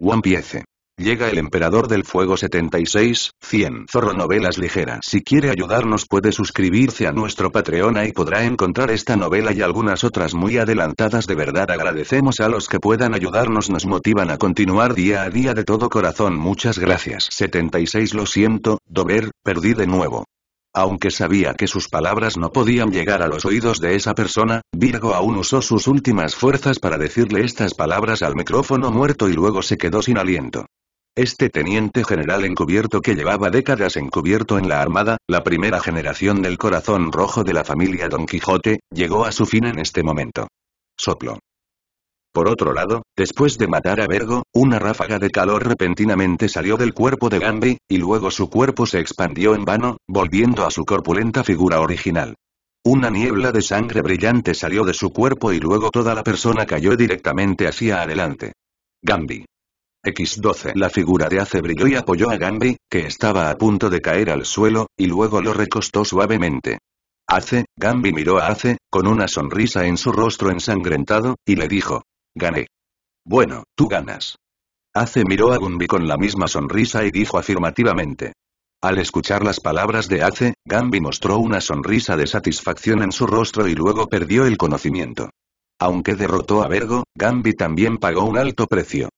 One Piece. Llega el Emperador del Fuego 76, 100 Zorro Novelas Ligeras. Si quiere ayudarnos puede suscribirse a nuestro Patreon y podrá encontrar esta novela y algunas otras muy adelantadas de verdad agradecemos a los que puedan ayudarnos nos motivan a continuar día a día de todo corazón muchas gracias 76 lo siento, dober, perdí de nuevo. Aunque sabía que sus palabras no podían llegar a los oídos de esa persona, Virgo aún usó sus últimas fuerzas para decirle estas palabras al micrófono muerto y luego se quedó sin aliento. Este teniente general encubierto que llevaba décadas encubierto en la Armada, la primera generación del corazón rojo de la familia Don Quijote, llegó a su fin en este momento. Soplo. Por otro lado, después de matar a Vergo, una ráfaga de calor repentinamente salió del cuerpo de Gambi, y luego su cuerpo se expandió en vano, volviendo a su corpulenta figura original. Una niebla de sangre brillante salió de su cuerpo y luego toda la persona cayó directamente hacia adelante. Gambi. X12 La figura de Ace brilló y apoyó a Gambi, que estaba a punto de caer al suelo, y luego lo recostó suavemente. Ace, Gambi miró a Ace, con una sonrisa en su rostro ensangrentado, y le dijo, Gané. Bueno, tú ganas. Ace miró a gumbi con la misma sonrisa y dijo afirmativamente. Al escuchar las palabras de Ace, Gambi mostró una sonrisa de satisfacción en su rostro y luego perdió el conocimiento. Aunque derrotó a Vergo, Gambi también pagó un alto precio.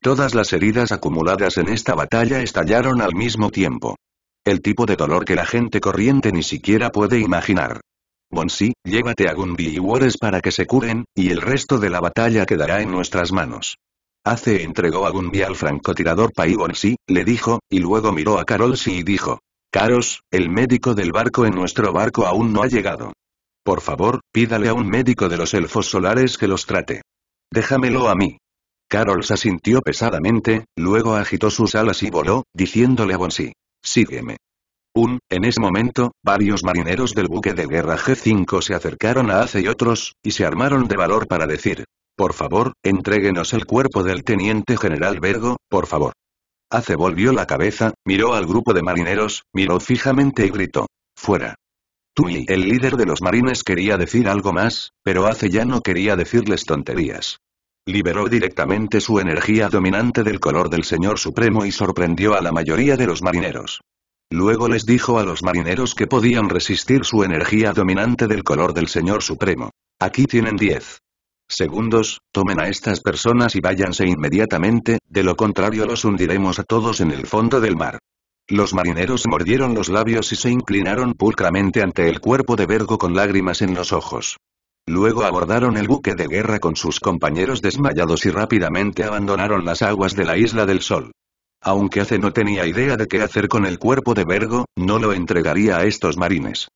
Todas las heridas acumuladas en esta batalla estallaron al mismo tiempo. El tipo de dolor que la gente corriente ni siquiera puede imaginar. Bonsi, llévate a Gumby y Wores para que se curen, y el resto de la batalla quedará en nuestras manos. Ace entregó a Gumby al francotirador Pai Bonsi, le dijo, y luego miró a Carolsi y dijo. Caros, el médico del barco en nuestro barco aún no ha llegado. Por favor, pídale a un médico de los elfos solares que los trate. Déjamelo a mí. Carol se asintió pesadamente, luego agitó sus alas y voló, diciéndole a Bonsi. Sígueme en ese momento, varios marineros del buque de guerra G5 se acercaron a Ace y otros, y se armaron de valor para decir, por favor, entréguenos el cuerpo del teniente general Vergo, por favor. Ace volvió la cabeza, miró al grupo de marineros, miró fijamente y gritó, fuera. Tui, el líder de los marines quería decir algo más, pero Ace ya no quería decirles tonterías. Liberó directamente su energía dominante del color del Señor Supremo y sorprendió a la mayoría de los marineros. Luego les dijo a los marineros que podían resistir su energía dominante del color del Señor Supremo. Aquí tienen 10 segundos, tomen a estas personas y váyanse inmediatamente, de lo contrario los hundiremos a todos en el fondo del mar. Los marineros mordieron los labios y se inclinaron pulcramente ante el cuerpo de Vergo con lágrimas en los ojos. Luego abordaron el buque de guerra con sus compañeros desmayados y rápidamente abandonaron las aguas de la Isla del Sol. Aunque Ace no tenía idea de qué hacer con el cuerpo de Vergo, no lo entregaría a estos marines.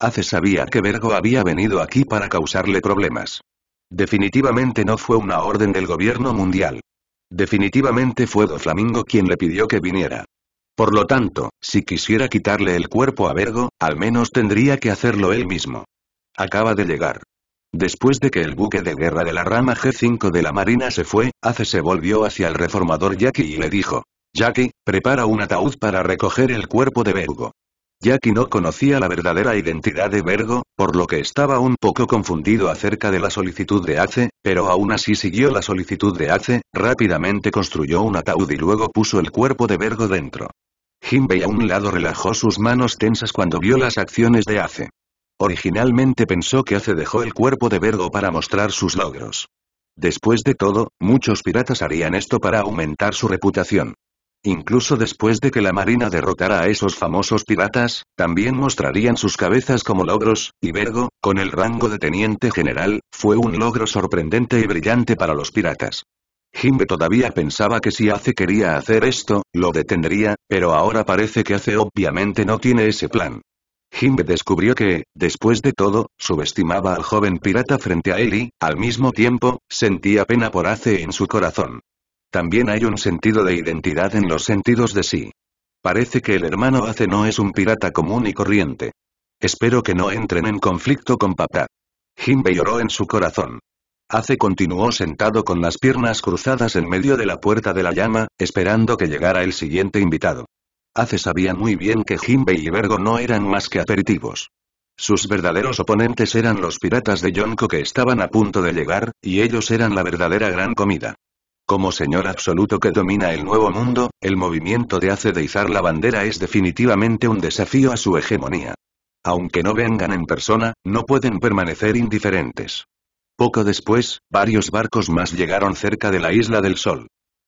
Ace sabía que Vergo había venido aquí para causarle problemas. Definitivamente no fue una orden del gobierno mundial. Definitivamente fue Doflamingo quien le pidió que viniera. Por lo tanto, si quisiera quitarle el cuerpo a Vergo, al menos tendría que hacerlo él mismo. Acaba de llegar. Después de que el buque de guerra de la rama G5 de la Marina se fue, Ace se volvió hacia el reformador Jackie y le dijo. Jackie, prepara un ataúd para recoger el cuerpo de Vergo. Jackie no conocía la verdadera identidad de Vergo, por lo que estaba un poco confundido acerca de la solicitud de Ace, pero aún así siguió la solicitud de Ace, rápidamente construyó un ataúd y luego puso el cuerpo de Vergo dentro. Jinbei a un lado relajó sus manos tensas cuando vio las acciones de Ace. Originalmente pensó que Ace dejó el cuerpo de Vergo para mostrar sus logros. Después de todo, muchos piratas harían esto para aumentar su reputación. Incluso después de que la marina derrotara a esos famosos piratas, también mostrarían sus cabezas como logros, y Vergo, con el rango de teniente general, fue un logro sorprendente y brillante para los piratas. Jimbe todavía pensaba que si Ace quería hacer esto, lo detendría, pero ahora parece que Ace obviamente no tiene ese plan. Jimbe descubrió que, después de todo, subestimaba al joven pirata frente a él y, al mismo tiempo, sentía pena por Ace en su corazón. También hay un sentido de identidad en los sentidos de sí. Parece que el hermano Ace no es un pirata común y corriente. Espero que no entren en conflicto con papá. Jinbei lloró en su corazón. Ace continuó sentado con las piernas cruzadas en medio de la puerta de la llama, esperando que llegara el siguiente invitado. Ace sabía muy bien que Jinbei y Vergo no eran más que aperitivos. Sus verdaderos oponentes eran los piratas de Yonko que estaban a punto de llegar, y ellos eran la verdadera gran comida. Como señor absoluto que domina el nuevo mundo, el movimiento de hace izar la bandera es definitivamente un desafío a su hegemonía. Aunque no vengan en persona, no pueden permanecer indiferentes. Poco después, varios barcos más llegaron cerca de la Isla del Sol.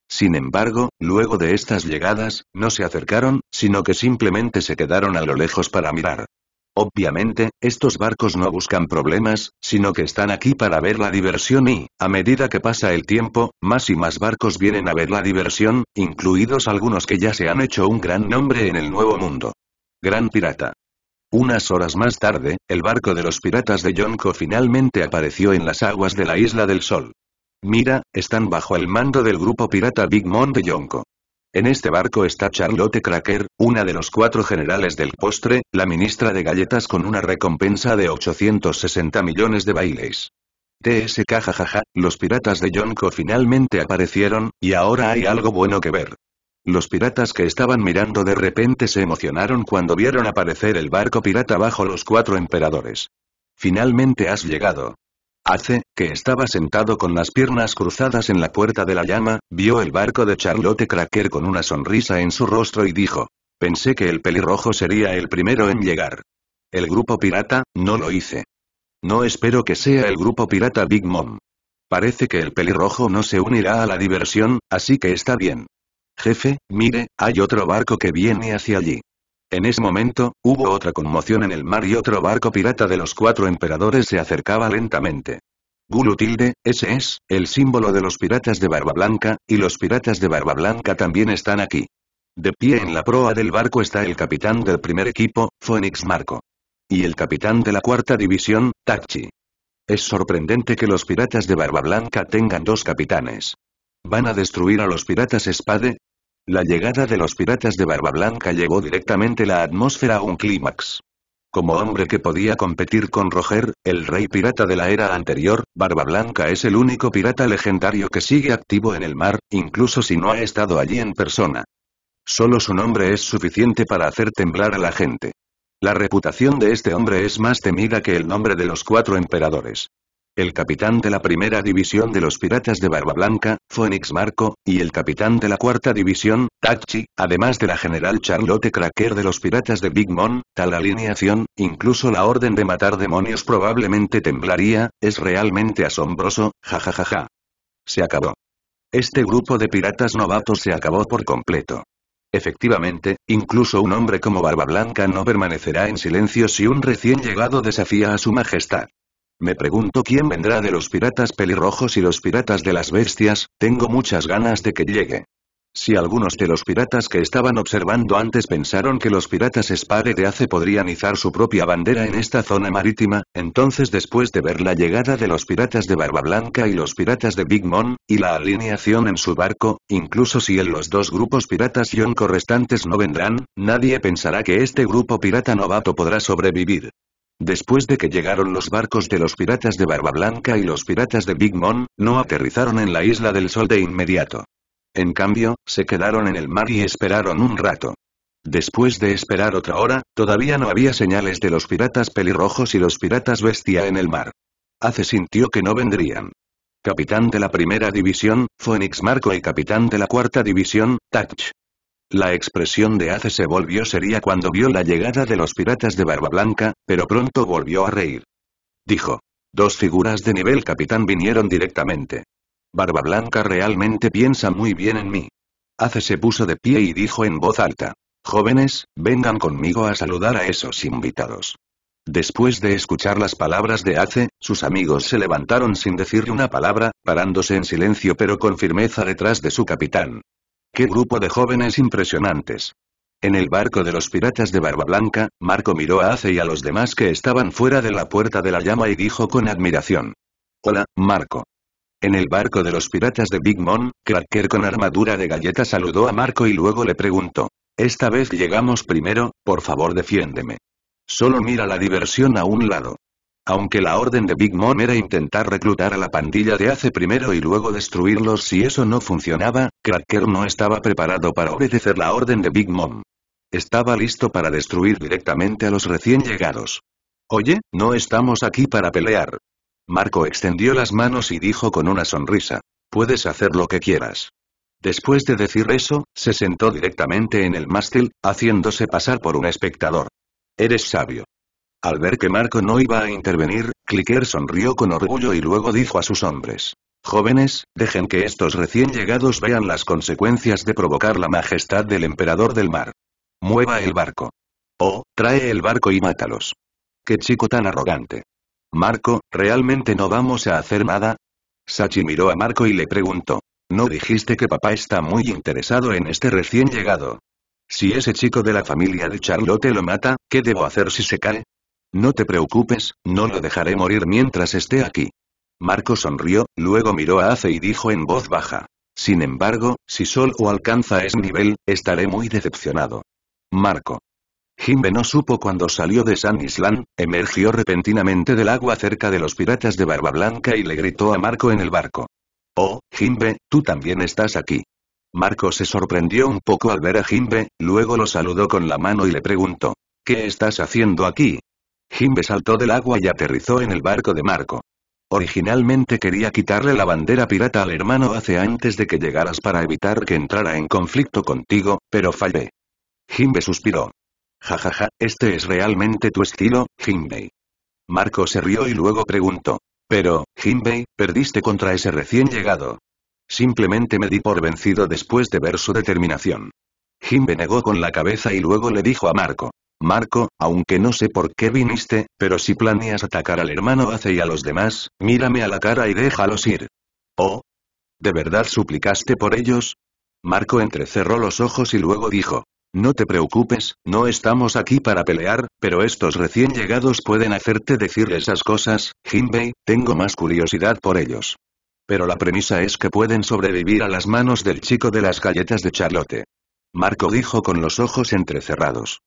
Sin embargo, luego de estas llegadas, no se acercaron, sino que simplemente se quedaron a lo lejos para mirar. Obviamente, estos barcos no buscan problemas, sino que están aquí para ver la diversión y, a medida que pasa el tiempo, más y más barcos vienen a ver la diversión, incluidos algunos que ya se han hecho un gran nombre en el Nuevo Mundo. Gran Pirata. Unas horas más tarde, el barco de los piratas de Yonko finalmente apareció en las aguas de la Isla del Sol. Mira, están bajo el mando del grupo pirata Big Mom de Yonko. En este barco está Charlotte Cracker, una de los cuatro generales del postre, la ministra de galletas con una recompensa de 860 millones de bailes. Tsk jajaja, los piratas de Yonko finalmente aparecieron, y ahora hay algo bueno que ver. Los piratas que estaban mirando de repente se emocionaron cuando vieron aparecer el barco pirata bajo los cuatro emperadores. Finalmente has llegado. Hace, que estaba sentado con las piernas cruzadas en la puerta de la llama, vio el barco de Charlotte Cracker con una sonrisa en su rostro y dijo. Pensé que el pelirrojo sería el primero en llegar. El grupo pirata, no lo hice. No espero que sea el grupo pirata Big Mom. Parece que el pelirrojo no se unirá a la diversión, así que está bien. Jefe, mire, hay otro barco que viene hacia allí. En ese momento, hubo otra conmoción en el mar y otro barco pirata de los cuatro emperadores se acercaba lentamente. Gulu tilde, ese es, el símbolo de los piratas de Barba Blanca, y los piratas de Barba Blanca también están aquí. De pie en la proa del barco está el capitán del primer equipo, Phoenix Marco. Y el capitán de la cuarta división, Takchi. Es sorprendente que los piratas de Barba Blanca tengan dos capitanes. ¿Van a destruir a los piratas Spade? La llegada de los piratas de Barba Blanca llevó directamente la atmósfera a un clímax. Como hombre que podía competir con Roger, el rey pirata de la era anterior, Barba Blanca es el único pirata legendario que sigue activo en el mar, incluso si no ha estado allí en persona. Solo su nombre es suficiente para hacer temblar a la gente. La reputación de este hombre es más temida que el nombre de los cuatro emperadores. El capitán de la primera división de los piratas de Barba Blanca, Phoenix Marco, y el capitán de la cuarta división, Tachi, además de la general Charlotte Cracker de los piratas de Big Mom, tal alineación, incluso la orden de matar demonios probablemente temblaría, es realmente asombroso, jajajaja. Se acabó. Este grupo de piratas novatos se acabó por completo. Efectivamente, incluso un hombre como Barba Blanca no permanecerá en silencio si un recién llegado desafía a su majestad. Me pregunto quién vendrá de los piratas pelirrojos y los piratas de las bestias, tengo muchas ganas de que llegue. Si algunos de los piratas que estaban observando antes pensaron que los piratas Spade de hace podrían izar su propia bandera en esta zona marítima, entonces después de ver la llegada de los piratas de Barba Blanca y los piratas de Big Mom, y la alineación en su barco, incluso si en los dos grupos piratas yonko restantes no vendrán, nadie pensará que este grupo pirata novato podrá sobrevivir. Después de que llegaron los barcos de los piratas de Barba Blanca y los piratas de Big Mom, no aterrizaron en la Isla del Sol de inmediato. En cambio, se quedaron en el mar y esperaron un rato. Después de esperar otra hora, todavía no había señales de los piratas pelirrojos y los piratas bestia en el mar. Hace sintió que no vendrían. Capitán de la Primera División, Phoenix Marco y Capitán de la Cuarta División, Touch, la expresión de Ace se volvió seria cuando vio la llegada de los piratas de Barba Blanca, pero pronto volvió a reír. Dijo. Dos figuras de nivel capitán vinieron directamente. Barba Blanca realmente piensa muy bien en mí. Ace se puso de pie y dijo en voz alta. Jóvenes, vengan conmigo a saludar a esos invitados. Después de escuchar las palabras de Ace, sus amigos se levantaron sin decir una palabra, parándose en silencio pero con firmeza detrás de su capitán. ¡Qué grupo de jóvenes impresionantes! En el barco de los piratas de Barba Blanca, Marco miró a Ace y a los demás que estaban fuera de la puerta de la llama y dijo con admiración. Hola, Marco. En el barco de los piratas de Big Mom, Cracker con armadura de galleta saludó a Marco y luego le preguntó. Esta vez llegamos primero, por favor defiéndeme. Solo mira la diversión a un lado. Aunque la orden de Big Mom era intentar reclutar a la pandilla de hace primero y luego destruirlos si eso no funcionaba, Cracker no estaba preparado para obedecer la orden de Big Mom. Estaba listo para destruir directamente a los recién llegados. Oye, no estamos aquí para pelear. Marco extendió las manos y dijo con una sonrisa. Puedes hacer lo que quieras. Después de decir eso, se sentó directamente en el mástil, haciéndose pasar por un espectador. Eres sabio. Al ver que Marco no iba a intervenir, Clicker sonrió con orgullo y luego dijo a sus hombres. Jóvenes, dejen que estos recién llegados vean las consecuencias de provocar la majestad del emperador del mar. Mueva el barco. Oh, trae el barco y mátalos. Qué chico tan arrogante. Marco, ¿realmente no vamos a hacer nada? Sachi miró a Marco y le preguntó. ¿No dijiste que papá está muy interesado en este recién llegado? Si ese chico de la familia de Charlotte lo mata, ¿qué debo hacer si se cae? No te preocupes, no lo dejaré morir mientras esté aquí. Marco sonrió, luego miró a Ace y dijo en voz baja. Sin embargo, si Sol o alcanza ese nivel, estaré muy decepcionado. Marco. Jimbe no supo cuando salió de San Island, emergió repentinamente del agua cerca de los piratas de Barba Blanca y le gritó a Marco en el barco. Oh, Jimbe, tú también estás aquí. Marco se sorprendió un poco al ver a Jimbe, luego lo saludó con la mano y le preguntó. ¿Qué estás haciendo aquí? Jimbe saltó del agua y aterrizó en el barco de Marco. Originalmente quería quitarle la bandera pirata al hermano hace antes de que llegaras para evitar que entrara en conflicto contigo, pero fallé. Jimbe suspiró. Jajaja, ja, ja, este es realmente tu estilo, Jimbe». Marco se rió y luego preguntó. Pero, Jimbe, perdiste contra ese recién llegado. Simplemente me di por vencido después de ver su determinación. Jimbe negó con la cabeza y luego le dijo a Marco. Marco, aunque no sé por qué viniste, pero si planeas atacar al hermano Ace y a los demás, mírame a la cara y déjalos ir. ¿Oh? ¿De verdad suplicaste por ellos? Marco entrecerró los ojos y luego dijo. No te preocupes, no estamos aquí para pelear, pero estos recién llegados pueden hacerte decir esas cosas, Jinbei, tengo más curiosidad por ellos. Pero la premisa es que pueden sobrevivir a las manos del chico de las galletas de Charlotte. Marco dijo con los ojos entrecerrados.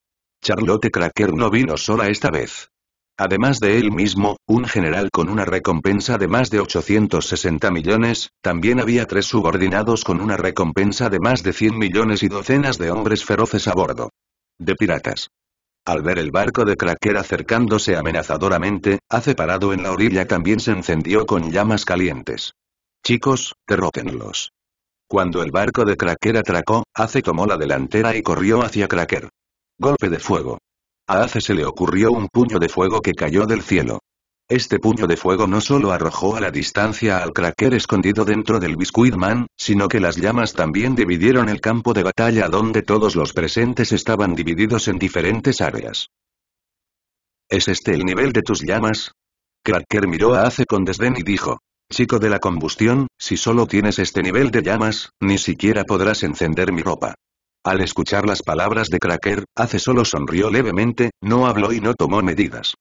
Charlotte Cracker no vino sola esta vez. Además de él mismo, un general con una recompensa de más de 860 millones, también había tres subordinados con una recompensa de más de 100 millones y docenas de hombres feroces a bordo. De piratas. Al ver el barco de Cracker acercándose amenazadoramente, hace parado en la orilla también se encendió con llamas calientes. Chicos, derrótenlos. Cuando el barco de Cracker atracó, Ace tomó la delantera y corrió hacia Cracker. Golpe de fuego. A Ace se le ocurrió un puño de fuego que cayó del cielo. Este puño de fuego no solo arrojó a la distancia al cracker escondido dentro del Biscuit Man, sino que las llamas también dividieron el campo de batalla donde todos los presentes estaban divididos en diferentes áreas. ¿Es este el nivel de tus llamas? Cracker miró a Ace con desdén y dijo. Chico de la combustión, si solo tienes este nivel de llamas, ni siquiera podrás encender mi ropa. Al escuchar las palabras de Cracker, Ace solo sonrió levemente, no habló y no tomó medidas.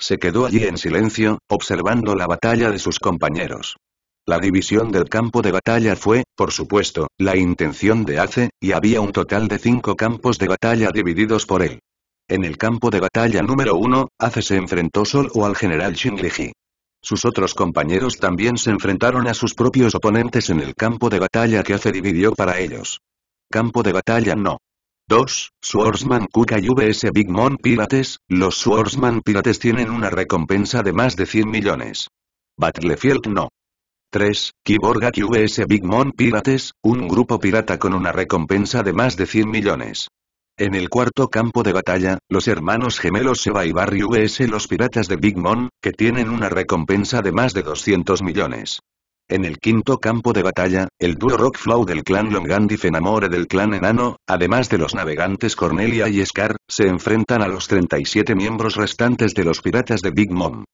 Se quedó allí en silencio, observando la batalla de sus compañeros. La división del campo de batalla fue, por supuesto, la intención de Ace, y había un total de cinco campos de batalla divididos por él. En el campo de batalla número uno, Ace se enfrentó solo al general Shingliji. Sus otros compañeros también se enfrentaron a sus propios oponentes en el campo de batalla que Ace dividió para ellos. Campo de batalla no. 2. Swordsman Kuka y VS Big Mom Pirates. Los Swordsman Pirates tienen una recompensa de más de 100 millones. Battlefield no. 3. Kiborga vs Big Mom Pirates, un grupo pirata con una recompensa de más de 100 millones. En el cuarto campo de batalla, los hermanos gemelos Seba y Barry vs los piratas de Big Mom, que tienen una recompensa de más de 200 millones. En el quinto campo de batalla, el rock Rockflow del clan y Fenamore del clan Enano, además de los navegantes Cornelia y Scar, se enfrentan a los 37 miembros restantes de los piratas de Big Mom.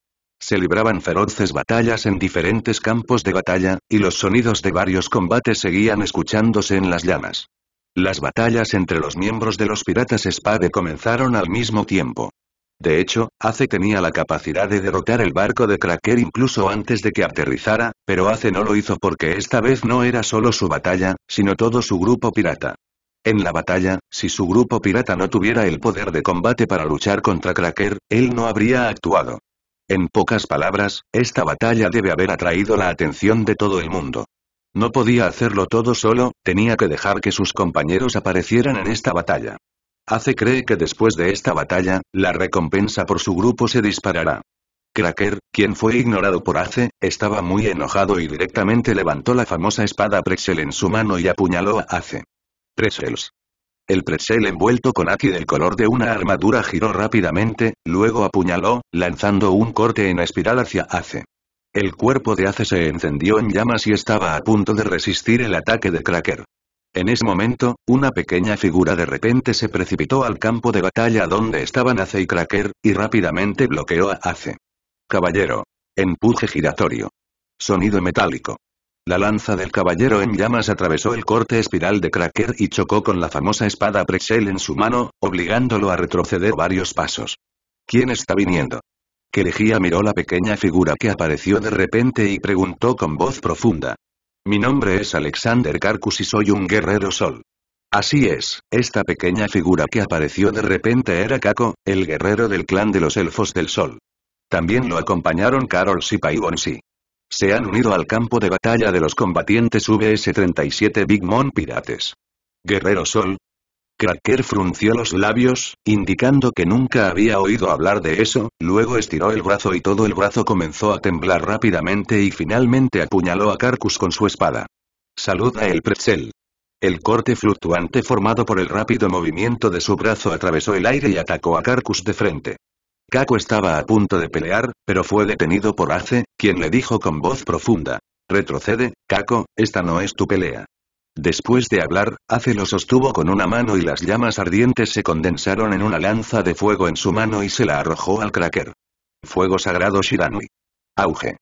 Se libraban feroces batallas en diferentes campos de batalla, y los sonidos de varios combates seguían escuchándose en las llamas. Las batallas entre los miembros de los piratas Spade comenzaron al mismo tiempo. De hecho, Ace tenía la capacidad de derrotar el barco de Cracker incluso antes de que aterrizara, pero Ace no lo hizo porque esta vez no era solo su batalla, sino todo su grupo pirata. En la batalla, si su grupo pirata no tuviera el poder de combate para luchar contra Cracker, él no habría actuado. En pocas palabras, esta batalla debe haber atraído la atención de todo el mundo. No podía hacerlo todo solo, tenía que dejar que sus compañeros aparecieran en esta batalla. Ace cree que después de esta batalla, la recompensa por su grupo se disparará. Cracker, quien fue ignorado por Ace, estaba muy enojado y directamente levantó la famosa espada Pretzel en su mano y apuñaló a Ace. Pretzels. El Pretzel envuelto con Aki del color de una armadura giró rápidamente, luego apuñaló, lanzando un corte en espiral hacia Ace. El cuerpo de Ace se encendió en llamas y estaba a punto de resistir el ataque de Cracker. En ese momento, una pequeña figura de repente se precipitó al campo de batalla donde estaban Ace y Cracker, y rápidamente bloqueó a Ace. Caballero. Empuje giratorio. Sonido metálico. La lanza del caballero en llamas atravesó el corte espiral de Cracker y chocó con la famosa espada Prexel en su mano, obligándolo a retroceder varios pasos. ¿Quién está viniendo? Kelejía miró la pequeña figura que apareció de repente y preguntó con voz profunda. Mi nombre es Alexander Carcus y soy un guerrero sol. Así es, esta pequeña figura que apareció de repente era Kako, el guerrero del clan de los elfos del sol. También lo acompañaron Carol y Bonsi. Se han unido al campo de batalla de los combatientes VS-37 Big Mon Pirates. Guerrero Sol, Cracker frunció los labios, indicando que nunca había oído hablar de eso, luego estiró el brazo y todo el brazo comenzó a temblar rápidamente y finalmente apuñaló a Carcus con su espada. Saluda el pretzel. El corte fluctuante formado por el rápido movimiento de su brazo atravesó el aire y atacó a Carcus de frente. Kako estaba a punto de pelear, pero fue detenido por Ace, quien le dijo con voz profunda. Retrocede, Kako, esta no es tu pelea. Después de hablar, Ace lo sostuvo con una mano y las llamas ardientes se condensaron en una lanza de fuego en su mano y se la arrojó al cracker. Fuego sagrado Shiranui. Auge.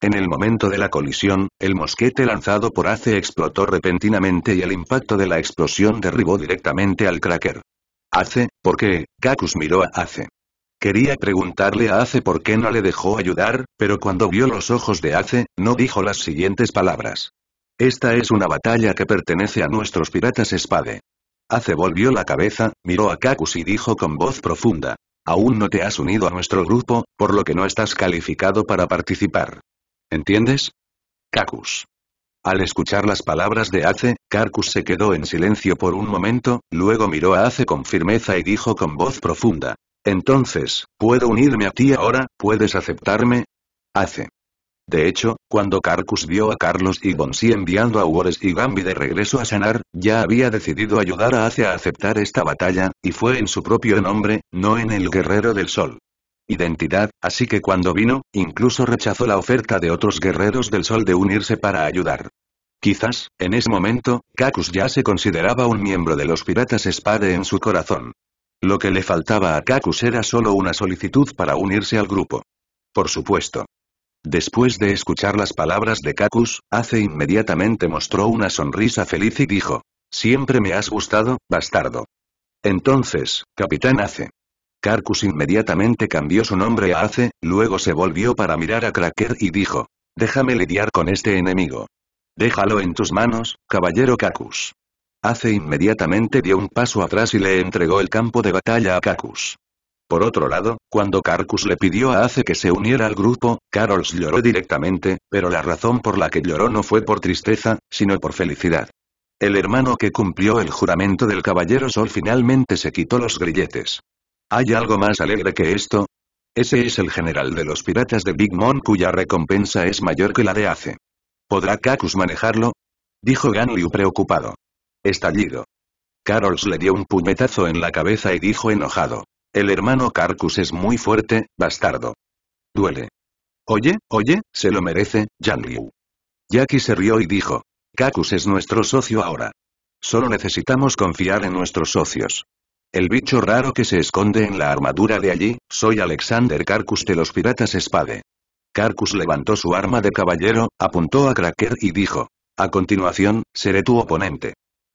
En el momento de la colisión, el mosquete lanzado por Ace explotó repentinamente y el impacto de la explosión derribó directamente al cracker. Ace, ¿por qué? Kakus miró a Ace. Quería preguntarle a Ace por qué no le dejó ayudar, pero cuando vio los ojos de Ace, no dijo las siguientes palabras. Esta es una batalla que pertenece a nuestros piratas espade. Ace volvió la cabeza, miró a Kakus y dijo con voz profunda. Aún no te has unido a nuestro grupo, por lo que no estás calificado para participar. ¿Entiendes? Kakus. Al escuchar las palabras de Ace, Kakus se quedó en silencio por un momento, luego miró a Ace con firmeza y dijo con voz profunda. Entonces, ¿puedo unirme a ti ahora? ¿Puedes aceptarme? Ace. De hecho, cuando Carcus vio a Carlos y Bonsi enviando a Wores y Gambi de regreso a sanar, ya había decidido ayudar a Ace a aceptar esta batalla, y fue en su propio nombre, no en el Guerrero del Sol identidad, así que cuando vino, incluso rechazó la oferta de otros guerreros del sol de unirse para ayudar. Quizás, en ese momento, Cacus ya se consideraba un miembro de los piratas Spade en su corazón. Lo que le faltaba a Cacus era solo una solicitud para unirse al grupo. Por supuesto. Después de escuchar las palabras de Cacus, Ace inmediatamente mostró una sonrisa feliz y dijo. Siempre me has gustado, bastardo. Entonces, Capitán Ace. Carcus inmediatamente cambió su nombre a Ace, luego se volvió para mirar a Cracker y dijo. Déjame lidiar con este enemigo. Déjalo en tus manos, caballero Cacus. Ace inmediatamente dio un paso atrás y le entregó el campo de batalla a Cacus. Por otro lado, cuando Carcus le pidió a Ace que se uniera al grupo, Carols lloró directamente, pero la razón por la que lloró no fue por tristeza, sino por felicidad. El hermano que cumplió el juramento del Caballero Sol finalmente se quitó los grilletes. ¿Hay algo más alegre que esto? Ese es el general de los piratas de Big Mom cuya recompensa es mayor que la de Ace. ¿Podrá Carcus manejarlo? Dijo Ganliu preocupado. Estallido. Carols le dio un puñetazo en la cabeza y dijo enojado. El hermano Carcus es muy fuerte, bastardo. Duele. Oye, oye, se lo merece, Jan Liu. Jackie se rió y dijo. Carcus es nuestro socio ahora. Solo necesitamos confiar en nuestros socios. El bicho raro que se esconde en la armadura de allí, soy Alexander Carcus de los Piratas Spade. Carcus levantó su arma de caballero, apuntó a Cracker y dijo. A continuación, seré tu oponente.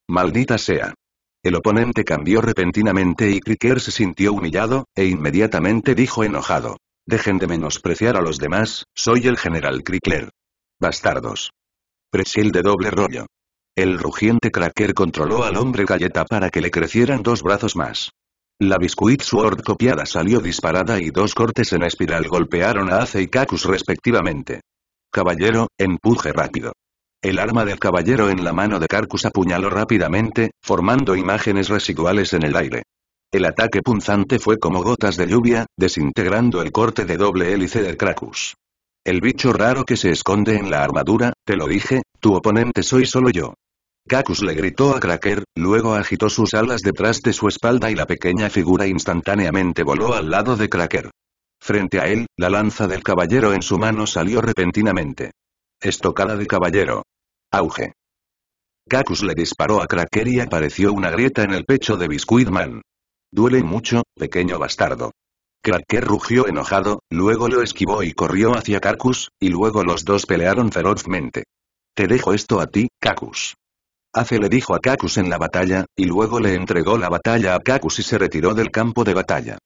Maldita sea. El oponente cambió repentinamente y Cricker se sintió humillado, e inmediatamente dijo enojado. Dejen de menospreciar a los demás, soy el general Crickler. Bastardos. Presil de doble rollo. El rugiente Cracker controló al hombre galleta para que le crecieran dos brazos más. La Biscuit Sword copiada salió disparada y dos cortes en espiral golpearon a Ace y Cacus respectivamente. Caballero, empuje rápido. El arma del caballero en la mano de Carcus apuñaló rápidamente, formando imágenes residuales en el aire. El ataque punzante fue como gotas de lluvia, desintegrando el corte de doble hélice de Cracus. El bicho raro que se esconde en la armadura, te lo dije, tu oponente soy solo yo. Cacus le gritó a Cracker, luego agitó sus alas detrás de su espalda y la pequeña figura instantáneamente voló al lado de Cracker. Frente a él, la lanza del caballero en su mano salió repentinamente. Estocada de caballero. Auge. Cacus le disparó a Cracker y apareció una grieta en el pecho de Biscuit Duele mucho, pequeño bastardo. Cracker rugió enojado, luego lo esquivó y corrió hacia Cacus, y luego los dos pelearon ferozmente. Te dejo esto a ti, Cacus. Ace le dijo a Cacus en la batalla, y luego le entregó la batalla a Cacus y se retiró del campo de batalla.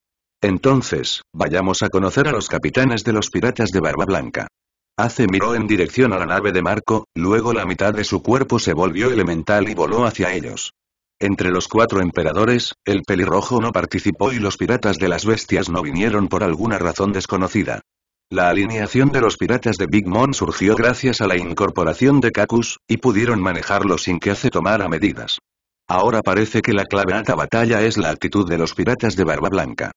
Entonces, vayamos a conocer a los capitanes de los piratas de Barba Blanca. Ace miró en dirección a la nave de Marco, luego la mitad de su cuerpo se volvió elemental y voló hacia ellos. Entre los cuatro emperadores, el pelirrojo no participó y los piratas de las bestias no vinieron por alguna razón desconocida. La alineación de los piratas de Big Mom surgió gracias a la incorporación de Cacus, y pudieron manejarlo sin que Ace tomara medidas. Ahora parece que la clave a esta batalla es la actitud de los piratas de Barba Blanca.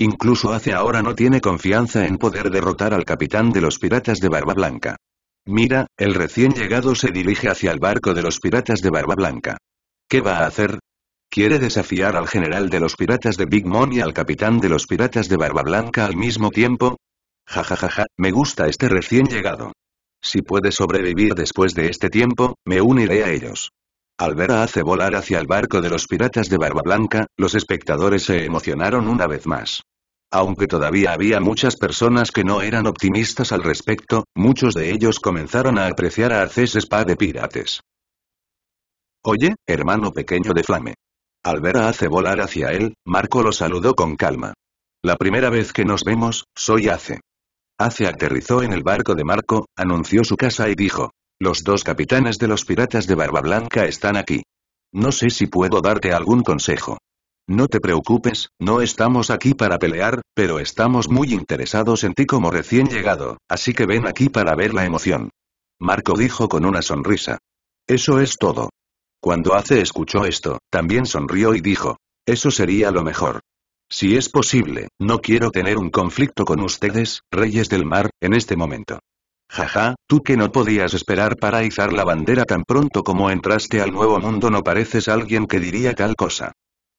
Incluso hace ahora no tiene confianza en poder derrotar al capitán de los piratas de Barba Blanca. Mira, el recién llegado se dirige hacia el barco de los piratas de Barba Blanca. ¿Qué va a hacer? Quiere desafiar al general de los piratas de Big Mom y al capitán de los piratas de Barba Blanca al mismo tiempo. Ja ja ja ja, me gusta este recién llegado. Si puede sobrevivir después de este tiempo, me uniré a ellos a hace volar hacia el barco de los piratas de Barba Blanca, los espectadores se emocionaron una vez más. Aunque todavía había muchas personas que no eran optimistas al respecto, muchos de ellos comenzaron a apreciar a Arces Spa de Pirates. Oye, hermano pequeño de Flame. Al a hace volar hacia él, Marco lo saludó con calma. La primera vez que nos vemos, soy Ace. Ace aterrizó en el barco de Marco, anunció su casa y dijo, los dos capitanes de los piratas de Barba Blanca están aquí. No sé si puedo darte algún consejo. No te preocupes, no estamos aquí para pelear, pero estamos muy interesados en ti como recién llegado, así que ven aquí para ver la emoción. Marco dijo con una sonrisa. Eso es todo. Cuando Ace escuchó esto, también sonrió y dijo, eso sería lo mejor. Si es posible, no quiero tener un conflicto con ustedes, reyes del mar, en este momento. Jaja, tú que no podías esperar para izar la bandera tan pronto como entraste al nuevo mundo no pareces alguien que diría tal cosa.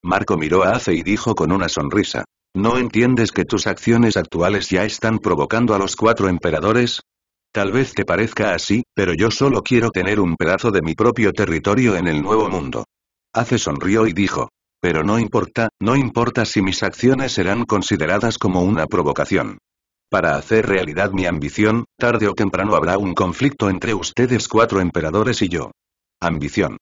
Marco miró a Ace y dijo con una sonrisa. ¿No entiendes que tus acciones actuales ya están provocando a los cuatro emperadores? Tal vez te parezca así, pero yo solo quiero tener un pedazo de mi propio territorio en el nuevo mundo. Ace sonrió y dijo. Pero no importa, no importa si mis acciones serán consideradas como una provocación. Para hacer realidad mi ambición, tarde o temprano habrá un conflicto entre ustedes cuatro emperadores y yo. Ambición.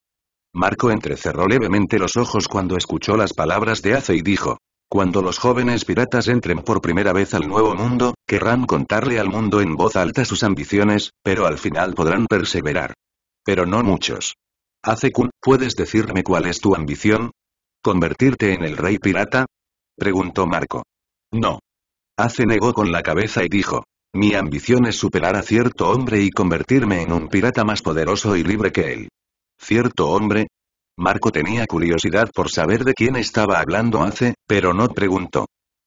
Marco entrecerró levemente los ojos cuando escuchó las palabras de Ace y dijo. Cuando los jóvenes piratas entren por primera vez al Nuevo Mundo, querrán contarle al mundo en voz alta sus ambiciones, pero al final podrán perseverar. Pero no muchos. Ace-kun, ¿puedes decirme cuál es tu ambición? ¿Convertirte en el rey pirata? Preguntó Marco. No. Ace negó con la cabeza y dijo. Mi ambición es superar a cierto hombre y convertirme en un pirata más poderoso y libre que él. ¿Cierto hombre? Marco tenía curiosidad por saber de quién estaba hablando Ace, pero no preguntó.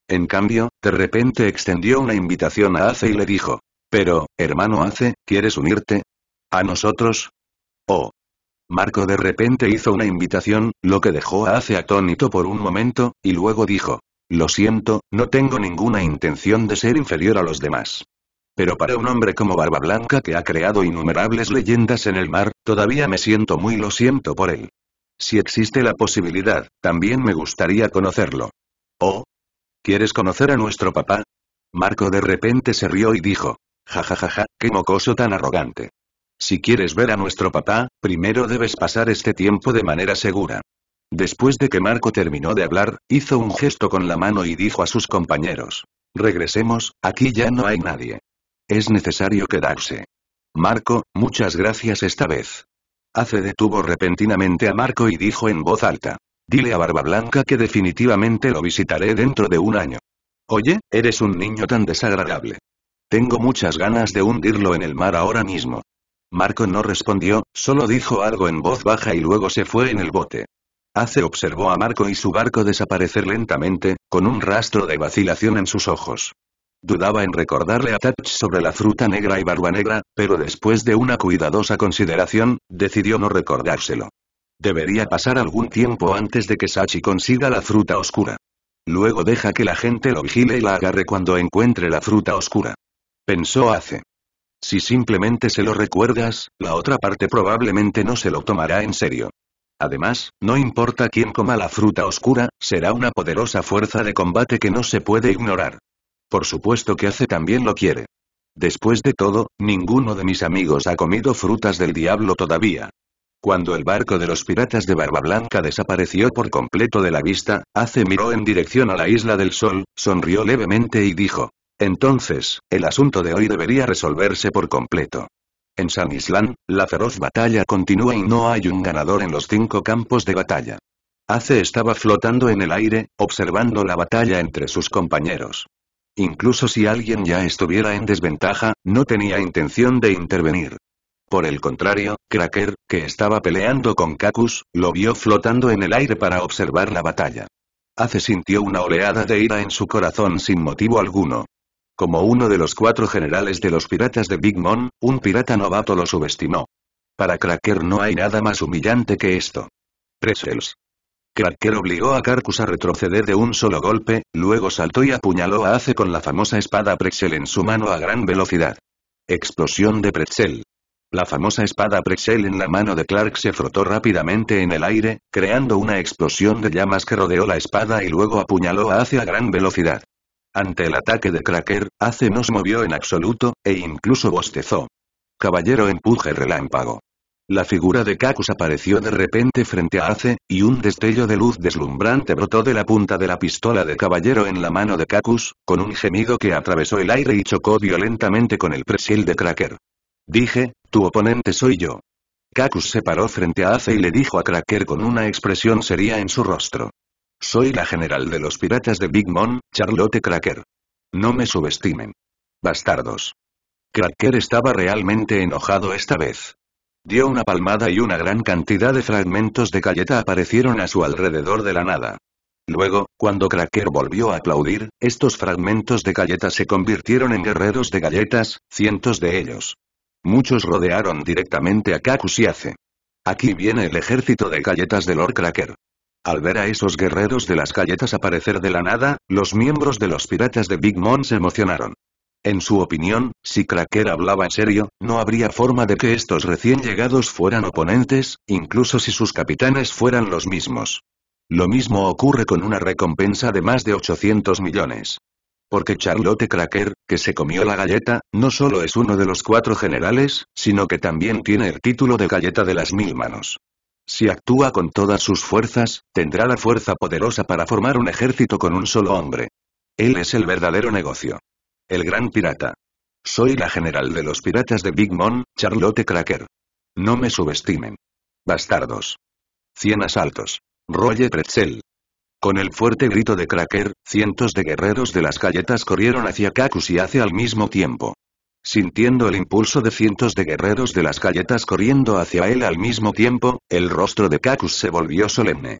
En cambio, de repente extendió una invitación a Ace y le dijo. Pero, hermano Ace, ¿quieres unirte? ¿A nosotros? Oh. Marco de repente hizo una invitación, lo que dejó a Ace atónito por un momento, y luego dijo. Lo siento, no tengo ninguna intención de ser inferior a los demás. Pero para un hombre como Barba Blanca que ha creado innumerables leyendas en el mar, todavía me siento muy lo siento por él. Si existe la posibilidad, también me gustaría conocerlo. Oh. ¿Quieres conocer a nuestro papá? Marco de repente se rió y dijo. Ja ja ja ja, qué mocoso tan arrogante. Si quieres ver a nuestro papá, primero debes pasar este tiempo de manera segura. Después de que Marco terminó de hablar, hizo un gesto con la mano y dijo a sus compañeros. Regresemos, aquí ya no hay nadie. Es necesario quedarse. Marco, muchas gracias esta vez. Hace detuvo repentinamente a Marco y dijo en voz alta. Dile a Barba Blanca que definitivamente lo visitaré dentro de un año. Oye, eres un niño tan desagradable. Tengo muchas ganas de hundirlo en el mar ahora mismo. Marco no respondió, solo dijo algo en voz baja y luego se fue en el bote. Ace observó a Marco y su barco desaparecer lentamente, con un rastro de vacilación en sus ojos. Dudaba en recordarle a Touch sobre la fruta negra y barba negra, pero después de una cuidadosa consideración, decidió no recordárselo. Debería pasar algún tiempo antes de que Sachi consiga la fruta oscura. Luego deja que la gente lo vigile y la agarre cuando encuentre la fruta oscura. Pensó Ace. Si simplemente se lo recuerdas, la otra parte probablemente no se lo tomará en serio. Además, no importa quién coma la fruta oscura, será una poderosa fuerza de combate que no se puede ignorar. Por supuesto que Ace también lo quiere. Después de todo, ninguno de mis amigos ha comido frutas del diablo todavía. Cuando el barco de los piratas de Barba Blanca desapareció por completo de la vista, Ace miró en dirección a la Isla del Sol, sonrió levemente y dijo. Entonces, el asunto de hoy debería resolverse por completo. En San Islán, la feroz batalla continúa y no hay un ganador en los cinco campos de batalla. Ace estaba flotando en el aire, observando la batalla entre sus compañeros. Incluso si alguien ya estuviera en desventaja, no tenía intención de intervenir. Por el contrario, Cracker, que estaba peleando con Cacus, lo vio flotando en el aire para observar la batalla. Ace sintió una oleada de ira en su corazón sin motivo alguno. Como uno de los cuatro generales de los piratas de Big Mom, un pirata novato lo subestimó. Para Cracker no hay nada más humillante que esto. Pretzels. Cracker obligó a Carcus a retroceder de un solo golpe, luego saltó y apuñaló a Ace con la famosa espada Pretzel en su mano a gran velocidad. Explosión de Pretzel. La famosa espada Pretzel en la mano de Clark se frotó rápidamente en el aire, creando una explosión de llamas que rodeó la espada y luego apuñaló a Ace a gran velocidad. Ante el ataque de Cracker, Ace no se movió en absoluto, e incluso bostezó. Caballero empuje relámpago. La figura de Cacus apareció de repente frente a Ace, y un destello de luz deslumbrante brotó de la punta de la pistola de caballero en la mano de Kakus, con un gemido que atravesó el aire y chocó violentamente con el presil de Cracker. Dije, tu oponente soy yo. Cacus se paró frente a Ace y le dijo a Cracker con una expresión seria en su rostro. Soy la general de los piratas de Big Mom, Charlotte Cracker. No me subestimen. Bastardos. Cracker estaba realmente enojado esta vez. Dio una palmada y una gran cantidad de fragmentos de galleta aparecieron a su alrededor de la nada. Luego, cuando Cracker volvió a aplaudir, estos fragmentos de galleta se convirtieron en guerreros de galletas, cientos de ellos. Muchos rodearon directamente a Kakusiace. Aquí viene el ejército de galletas de Lord Cracker. Al ver a esos guerreros de las galletas aparecer de la nada, los miembros de los piratas de Big Mom se emocionaron. En su opinión, si Cracker hablaba en serio, no habría forma de que estos recién llegados fueran oponentes, incluso si sus capitanes fueran los mismos. Lo mismo ocurre con una recompensa de más de 800 millones. Porque Charlotte Cracker, que se comió la galleta, no solo es uno de los cuatro generales, sino que también tiene el título de galleta de las mil manos. Si actúa con todas sus fuerzas, tendrá la fuerza poderosa para formar un ejército con un solo hombre. Él es el verdadero negocio. El gran pirata. Soy la general de los piratas de Big Mom, Charlotte Cracker. No me subestimen. Bastardos. Cien asaltos. Roger Pretzel. Con el fuerte grito de Cracker, cientos de guerreros de las galletas corrieron hacia Kakus y hace al mismo tiempo. Sintiendo el impulso de cientos de guerreros de las galletas corriendo hacia él al mismo tiempo, el rostro de Cacus se volvió solemne.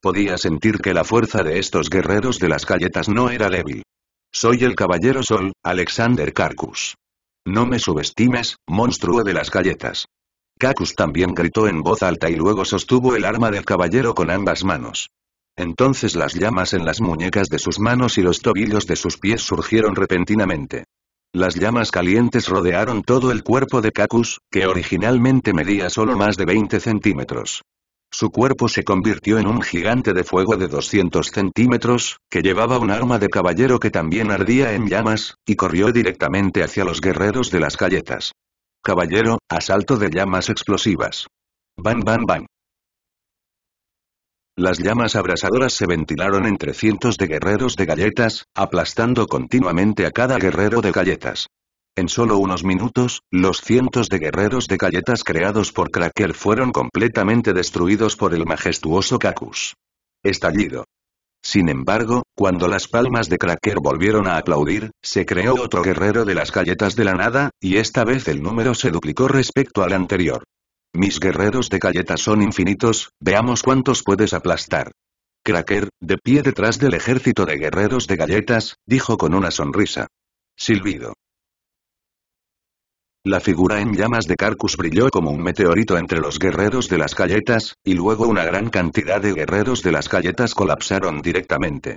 Podía sentir que la fuerza de estos guerreros de las galletas no era débil. Soy el Caballero Sol, Alexander carcus No me subestimes, monstruo de las galletas. Cacus también gritó en voz alta y luego sostuvo el arma del caballero con ambas manos. Entonces las llamas en las muñecas de sus manos y los tobillos de sus pies surgieron repentinamente. Las llamas calientes rodearon todo el cuerpo de Cacus, que originalmente medía solo más de 20 centímetros. Su cuerpo se convirtió en un gigante de fuego de 200 centímetros, que llevaba un arma de caballero que también ardía en llamas, y corrió directamente hacia los guerreros de las galletas. Caballero, asalto de llamas explosivas. Bam, bam, bam. Las llamas abrasadoras se ventilaron entre cientos de guerreros de galletas, aplastando continuamente a cada guerrero de galletas. En solo unos minutos, los cientos de guerreros de galletas creados por Cracker fueron completamente destruidos por el majestuoso Cacus. Estallido. Sin embargo, cuando las palmas de Cracker volvieron a aplaudir, se creó otro guerrero de las galletas de la nada, y esta vez el número se duplicó respecto al anterior. Mis guerreros de galletas son infinitos, veamos cuántos puedes aplastar. Cracker, de pie detrás del ejército de guerreros de galletas, dijo con una sonrisa. Silbido. La figura en llamas de Carcus brilló como un meteorito entre los guerreros de las galletas, y luego una gran cantidad de guerreros de las galletas colapsaron directamente.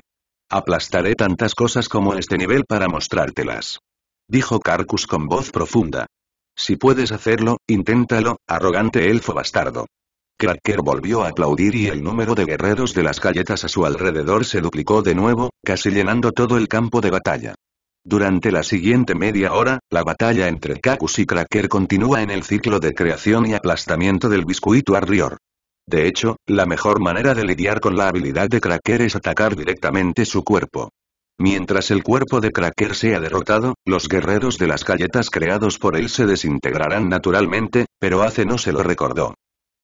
Aplastaré tantas cosas como este nivel para mostrártelas. Dijo Carcus con voz profunda. Si puedes hacerlo, inténtalo, arrogante elfo bastardo. Cracker volvió a aplaudir y el número de guerreros de las galletas a su alrededor se duplicó de nuevo, casi llenando todo el campo de batalla. Durante la siguiente media hora, la batalla entre Kakus y Cracker continúa en el ciclo de creación y aplastamiento del biscuito Arrior. De hecho, la mejor manera de lidiar con la habilidad de Cracker es atacar directamente su cuerpo. Mientras el cuerpo de Cracker sea derrotado, los guerreros de las galletas creados por él se desintegrarán naturalmente, pero Ace no se lo recordó.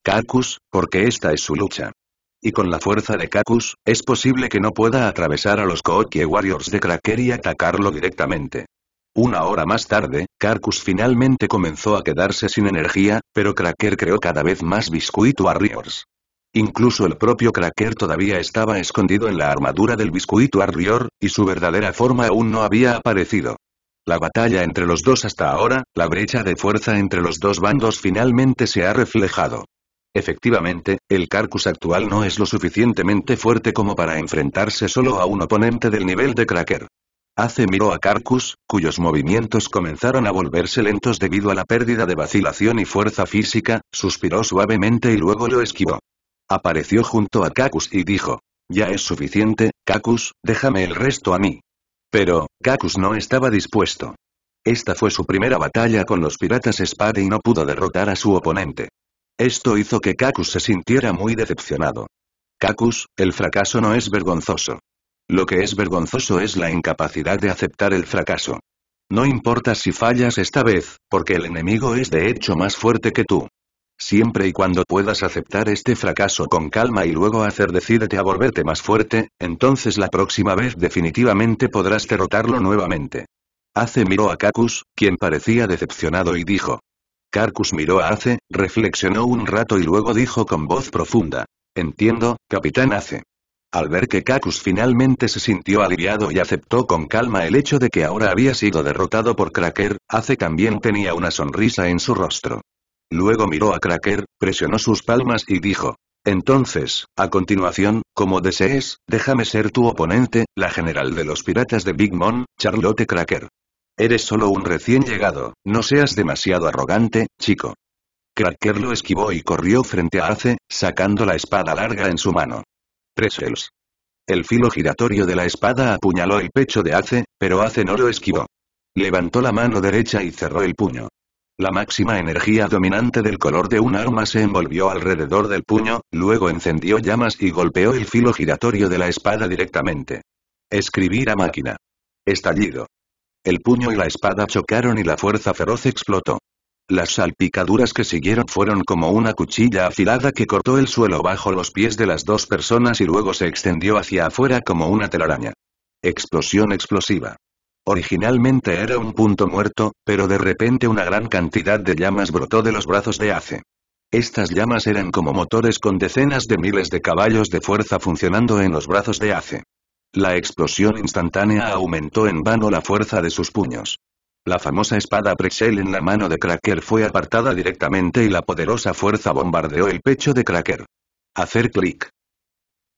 Cacus, porque esta es su lucha. Y con la fuerza de Kakus, es posible que no pueda atravesar a los Cookie Warriors de Cracker y atacarlo directamente. Una hora más tarde, Carcus finalmente comenzó a quedarse sin energía, pero Cracker creó cada vez más Biscuit Warriors. Incluso el propio Cracker todavía estaba escondido en la armadura del Biscuito Arrior, y su verdadera forma aún no había aparecido. La batalla entre los dos hasta ahora, la brecha de fuerza entre los dos bandos finalmente se ha reflejado. Efectivamente, el Carcus actual no es lo suficientemente fuerte como para enfrentarse solo a un oponente del nivel de Cracker. Hace miró a Carcus, cuyos movimientos comenzaron a volverse lentos debido a la pérdida de vacilación y fuerza física, suspiró suavemente y luego lo esquivó. Apareció junto a Cacus y dijo. Ya es suficiente, Cacus, déjame el resto a mí. Pero, Cacus no estaba dispuesto. Esta fue su primera batalla con los piratas spade y no pudo derrotar a su oponente. Esto hizo que Cacus se sintiera muy decepcionado. Cacus, el fracaso no es vergonzoso. Lo que es vergonzoso es la incapacidad de aceptar el fracaso. No importa si fallas esta vez, porque el enemigo es de hecho más fuerte que tú. Siempre y cuando puedas aceptar este fracaso con calma y luego hacer decídete a volverte más fuerte, entonces la próxima vez definitivamente podrás derrotarlo nuevamente. Ace miró a Kakus, quien parecía decepcionado y dijo. Carcus miró a Ace, reflexionó un rato y luego dijo con voz profunda. Entiendo, capitán Ace. Al ver que Kakus finalmente se sintió aliviado y aceptó con calma el hecho de que ahora había sido derrotado por Cracker, Ace también tenía una sonrisa en su rostro. Luego miró a Cracker, presionó sus palmas y dijo. Entonces, a continuación, como desees, déjame ser tu oponente, la general de los piratas de Big Mom, Charlotte Cracker. Eres solo un recién llegado, no seas demasiado arrogante, chico. Cracker lo esquivó y corrió frente a Ace, sacando la espada larga en su mano. Presels. El filo giratorio de la espada apuñaló el pecho de Ace, pero Ace no lo esquivó. Levantó la mano derecha y cerró el puño. La máxima energía dominante del color de un arma se envolvió alrededor del puño, luego encendió llamas y golpeó el filo giratorio de la espada directamente. Escribir a máquina. Estallido. El puño y la espada chocaron y la fuerza feroz explotó. Las salpicaduras que siguieron fueron como una cuchilla afilada que cortó el suelo bajo los pies de las dos personas y luego se extendió hacia afuera como una telaraña. Explosión explosiva. Originalmente era un punto muerto, pero de repente una gran cantidad de llamas brotó de los brazos de Ace. Estas llamas eran como motores con decenas de miles de caballos de fuerza funcionando en los brazos de Ace. La explosión instantánea aumentó en vano la fuerza de sus puños. La famosa espada Prexel en la mano de Cracker fue apartada directamente y la poderosa fuerza bombardeó el pecho de Cracker. Hacer clic.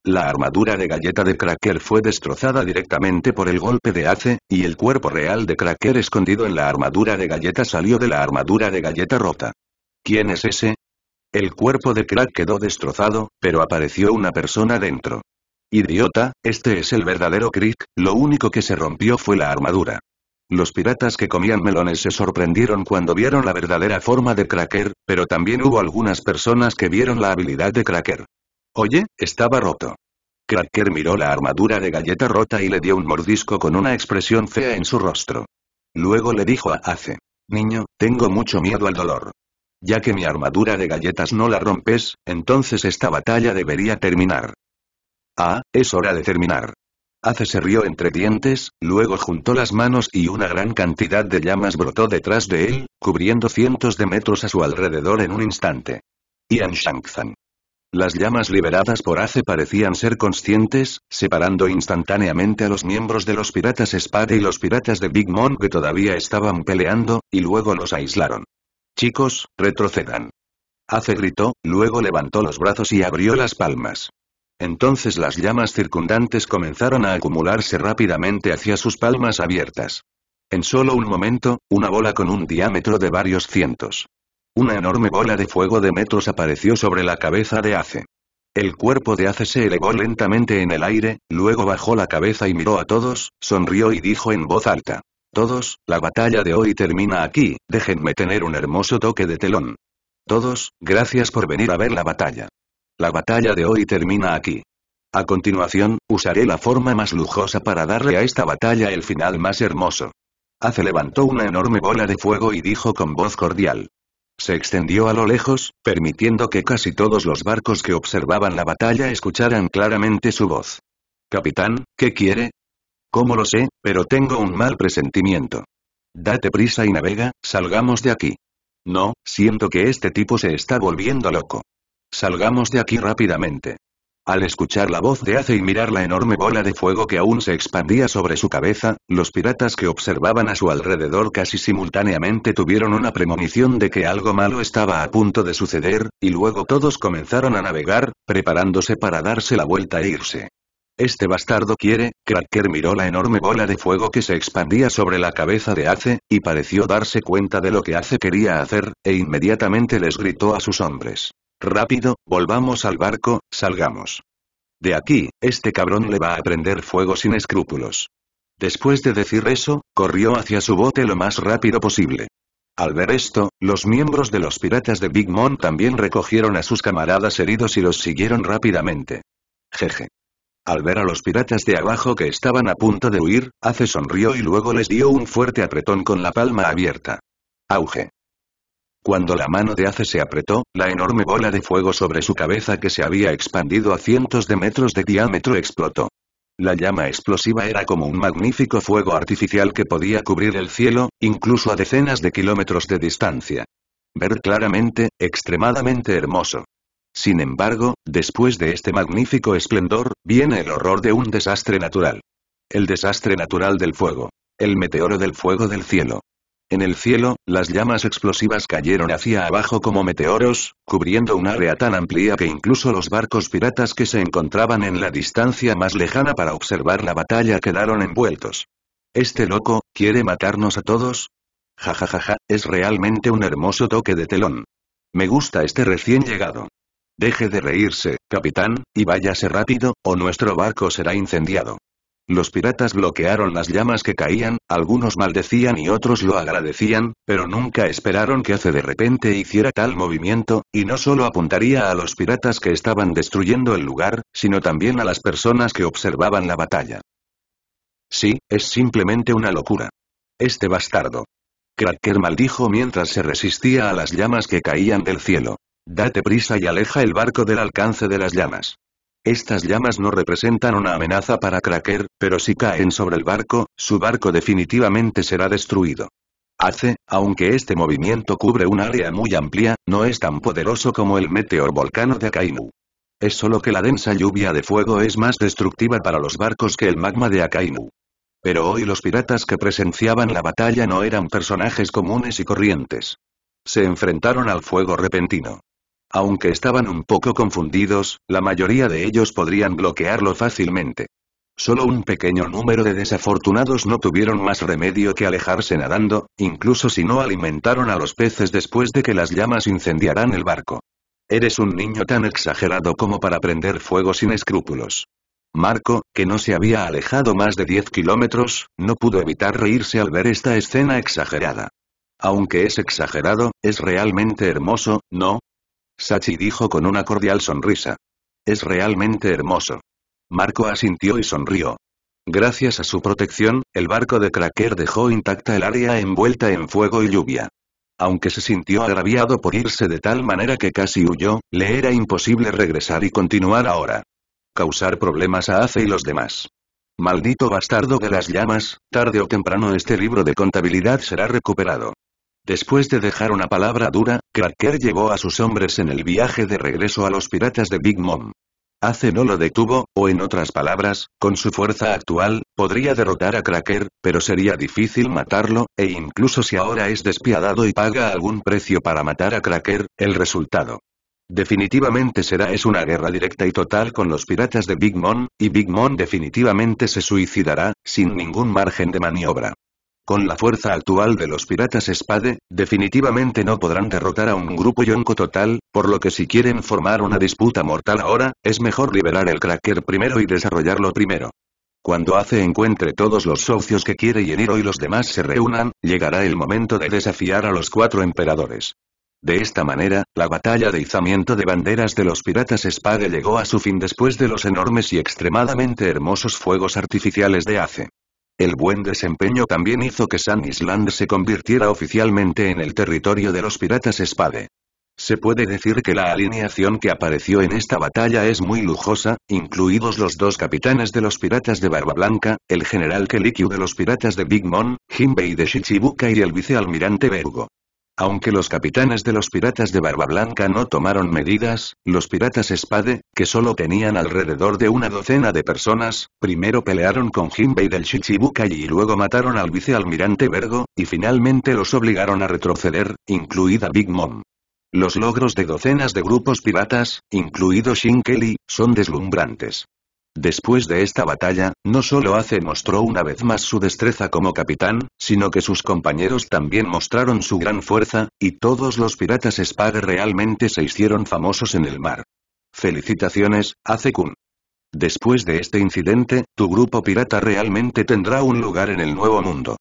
La armadura de galleta de Cracker fue destrozada directamente por el golpe de Ace, y el cuerpo real de Cracker escondido en la armadura de galleta salió de la armadura de galleta rota. ¿Quién es ese? El cuerpo de Crack quedó destrozado, pero apareció una persona dentro. Idiota, este es el verdadero Crick, lo único que se rompió fue la armadura. Los piratas que comían melones se sorprendieron cuando vieron la verdadera forma de Cracker, pero también hubo algunas personas que vieron la habilidad de Cracker. Oye, estaba roto. Cracker miró la armadura de galleta rota y le dio un mordisco con una expresión fea en su rostro. Luego le dijo a Ace. Niño, tengo mucho miedo al dolor. Ya que mi armadura de galletas no la rompes, entonces esta batalla debería terminar. Ah, es hora de terminar. Ace se rió entre dientes, luego juntó las manos y una gran cantidad de llamas brotó detrás de él, cubriendo cientos de metros a su alrededor en un instante. Ian Shankzan. Las llamas liberadas por Ace parecían ser conscientes, separando instantáneamente a los miembros de los piratas Espada y los piratas de Big Mom que todavía estaban peleando, y luego los aislaron. Chicos, retrocedan. Ace gritó, luego levantó los brazos y abrió las palmas. Entonces las llamas circundantes comenzaron a acumularse rápidamente hacia sus palmas abiertas. En solo un momento, una bola con un diámetro de varios cientos una enorme bola de fuego de metros apareció sobre la cabeza de Ace. El cuerpo de Ace se elevó lentamente en el aire, luego bajó la cabeza y miró a todos, sonrió y dijo en voz alta. Todos, la batalla de hoy termina aquí, déjenme tener un hermoso toque de telón. Todos, gracias por venir a ver la batalla. La batalla de hoy termina aquí. A continuación, usaré la forma más lujosa para darle a esta batalla el final más hermoso. Ace levantó una enorme bola de fuego y dijo con voz cordial. Se extendió a lo lejos, permitiendo que casi todos los barcos que observaban la batalla escucharan claramente su voz. Capitán, ¿qué quiere? ¿Cómo lo sé? Pero tengo un mal presentimiento. Date prisa y navega, salgamos de aquí. No, siento que este tipo se está volviendo loco. Salgamos de aquí rápidamente. Al escuchar la voz de Ace y mirar la enorme bola de fuego que aún se expandía sobre su cabeza, los piratas que observaban a su alrededor casi simultáneamente tuvieron una premonición de que algo malo estaba a punto de suceder, y luego todos comenzaron a navegar, preparándose para darse la vuelta e irse. Este bastardo quiere, Cracker miró la enorme bola de fuego que se expandía sobre la cabeza de Ace, y pareció darse cuenta de lo que Ace quería hacer, e inmediatamente les gritó a sus hombres. Rápido, volvamos al barco, salgamos. De aquí, este cabrón le va a prender fuego sin escrúpulos. Después de decir eso, corrió hacia su bote lo más rápido posible. Al ver esto, los miembros de los piratas de Big Mom también recogieron a sus camaradas heridos y los siguieron rápidamente. Jeje. Al ver a los piratas de abajo que estaban a punto de huir, Ace sonrió y luego les dio un fuerte apretón con la palma abierta. Auge. Cuando la mano de Ace se apretó, la enorme bola de fuego sobre su cabeza que se había expandido a cientos de metros de diámetro explotó. La llama explosiva era como un magnífico fuego artificial que podía cubrir el cielo, incluso a decenas de kilómetros de distancia. Ver claramente, extremadamente hermoso. Sin embargo, después de este magnífico esplendor, viene el horror de un desastre natural. El desastre natural del fuego. El meteoro del fuego del cielo. En el cielo, las llamas explosivas cayeron hacia abajo como meteoros, cubriendo un área tan amplia que incluso los barcos piratas que se encontraban en la distancia más lejana para observar la batalla quedaron envueltos. ¿Este loco, quiere matarnos a todos? Jajajaja, ja, ja, ja, es realmente un hermoso toque de telón. Me gusta este recién llegado. Deje de reírse, capitán, y váyase rápido, o nuestro barco será incendiado. Los piratas bloquearon las llamas que caían, algunos maldecían y otros lo agradecían, pero nunca esperaron que hace de repente hiciera tal movimiento, y no solo apuntaría a los piratas que estaban destruyendo el lugar, sino también a las personas que observaban la batalla. Sí, es simplemente una locura. Este bastardo. Cracker maldijo mientras se resistía a las llamas que caían del cielo. Date prisa y aleja el barco del alcance de las llamas. Estas llamas no representan una amenaza para Cracker, pero si caen sobre el barco, su barco definitivamente será destruido. Hace, aunque este movimiento cubre un área muy amplia, no es tan poderoso como el meteor volcano de Akainu. Es solo que la densa lluvia de fuego es más destructiva para los barcos que el magma de Akainu. Pero hoy los piratas que presenciaban la batalla no eran personajes comunes y corrientes. Se enfrentaron al fuego repentino. Aunque estaban un poco confundidos, la mayoría de ellos podrían bloquearlo fácilmente. Solo un pequeño número de desafortunados no tuvieron más remedio que alejarse nadando, incluso si no alimentaron a los peces después de que las llamas incendiaran el barco. Eres un niño tan exagerado como para prender fuego sin escrúpulos. Marco, que no se había alejado más de 10 kilómetros, no pudo evitar reírse al ver esta escena exagerada. Aunque es exagerado, es realmente hermoso, ¿no? Sachi dijo con una cordial sonrisa. Es realmente hermoso. Marco asintió y sonrió. Gracias a su protección, el barco de Cracker dejó intacta el área envuelta en fuego y lluvia. Aunque se sintió agraviado por irse de tal manera que casi huyó, le era imposible regresar y continuar ahora. Causar problemas a Ace y los demás. Maldito bastardo de las llamas, tarde o temprano este libro de contabilidad será recuperado. Después de dejar una palabra dura, Cracker llevó a sus hombres en el viaje de regreso a los piratas de Big Mom. Ace no lo detuvo, o en otras palabras, con su fuerza actual, podría derrotar a Cracker, pero sería difícil matarlo, e incluso si ahora es despiadado y paga algún precio para matar a Cracker, el resultado. Definitivamente será es una guerra directa y total con los piratas de Big Mom, y Big Mom definitivamente se suicidará, sin ningún margen de maniobra. Con la fuerza actual de los piratas Spade, definitivamente no podrán derrotar a un grupo yonko total, por lo que si quieren formar una disputa mortal ahora, es mejor liberar el cracker primero y desarrollarlo primero. Cuando Ace encuentre todos los socios que quiere y Eniro y los demás se reúnan, llegará el momento de desafiar a los cuatro emperadores. De esta manera, la batalla de izamiento de banderas de los piratas Spade llegó a su fin después de los enormes y extremadamente hermosos fuegos artificiales de Ace. El buen desempeño también hizo que San Island se convirtiera oficialmente en el territorio de los piratas Spade. Se puede decir que la alineación que apareció en esta batalla es muy lujosa, incluidos los dos capitanes de los piratas de Barba Blanca, el general Kelikyu de los piratas de Big Mom, Jinbei de Shichibuka y el vicealmirante Berugo. Aunque los capitanes de los piratas de Barba Blanca no tomaron medidas, los piratas Spade, que solo tenían alrededor de una docena de personas, primero pelearon con Jinbei del Shichibukai y luego mataron al vicealmirante Vergo, y finalmente los obligaron a retroceder, incluida Big Mom. Los logros de docenas de grupos piratas, incluido Shin Kelly, son deslumbrantes. Después de esta batalla, no solo Ace mostró una vez más su destreza como capitán, sino que sus compañeros también mostraron su gran fuerza, y todos los piratas Spade realmente se hicieron famosos en el mar. Felicitaciones, Ace-kun. Después de este incidente, tu grupo pirata realmente tendrá un lugar en el nuevo mundo.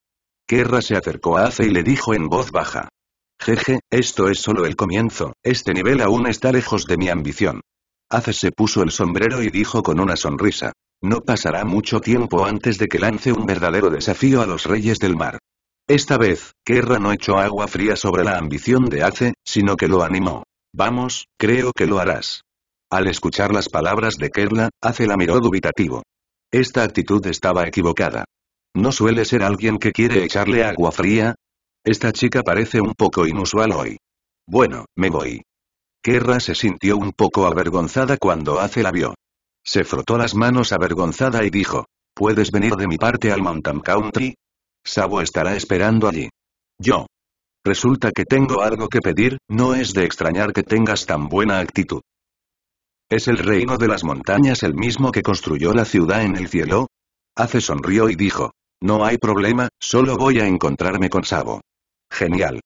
Kerra se acercó a Ace y le dijo en voz baja. Jeje, esto es solo el comienzo, este nivel aún está lejos de mi ambición. Ace se puso el sombrero y dijo con una sonrisa. No pasará mucho tiempo antes de que lance un verdadero desafío a los reyes del mar. Esta vez, Kerra no echó agua fría sobre la ambición de Ace, sino que lo animó. Vamos, creo que lo harás. Al escuchar las palabras de Kerla, Ace la miró dubitativo. Esta actitud estaba equivocada. ¿No suele ser alguien que quiere echarle agua fría? Esta chica parece un poco inusual hoy. Bueno, me voy. Kerra se sintió un poco avergonzada cuando Ace la vio. Se frotó las manos avergonzada y dijo, ¿puedes venir de mi parte al Mountain Country? Sabo estará esperando allí. Yo. Resulta que tengo algo que pedir, no es de extrañar que tengas tan buena actitud. ¿Es el reino de las montañas el mismo que construyó la ciudad en el cielo? Ace sonrió y dijo, no hay problema, solo voy a encontrarme con Sabo. Genial.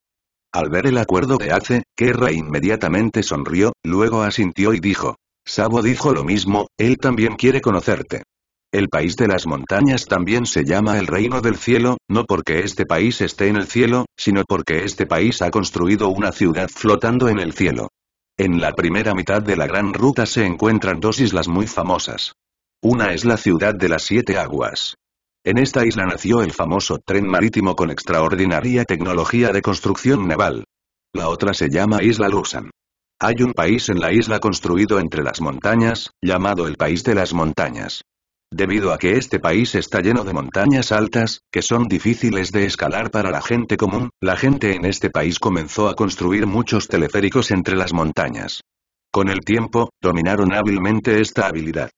Al ver el acuerdo que hace, Kerra inmediatamente sonrió, luego asintió y dijo. Sabo dijo lo mismo, él también quiere conocerte. El país de las montañas también se llama el reino del cielo, no porque este país esté en el cielo, sino porque este país ha construido una ciudad flotando en el cielo. En la primera mitad de la gran ruta se encuentran dos islas muy famosas. Una es la ciudad de las siete aguas. En esta isla nació el famoso tren marítimo con extraordinaria tecnología de construcción naval. La otra se llama Isla Lusan. Hay un país en la isla construido entre las montañas, llamado el País de las Montañas. Debido a que este país está lleno de montañas altas, que son difíciles de escalar para la gente común, la gente en este país comenzó a construir muchos teleféricos entre las montañas. Con el tiempo, dominaron hábilmente esta habilidad.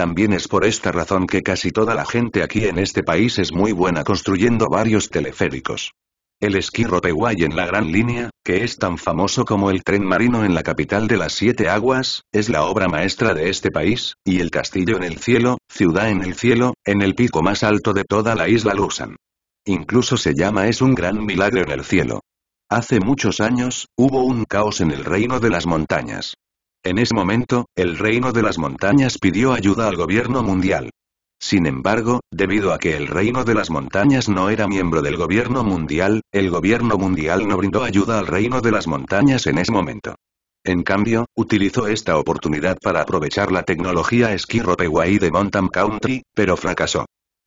También es por esta razón que casi toda la gente aquí en este país es muy buena construyendo varios teleféricos. El esquí Peguay en la Gran Línea, que es tan famoso como el tren marino en la capital de las Siete Aguas, es la obra maestra de este país, y el castillo en el cielo, ciudad en el cielo, en el pico más alto de toda la isla Lusan. Incluso se llama es un gran milagro en el cielo. Hace muchos años, hubo un caos en el reino de las montañas. En ese momento, el Reino de las Montañas pidió ayuda al gobierno mundial. Sin embargo, debido a que el Reino de las Montañas no era miembro del gobierno mundial, el gobierno mundial no brindó ayuda al Reino de las Montañas en ese momento. En cambio, utilizó esta oportunidad para aprovechar la tecnología esquí Ropeway de Mountain Country, pero fracasó.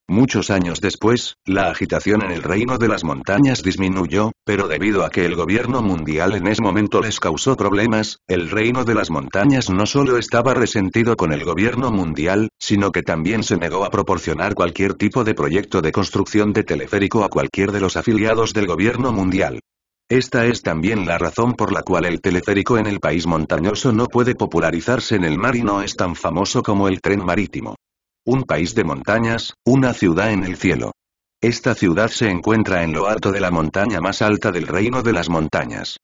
Muchos años después, la agitación en el reino de las montañas disminuyó, pero debido a que el gobierno mundial en ese momento les causó problemas, el reino de las montañas no solo estaba resentido con el gobierno mundial, sino que también se negó a proporcionar cualquier tipo de proyecto de construcción de teleférico a cualquier de los afiliados del gobierno mundial. Esta es también la razón por la cual el teleférico en el país montañoso no puede popularizarse en el mar y no es tan famoso como el tren marítimo. Un país de montañas, una ciudad en el cielo. Esta ciudad se encuentra en lo alto de la montaña más alta del reino de las montañas.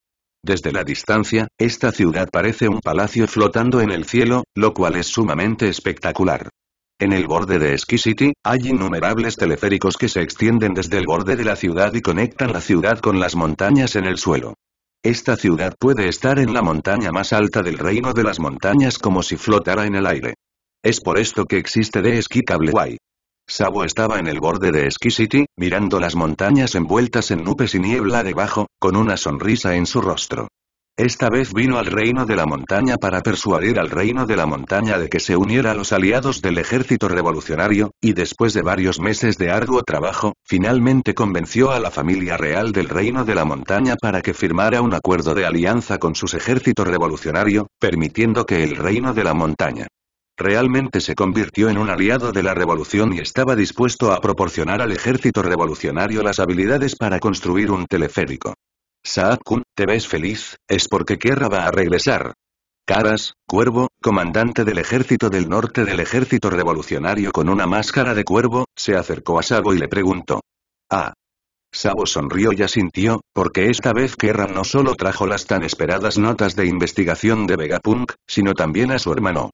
Desde la distancia, esta ciudad parece un palacio flotando en el cielo, lo cual es sumamente espectacular. En el borde de Esquisiti, hay innumerables teleféricos que se extienden desde el borde de la ciudad y conectan la ciudad con las montañas en el suelo. Esta ciudad puede estar en la montaña más alta del reino de las montañas como si flotara en el aire. Es por esto que existe The Ski Cableway. Sabo estaba en el borde de Ski City, mirando las montañas envueltas en nubes y niebla debajo, con una sonrisa en su rostro. Esta vez vino al reino de la montaña para persuadir al reino de la montaña de que se uniera a los aliados del ejército revolucionario, y después de varios meses de arduo trabajo, finalmente convenció a la familia real del reino de la montaña para que firmara un acuerdo de alianza con sus ejércitos revolucionario, permitiendo que el reino de la montaña Realmente se convirtió en un aliado de la revolución y estaba dispuesto a proporcionar al ejército revolucionario las habilidades para construir un teleférico. Saad ¿te ves feliz? Es porque Kerra va a regresar. Caras, Cuervo, comandante del ejército del norte del ejército revolucionario con una máscara de cuervo, se acercó a Sabo y le preguntó. Ah. Sabo sonrió y asintió, porque esta vez Kerra no solo trajo las tan esperadas notas de investigación de Vegapunk, sino también a su hermano.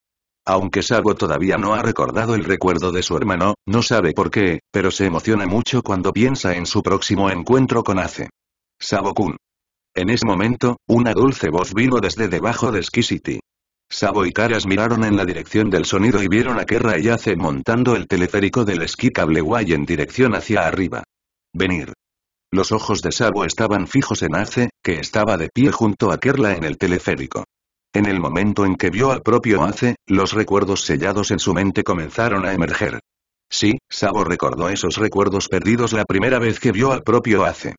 Aunque Sago todavía no ha recordado el recuerdo de su hermano, no sabe por qué, pero se emociona mucho cuando piensa en su próximo encuentro con Ace. Sabo-kun. En ese momento, una dulce voz vino desde debajo de City. Sabo y Karas miraron en la dirección del sonido y vieron a Kerra y Ace montando el teleférico del esquí cableway en dirección hacia arriba. Venir. Los ojos de Sabo estaban fijos en Ace, que estaba de pie junto a Kerla en el teleférico. En el momento en que vio al propio Ace, los recuerdos sellados en su mente comenzaron a emerger. Sí, Sabo recordó esos recuerdos perdidos la primera vez que vio al propio Ace.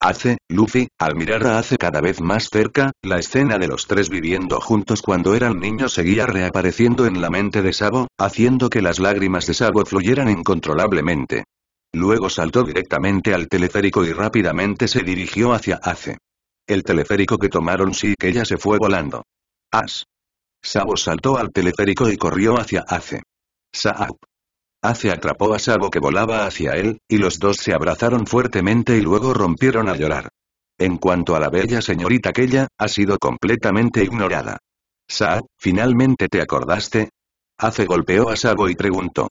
Ace, Luffy, al mirar a Ace cada vez más cerca, la escena de los tres viviendo juntos cuando eran niños seguía reapareciendo en la mente de Sabo, haciendo que las lágrimas de Sabo fluyeran incontrolablemente. Luego saltó directamente al teleférico y rápidamente se dirigió hacia Ace. El teleférico que tomaron sí que ella se fue volando. As. Sabo saltó al teleférico y corrió hacia Ace. Saab. Ace atrapó a Sabo que volaba hacia él, y los dos se abrazaron fuertemente y luego rompieron a llorar. En cuanto a la bella señorita aquella, ha sido completamente ignorada. Saab, ¿finalmente te acordaste? Ace golpeó a Sabo y preguntó.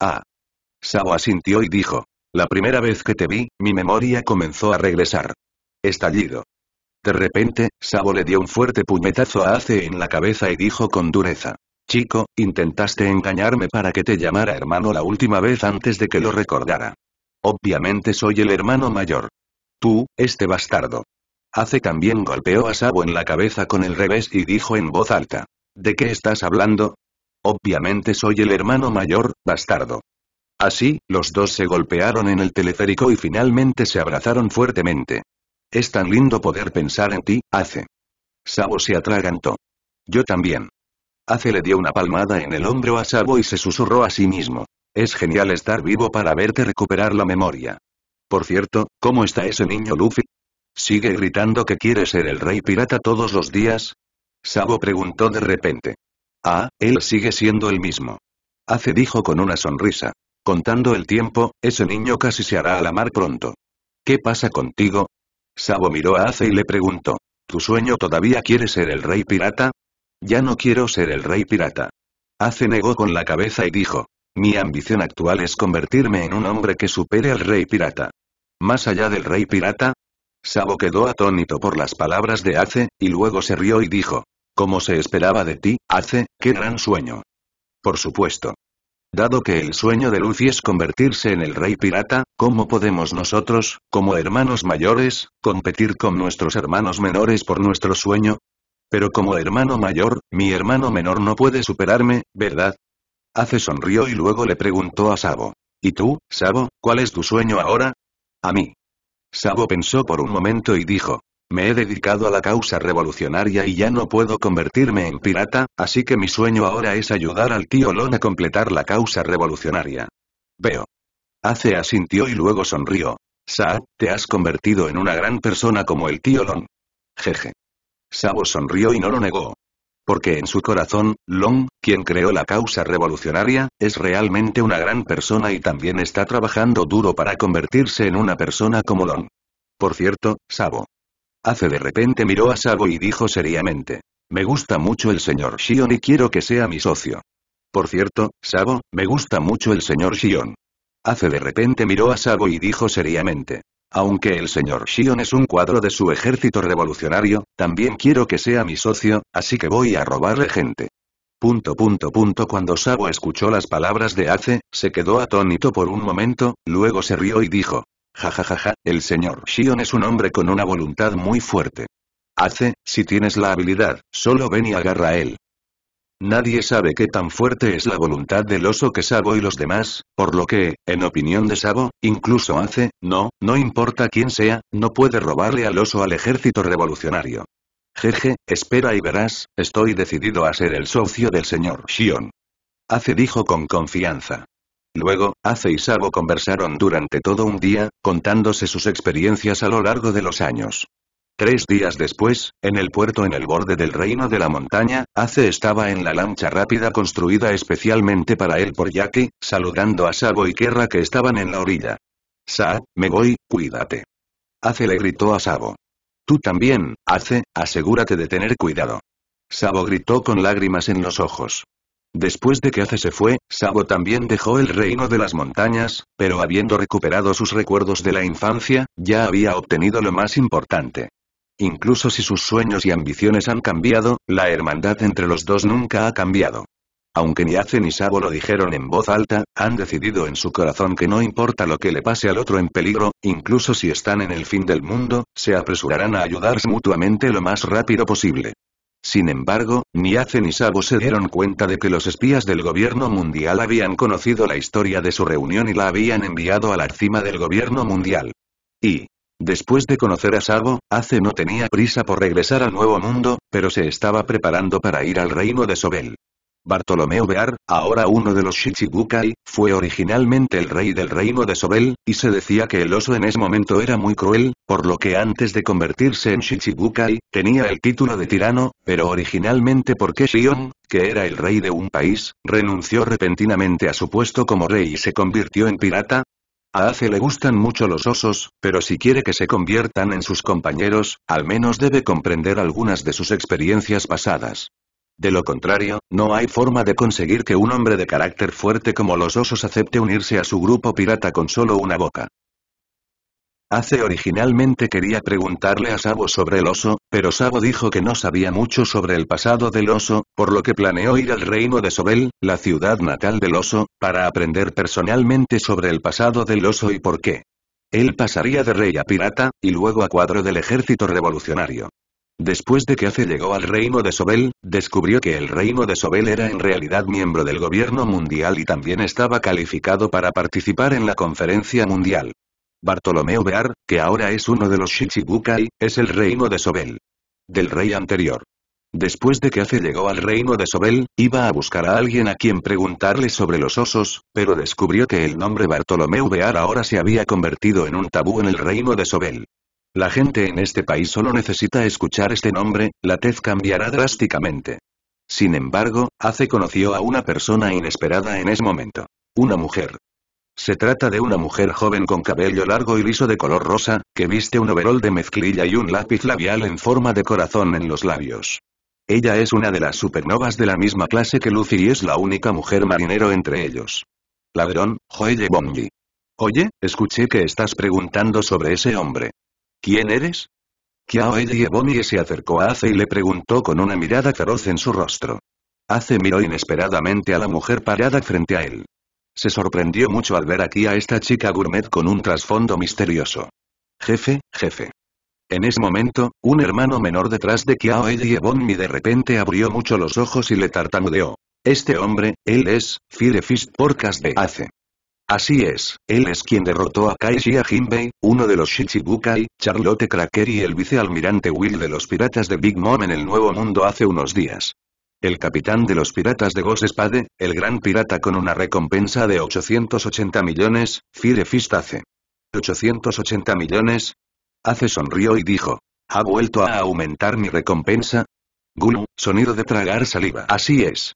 Ah. Sabo asintió y dijo. La primera vez que te vi, mi memoria comenzó a regresar. Estallido. De repente, Sabo le dio un fuerte puñetazo a Ace en la cabeza y dijo con dureza. Chico, intentaste engañarme para que te llamara hermano la última vez antes de que lo recordara. Obviamente soy el hermano mayor. Tú, este bastardo. Ace también golpeó a Sabo en la cabeza con el revés y dijo en voz alta. ¿De qué estás hablando? Obviamente soy el hermano mayor, bastardo. Así, los dos se golpearon en el teleférico y finalmente se abrazaron fuertemente. Es tan lindo poder pensar en ti, Hace. Sabo se atragantó. Yo también. Hace le dio una palmada en el hombro a Sabo y se susurró a sí mismo. Es genial estar vivo para verte recuperar la memoria. Por cierto, ¿cómo está ese niño Luffy? ¿Sigue gritando que quiere ser el rey pirata todos los días? Sabo preguntó de repente. Ah, él sigue siendo el mismo. Hace dijo con una sonrisa. Contando el tiempo, ese niño casi se hará a la mar pronto. ¿Qué pasa contigo? Sabo miró a Ace y le preguntó. ¿Tu sueño todavía quiere ser el rey pirata? Ya no quiero ser el rey pirata. Ace negó con la cabeza y dijo. Mi ambición actual es convertirme en un hombre que supere al rey pirata. ¿Más allá del rey pirata? Sabo quedó atónito por las palabras de Ace, y luego se rió y dijo. Como se esperaba de ti, Ace, qué gran sueño. Por supuesto. Dado que el sueño de Luffy es convertirse en el rey pirata, ¿cómo podemos nosotros, como hermanos mayores, competir con nuestros hermanos menores por nuestro sueño? Pero como hermano mayor, mi hermano menor no puede superarme, ¿verdad? Hace sonrió y luego le preguntó a Sabo. ¿Y tú, Sabo, cuál es tu sueño ahora? A mí. Sabo pensó por un momento y dijo, me he dedicado a la causa revolucionaria y ya no puedo convertirme en pirata, así que mi sueño ahora es ayudar al tío Lon a completar la causa revolucionaria. Veo. Hace asintió y luego sonrió. Sa, te has convertido en una gran persona como el tío Long. Jeje. Sabo sonrió y no lo negó. Porque en su corazón, Long, quien creó la causa revolucionaria, es realmente una gran persona y también está trabajando duro para convertirse en una persona como Long. Por cierto, Sabo. Ace de repente miró a Sabo y dijo seriamente. Me gusta mucho el señor Shion y quiero que sea mi socio. Por cierto, Sabo, me gusta mucho el señor Shion. Hace de repente miró a Sabo y dijo seriamente. Aunque el señor Shion es un cuadro de su ejército revolucionario, también quiero que sea mi socio, así que voy a robarle gente. Punto punto punto cuando Sabo escuchó las palabras de Ace, se quedó atónito por un momento, luego se rió y dijo, Jajajaja, el señor Shion es un hombre con una voluntad muy fuerte. Hace, si tienes la habilidad, solo ven y agarra a él. Nadie sabe qué tan fuerte es la voluntad del oso que Sabo y los demás, por lo que, en opinión de Sabo, incluso hace, no, no importa quién sea, no puede robarle al oso al ejército revolucionario. Jeje, espera y verás, estoy decidido a ser el socio del señor Shion. Hace dijo con confianza. Luego, Ace y Sabo conversaron durante todo un día, contándose sus experiencias a lo largo de los años. Tres días después, en el puerto en el borde del reino de la montaña, Ace estaba en la lancha rápida construida especialmente para él por Jackie, saludando a Sabo y Kerra que estaban en la orilla. Sa, me voy, cuídate. Ace le gritó a Sabo. Tú también, Ace, asegúrate de tener cuidado. Sabo gritó con lágrimas en los ojos. Después de que Ace se fue, Sabo también dejó el reino de las montañas, pero habiendo recuperado sus recuerdos de la infancia, ya había obtenido lo más importante. Incluso si sus sueños y ambiciones han cambiado, la hermandad entre los dos nunca ha cambiado. Aunque ni Ace ni Sabo lo dijeron en voz alta, han decidido en su corazón que no importa lo que le pase al otro en peligro, incluso si están en el fin del mundo, se apresurarán a ayudarse mutuamente lo más rápido posible. Sin embargo, ni Ace ni Sabo se dieron cuenta de que los espías del gobierno mundial habían conocido la historia de su reunión y la habían enviado a la cima del gobierno mundial. Y, después de conocer a Sabo, Ace no tenía prisa por regresar al Nuevo Mundo, pero se estaba preparando para ir al reino de Sobel. Bartolomeo Bear, ahora uno de los Shichibukai, fue originalmente el rey del reino de Sobel, y se decía que el oso en ese momento era muy cruel, por lo que antes de convertirse en Shichibukai, tenía el título de tirano, pero originalmente porque Shion, que era el rey de un país, renunció repentinamente a su puesto como rey y se convirtió en pirata, a Ace le gustan mucho los osos, pero si quiere que se conviertan en sus compañeros, al menos debe comprender algunas de sus experiencias pasadas. De lo contrario, no hay forma de conseguir que un hombre de carácter fuerte como los osos acepte unirse a su grupo pirata con solo una boca. Ace originalmente quería preguntarle a Sabo sobre el oso, pero Sabo dijo que no sabía mucho sobre el pasado del oso, por lo que planeó ir al reino de Sobel, la ciudad natal del oso, para aprender personalmente sobre el pasado del oso y por qué. Él pasaría de rey a pirata, y luego a cuadro del ejército revolucionario. Después de que Ace llegó al reino de Sobel, descubrió que el reino de Sobel era en realidad miembro del gobierno mundial y también estaba calificado para participar en la conferencia mundial. Bartolomeo Bear, que ahora es uno de los Shichibukai, es el reino de Sobel. Del rey anterior. Después de que Ace llegó al reino de Sobel, iba a buscar a alguien a quien preguntarle sobre los osos, pero descubrió que el nombre Bartolomeu Bear ahora se había convertido en un tabú en el reino de Sobel. La gente en este país solo necesita escuchar este nombre, la tez cambiará drásticamente. Sin embargo, hace conoció a una persona inesperada en ese momento. Una mujer. Se trata de una mujer joven con cabello largo y liso de color rosa, que viste un overol de mezclilla y un lápiz labial en forma de corazón en los labios. Ella es una de las supernovas de la misma clase que Lucy y es la única mujer marinero entre ellos. Ladrón, joye Bongi. Oye, escuché que estás preguntando sobre ese hombre. ¿Quién eres? Kiao Bonnie se acercó a Ace y le preguntó con una mirada feroz en su rostro. Ace miró inesperadamente a la mujer parada frente a él. Se sorprendió mucho al ver aquí a esta chica gourmet con un trasfondo misterioso. Jefe, jefe. En ese momento, un hermano menor detrás de Kiao Bonnie de repente abrió mucho los ojos y le tartamudeó. Este hombre, él es, Firefist Porcas de Ace. Así es, él es quien derrotó a a Jinbei, uno de los Shichibukai, Charlotte Cracker y el vicealmirante Will de los piratas de Big Mom en el Nuevo Mundo hace unos días. El capitán de los piratas de Ghost Spade, el gran pirata con una recompensa de 880 millones, Fire Fist hace. 880 millones. Hace sonrió y dijo. ¿Ha vuelto a aumentar mi recompensa? Gulu, sonido de tragar saliva. Así es,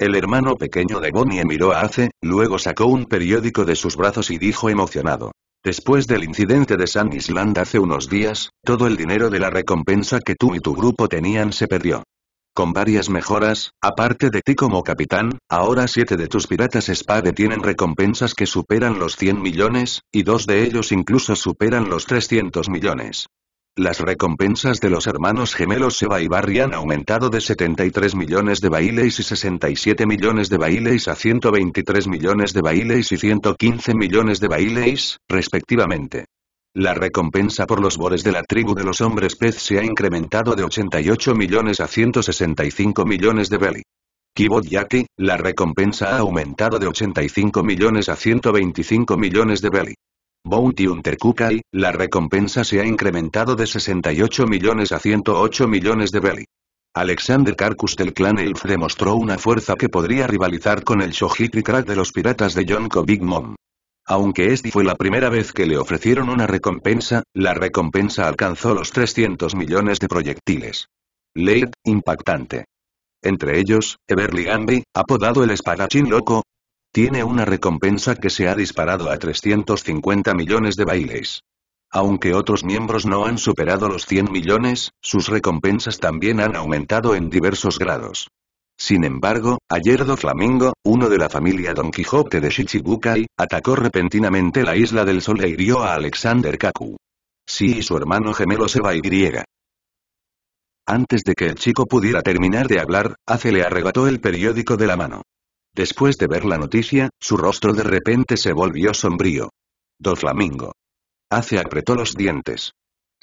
el hermano pequeño de Bonnie miró a Ace, luego sacó un periódico de sus brazos y dijo emocionado. Después del incidente de San Island hace unos días, todo el dinero de la recompensa que tú y tu grupo tenían se perdió. Con varias mejoras, aparte de ti como capitán, ahora siete de tus piratas Spade tienen recompensas que superan los 100 millones, y dos de ellos incluso superan los 300 millones. Las recompensas de los hermanos gemelos Seba y Barry han aumentado de 73 millones de bailes y 67 millones de bailes a 123 millones de bailes y 115 millones de bailes, respectivamente. La recompensa por los bores de la tribu de los hombres pez se ha incrementado de 88 millones a 165 millones de belly. Kibod Yaki, la recompensa ha aumentado de 85 millones a 125 millones de belly. Bounty Hunter Kukai, la recompensa se ha incrementado de 68 millones a 108 millones de Belly. Alexander Carcus del clan Elf demostró una fuerza que podría rivalizar con el Shohitri Crack de los piratas de Yonko Big Mom. Aunque este fue la primera vez que le ofrecieron una recompensa, la recompensa alcanzó los 300 millones de proyectiles. Late, impactante. Entre ellos, Everly Gambi, apodado el espadachín loco, tiene una recompensa que se ha disparado a 350 millones de bailes. Aunque otros miembros no han superado los 100 millones, sus recompensas también han aumentado en diversos grados. Sin embargo, ayer Do Flamingo, uno de la familia Don Quijote de Shichibukai, atacó repentinamente la Isla del Sol e hirió a Alexander Kaku. Sí y su hermano gemelo se va Y. Antes de que el chico pudiera terminar de hablar, Ace le arrebató el periódico de la mano. Después de ver la noticia, su rostro de repente se volvió sombrío. Flamingo. Hace apretó los dientes.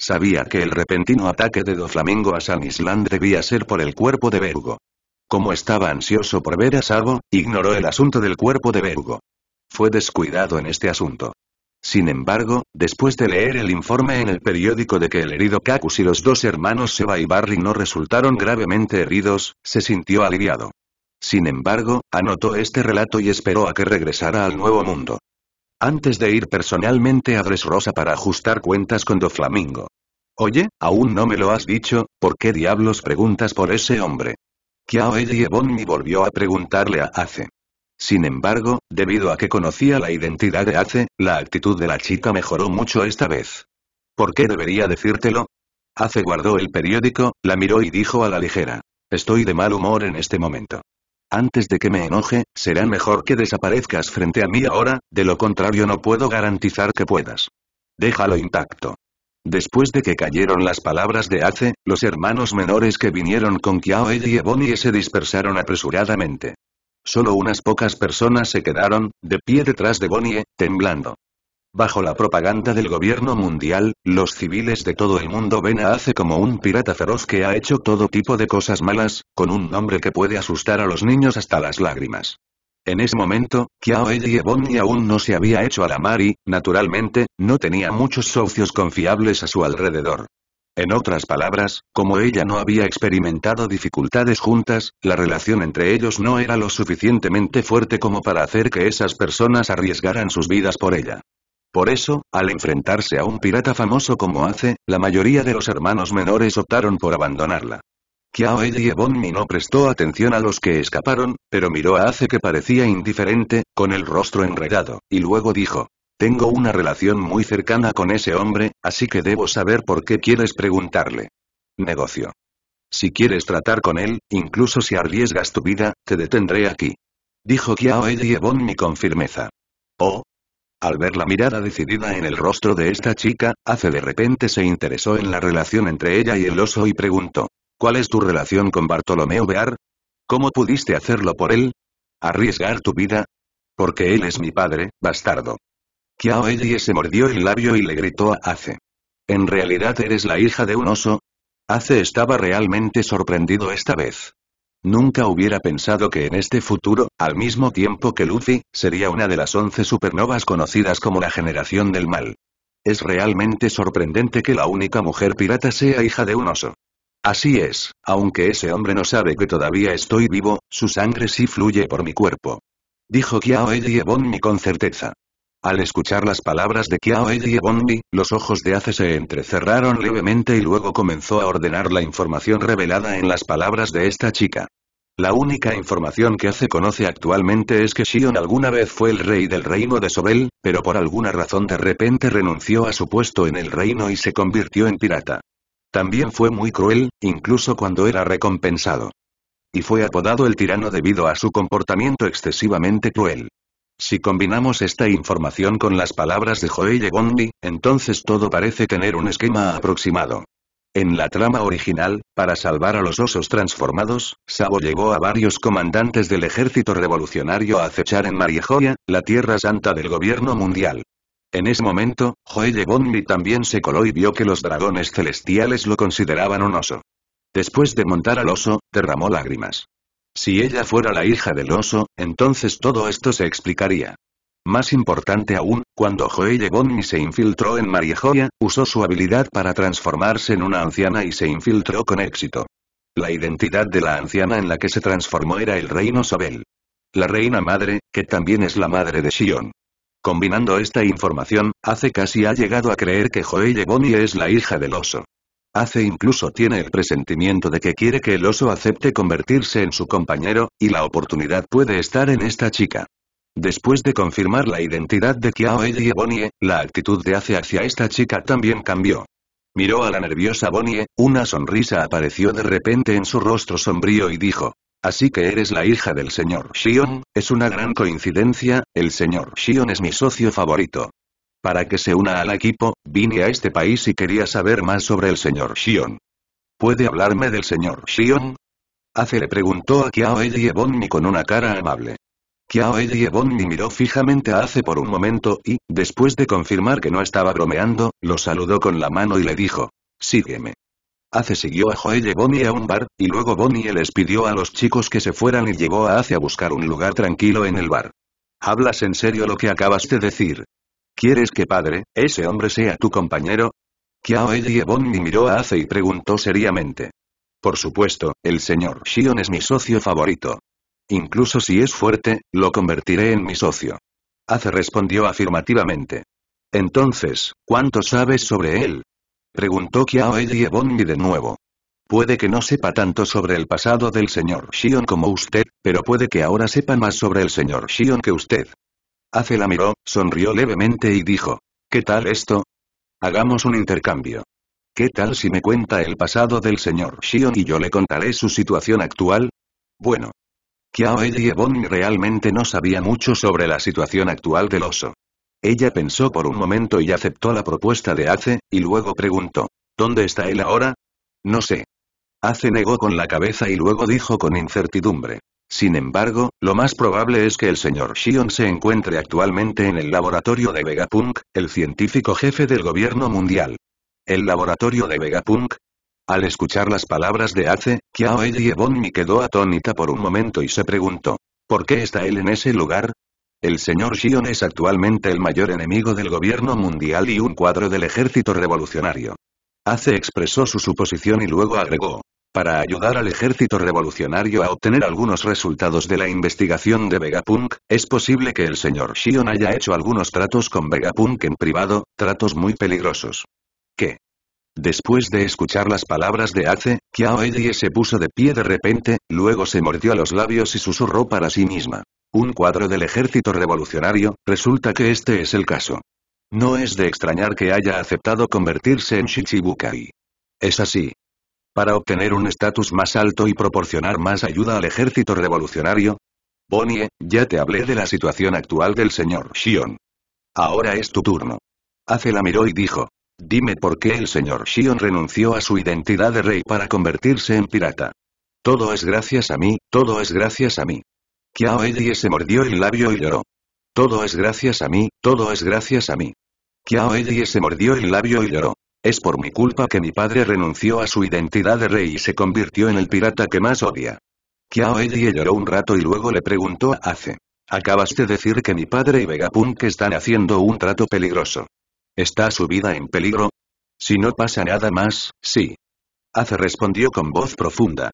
Sabía que el repentino ataque de Do Flamingo a San Island debía ser por el cuerpo de Berugo. Como estaba ansioso por ver a Sabo, ignoró el asunto del cuerpo de Berugo. Fue descuidado en este asunto. Sin embargo, después de leer el informe en el periódico de que el herido Cacus y los dos hermanos Seba y Barry no resultaron gravemente heridos, se sintió aliviado. Sin embargo, anotó este relato y esperó a que regresara al Nuevo Mundo. Antes de ir personalmente a Rosa para ajustar cuentas con Doflamingo. Oye, aún no me lo has dicho, ¿por qué diablos preguntas por ese hombre? Kiao Bonnie volvió a preguntarle a Ace. Sin embargo, debido a que conocía la identidad de Ace, la actitud de la chica mejoró mucho esta vez. ¿Por qué debería decírtelo? Ace guardó el periódico, la miró y dijo a la ligera. Estoy de mal humor en este momento. Antes de que me enoje, será mejor que desaparezcas frente a mí ahora, de lo contrario no puedo garantizar que puedas. Déjalo intacto. Después de que cayeron las palabras de Ace, los hermanos menores que vinieron con Kiao y Bonnie se dispersaron apresuradamente. Solo unas pocas personas se quedaron, de pie detrás de Bonnie, temblando. Bajo la propaganda del gobierno mundial, los civiles de todo el mundo ven a Ace como un pirata feroz que ha hecho todo tipo de cosas malas, con un nombre que puede asustar a los niños hasta las lágrimas. En ese momento, Kiao y Bonnie aún no se había hecho a la mar y, naturalmente, no tenía muchos socios confiables a su alrededor. En otras palabras, como ella no había experimentado dificultades juntas, la relación entre ellos no era lo suficientemente fuerte como para hacer que esas personas arriesgaran sus vidas por ella. Por eso, al enfrentarse a un pirata famoso como Ace, la mayoría de los hermanos menores optaron por abandonarla. Kiao y Ebonmi no prestó atención a los que escaparon, pero miró a Ace que parecía indiferente, con el rostro enredado, y luego dijo. Tengo una relación muy cercana con ese hombre, así que debo saber por qué quieres preguntarle. Negocio. Si quieres tratar con él, incluso si arriesgas tu vida, te detendré aquí. Dijo Kiao Ebonmi con firmeza. Oh, al ver la mirada decidida en el rostro de esta chica, Ace de repente se interesó en la relación entre ella y el oso y preguntó. ¿Cuál es tu relación con Bartolomeo Bear? ¿Cómo pudiste hacerlo por él? ¿Arriesgar tu vida? Porque él es mi padre, bastardo. Kiao se mordió el labio y le gritó a Ace. ¿En realidad eres la hija de un oso? Ace estaba realmente sorprendido esta vez. Nunca hubiera pensado que en este futuro, al mismo tiempo que Lucy, sería una de las once supernovas conocidas como la generación del mal. Es realmente sorprendente que la única mujer pirata sea hija de un oso. Así es, aunque ese hombre no sabe que todavía estoy vivo, su sangre sí fluye por mi cuerpo. Dijo Kiao Eddie Bonmi con certeza. Al escuchar las palabras de Kiao y los ojos de Ace se entrecerraron levemente y luego comenzó a ordenar la información revelada en las palabras de esta chica. La única información que Ace conoce actualmente es que Shion alguna vez fue el rey del reino de Sobel, pero por alguna razón de repente renunció a su puesto en el reino y se convirtió en pirata. También fue muy cruel, incluso cuando era recompensado. Y fue apodado el tirano debido a su comportamiento excesivamente cruel. Si combinamos esta información con las palabras de Joelle Bondi, entonces todo parece tener un esquema aproximado. En la trama original, para salvar a los osos transformados, Sabo llevó a varios comandantes del ejército revolucionario a acechar en Mariejoia, la tierra santa del gobierno mundial. En ese momento, Joelle Bondi también se coló y vio que los dragones celestiales lo consideraban un oso. Después de montar al oso, derramó lágrimas. Si ella fuera la hija del oso, entonces todo esto se explicaría. Más importante aún, cuando Joelle Bonnie se infiltró en Marie Joya, usó su habilidad para transformarse en una anciana y se infiltró con éxito. La identidad de la anciana en la que se transformó era el reino Sobel. La reina madre, que también es la madre de Shion. Combinando esta información, hace casi ha llegado a creer que Joelle Bonnie es la hija del oso. Ace incluso tiene el presentimiento de que quiere que el oso acepte convertirse en su compañero, y la oportunidad puede estar en esta chica. Después de confirmar la identidad de Kiao y Bonnie, la actitud de Ace hacia esta chica también cambió. Miró a la nerviosa Bonnie, una sonrisa apareció de repente en su rostro sombrío y dijo, Así que eres la hija del señor Shion, es una gran coincidencia, el señor Shion es mi socio favorito. Para que se una al equipo, vine a este país y quería saber más sobre el señor Shion. ¿Puede hablarme del señor Shion? Hace le preguntó a Kiao y Bonnie con una cara amable. Kiao Eddie miró fijamente a Ace por un momento y, después de confirmar que no estaba bromeando, lo saludó con la mano y le dijo, sígueme. Ace siguió a Joelle Bonnie a un bar, y luego Bonnie les pidió a los chicos que se fueran y llevó a Ace a buscar un lugar tranquilo en el bar. ¿Hablas en serio lo que acabas de decir? ¿Quieres que padre, ese hombre sea tu compañero? Kiao Bonmi miró a Ace y preguntó seriamente. Por supuesto, el señor Shion es mi socio favorito. Incluso si es fuerte, lo convertiré en mi socio. Ace respondió afirmativamente. Entonces, ¿cuánto sabes sobre él? Preguntó Kiao Bonmi de nuevo. Puede que no sepa tanto sobre el pasado del señor Shion como usted, pero puede que ahora sepa más sobre el señor Shion que usted. Ace la miró, sonrió levemente y dijo. ¿Qué tal esto? Hagamos un intercambio. ¿Qué tal si me cuenta el pasado del señor Xion y yo le contaré su situación actual? Bueno. Kiao y realmente no sabía mucho sobre la situación actual del oso. Ella pensó por un momento y aceptó la propuesta de Ace, y luego preguntó. ¿Dónde está él ahora? No sé. Ace negó con la cabeza y luego dijo con incertidumbre. Sin embargo, lo más probable es que el señor Shion se encuentre actualmente en el laboratorio de Vegapunk, el científico jefe del gobierno mundial. ¿El laboratorio de Vegapunk? Al escuchar las palabras de Ace, Kiao y quedó atónita por un momento y se preguntó, ¿por qué está él en ese lugar? El señor Shion es actualmente el mayor enemigo del gobierno mundial y un cuadro del ejército revolucionario. Ace expresó su suposición y luego agregó, para ayudar al ejército revolucionario a obtener algunos resultados de la investigación de Vegapunk, es posible que el señor Shion haya hecho algunos tratos con Vegapunk en privado, tratos muy peligrosos. ¿Qué? Después de escuchar las palabras de Ace, Kiao Eddie se puso de pie de repente, luego se mordió a los labios y susurró para sí misma. Un cuadro del ejército revolucionario, resulta que este es el caso. No es de extrañar que haya aceptado convertirse en Shichibukai. Es así, para obtener un estatus más alto y proporcionar más ayuda al ejército revolucionario? Bonnie, ya te hablé de la situación actual del señor Shion. Ahora es tu turno. Hace la miró y dijo. Dime por qué el señor Shion renunció a su identidad de rey para convertirse en pirata. Todo es gracias a mí, todo es gracias a mí. Kiao Eddie se mordió el labio y lloró. Todo es gracias a mí, todo es gracias a mí. Kiao Eddie se mordió el labio y lloró. Es por mi culpa que mi padre renunció a su identidad de rey y se convirtió en el pirata que más odia. Kiao Eddie lloró un rato y luego le preguntó a Ace. Acabas de decir que mi padre y Vegapunk están haciendo un trato peligroso. ¿Está su vida en peligro? Si no pasa nada más, sí. Ace respondió con voz profunda.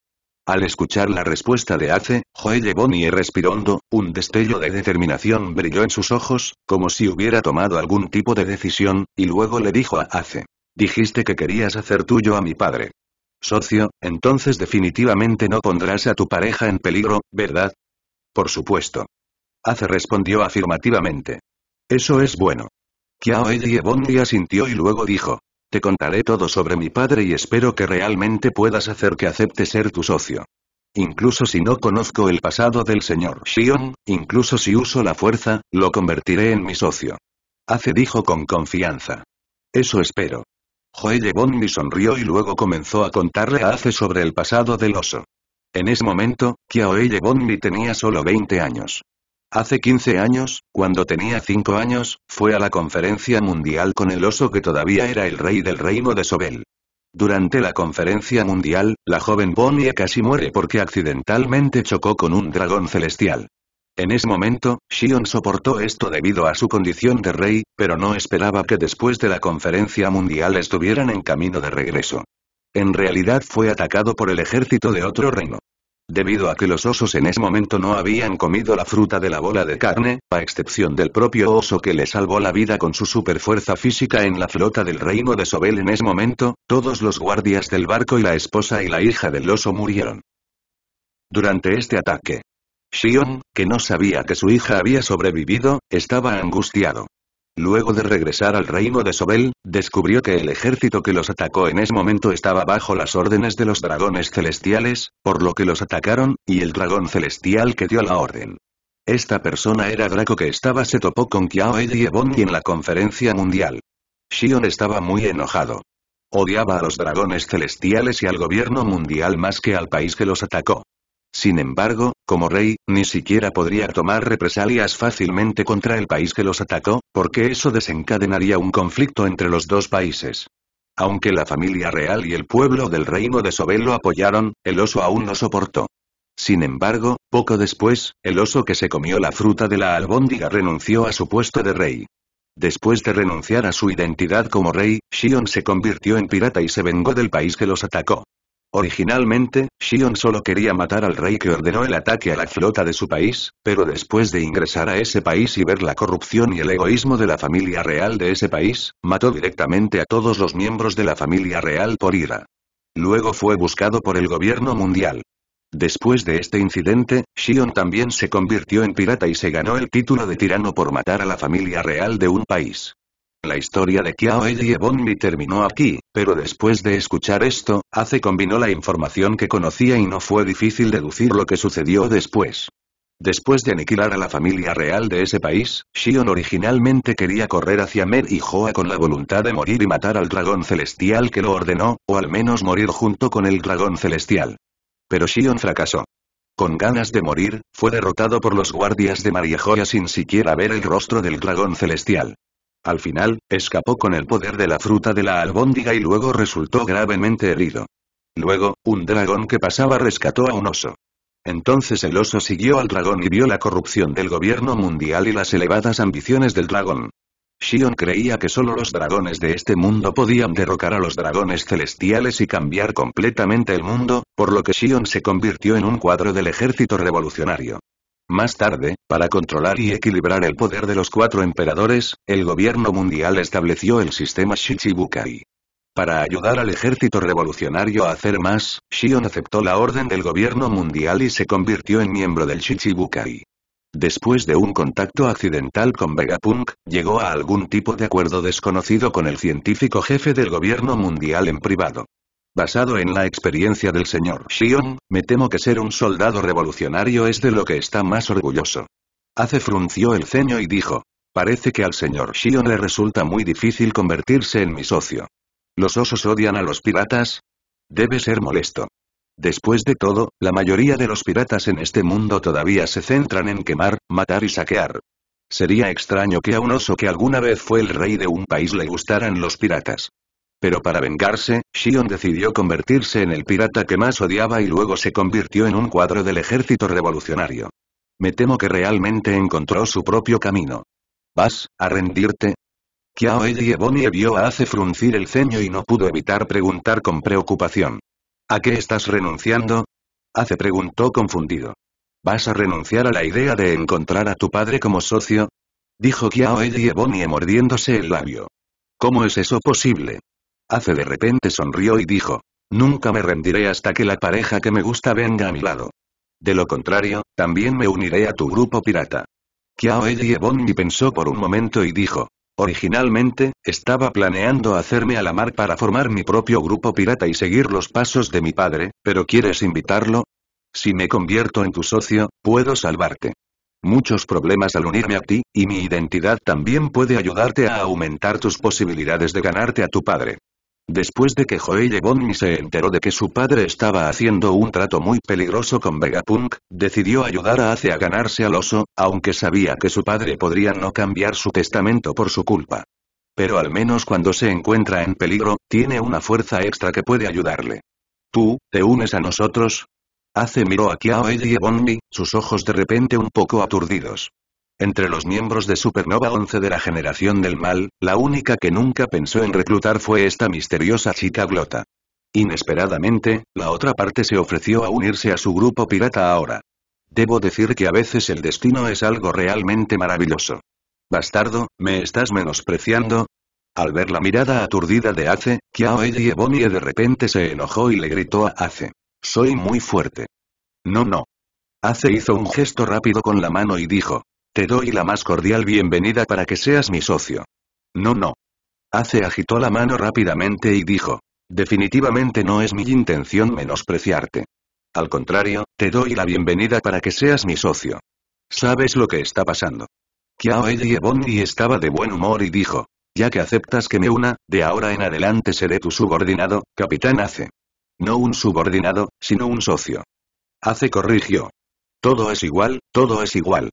Al escuchar la respuesta de Ace, Joelle Bonnie respiró hondo, un destello de determinación brilló en sus ojos, como si hubiera tomado algún tipo de decisión, y luego le dijo a Ace. Dijiste que querías hacer tuyo a mi padre. Socio, entonces definitivamente no pondrás a tu pareja en peligro, ¿verdad? Por supuesto. Ace respondió afirmativamente. Eso es bueno. Kiao Eddie Bondi asintió y luego dijo. Te contaré todo sobre mi padre y espero que realmente puedas hacer que acepte ser tu socio. Incluso si no conozco el pasado del señor Shion, incluso si uso la fuerza, lo convertiré en mi socio. Ace dijo con confianza. Eso espero. Joelle sonrió y luego comenzó a contarle a Ace sobre el pasado del oso. En ese momento, Kiaoelle Hoelle tenía solo 20 años. Hace 15 años, cuando tenía 5 años, fue a la conferencia mundial con el oso que todavía era el rey del reino de Sobel. Durante la conferencia mundial, la joven Bonnie casi muere porque accidentalmente chocó con un dragón celestial. En ese momento, Shion soportó esto debido a su condición de rey, pero no esperaba que después de la conferencia mundial estuvieran en camino de regreso. En realidad fue atacado por el ejército de otro reino. Debido a que los osos en ese momento no habían comido la fruta de la bola de carne, a excepción del propio oso que le salvó la vida con su superfuerza física en la flota del reino de Sobel en ese momento, todos los guardias del barco y la esposa y la hija del oso murieron. Durante este ataque, Shion, que no sabía que su hija había sobrevivido, estaba angustiado. Luego de regresar al reino de Sobel, descubrió que el ejército que los atacó en ese momento estaba bajo las órdenes de los dragones celestiales, por lo que los atacaron, y el dragón celestial que dio la orden. Esta persona era Draco que estaba se topó con Kiao y en la conferencia mundial. Shion estaba muy enojado. Odiaba a los dragones celestiales y al gobierno mundial más que al país que los atacó. Sin embargo, como rey, ni siquiera podría tomar represalias fácilmente contra el país que los atacó, porque eso desencadenaría un conflicto entre los dos países. Aunque la familia real y el pueblo del reino de Sobel lo apoyaron, el oso aún no soportó. Sin embargo, poco después, el oso que se comió la fruta de la albóndiga renunció a su puesto de rey. Después de renunciar a su identidad como rey, Shion se convirtió en pirata y se vengó del país que los atacó. Originalmente, Shion solo quería matar al rey que ordenó el ataque a la flota de su país, pero después de ingresar a ese país y ver la corrupción y el egoísmo de la familia real de ese país, mató directamente a todos los miembros de la familia real por ira. Luego fue buscado por el gobierno mundial. Después de este incidente, Shion también se convirtió en pirata y se ganó el título de tirano por matar a la familia real de un país. La historia de Kiao Eiji Ebonmi terminó aquí, pero después de escuchar esto, Ace combinó la información que conocía y no fue difícil deducir lo que sucedió después. Después de aniquilar a la familia real de ese país, Shion originalmente quería correr hacia Mer y Joa con la voluntad de morir y matar al dragón celestial que lo ordenó, o al menos morir junto con el dragón celestial. Pero Shion fracasó. Con ganas de morir, fue derrotado por los guardias de María Joa sin siquiera ver el rostro del dragón celestial. Al final, escapó con el poder de la fruta de la albóndiga y luego resultó gravemente herido. Luego, un dragón que pasaba rescató a un oso. Entonces el oso siguió al dragón y vio la corrupción del gobierno mundial y las elevadas ambiciones del dragón. Shion creía que solo los dragones de este mundo podían derrocar a los dragones celestiales y cambiar completamente el mundo, por lo que Shion se convirtió en un cuadro del ejército revolucionario. Más tarde, para controlar y equilibrar el poder de los cuatro emperadores, el gobierno mundial estableció el sistema Shichibukai. Para ayudar al ejército revolucionario a hacer más, Shion aceptó la orden del gobierno mundial y se convirtió en miembro del Shichibukai. Después de un contacto accidental con Vegapunk, llegó a algún tipo de acuerdo desconocido con el científico jefe del gobierno mundial en privado. Basado en la experiencia del señor Shion, me temo que ser un soldado revolucionario es de lo que está más orgulloso. Hace frunció el ceño y dijo. Parece que al señor Shion le resulta muy difícil convertirse en mi socio. ¿Los osos odian a los piratas? Debe ser molesto. Después de todo, la mayoría de los piratas en este mundo todavía se centran en quemar, matar y saquear. Sería extraño que a un oso que alguna vez fue el rey de un país le gustaran los piratas. Pero para vengarse, Shion decidió convertirse en el pirata que más odiaba y luego se convirtió en un cuadro del ejército revolucionario. Me temo que realmente encontró su propio camino. ¿Vas a rendirte? Kiao Bonnie vio a Ace fruncir el ceño y no pudo evitar preguntar con preocupación. ¿A qué estás renunciando? Hace preguntó confundido. ¿Vas a renunciar a la idea de encontrar a tu padre como socio? Dijo Kiao Bonnie mordiéndose el labio. ¿Cómo es eso posible? Hace de repente sonrió y dijo. Nunca me rendiré hasta que la pareja que me gusta venga a mi lado. De lo contrario, también me uniré a tu grupo pirata. Kiao Eiji pensó por un momento y dijo. Originalmente, estaba planeando hacerme a la mar para formar mi propio grupo pirata y seguir los pasos de mi padre, pero ¿quieres invitarlo? Si me convierto en tu socio, puedo salvarte. Muchos problemas al unirme a ti, y mi identidad también puede ayudarte a aumentar tus posibilidades de ganarte a tu padre. Después de que Joey Bonny se enteró de que su padre estaba haciendo un trato muy peligroso con Vegapunk, decidió ayudar a Ace a ganarse al oso, aunque sabía que su padre podría no cambiar su testamento por su culpa. Pero al menos cuando se encuentra en peligro, tiene una fuerza extra que puede ayudarle. ¿Tú, te unes a nosotros? Ace miró a Kiao y sus ojos de repente un poco aturdidos. Entre los miembros de Supernova 11 de la generación del mal, la única que nunca pensó en reclutar fue esta misteriosa chica glota. Inesperadamente, la otra parte se ofreció a unirse a su grupo pirata ahora. Debo decir que a veces el destino es algo realmente maravilloso. Bastardo, ¿me estás menospreciando? Al ver la mirada aturdida de Ace, Kiao llevó Bonnie de repente se enojó y le gritó a Ace. Soy muy fuerte. No, no. Ace hizo un gesto rápido con la mano y dijo, te doy la más cordial bienvenida para que seas mi socio. No, no. Ace agitó la mano rápidamente y dijo. Definitivamente no es mi intención menospreciarte. Al contrario, te doy la bienvenida para que seas mi socio. Sabes lo que está pasando. Kiao Eddie Bonny estaba de buen humor y dijo. Ya que aceptas que me una, de ahora en adelante seré tu subordinado, Capitán Ace. No un subordinado, sino un socio. Ace corrigió. Todo es igual, todo es igual.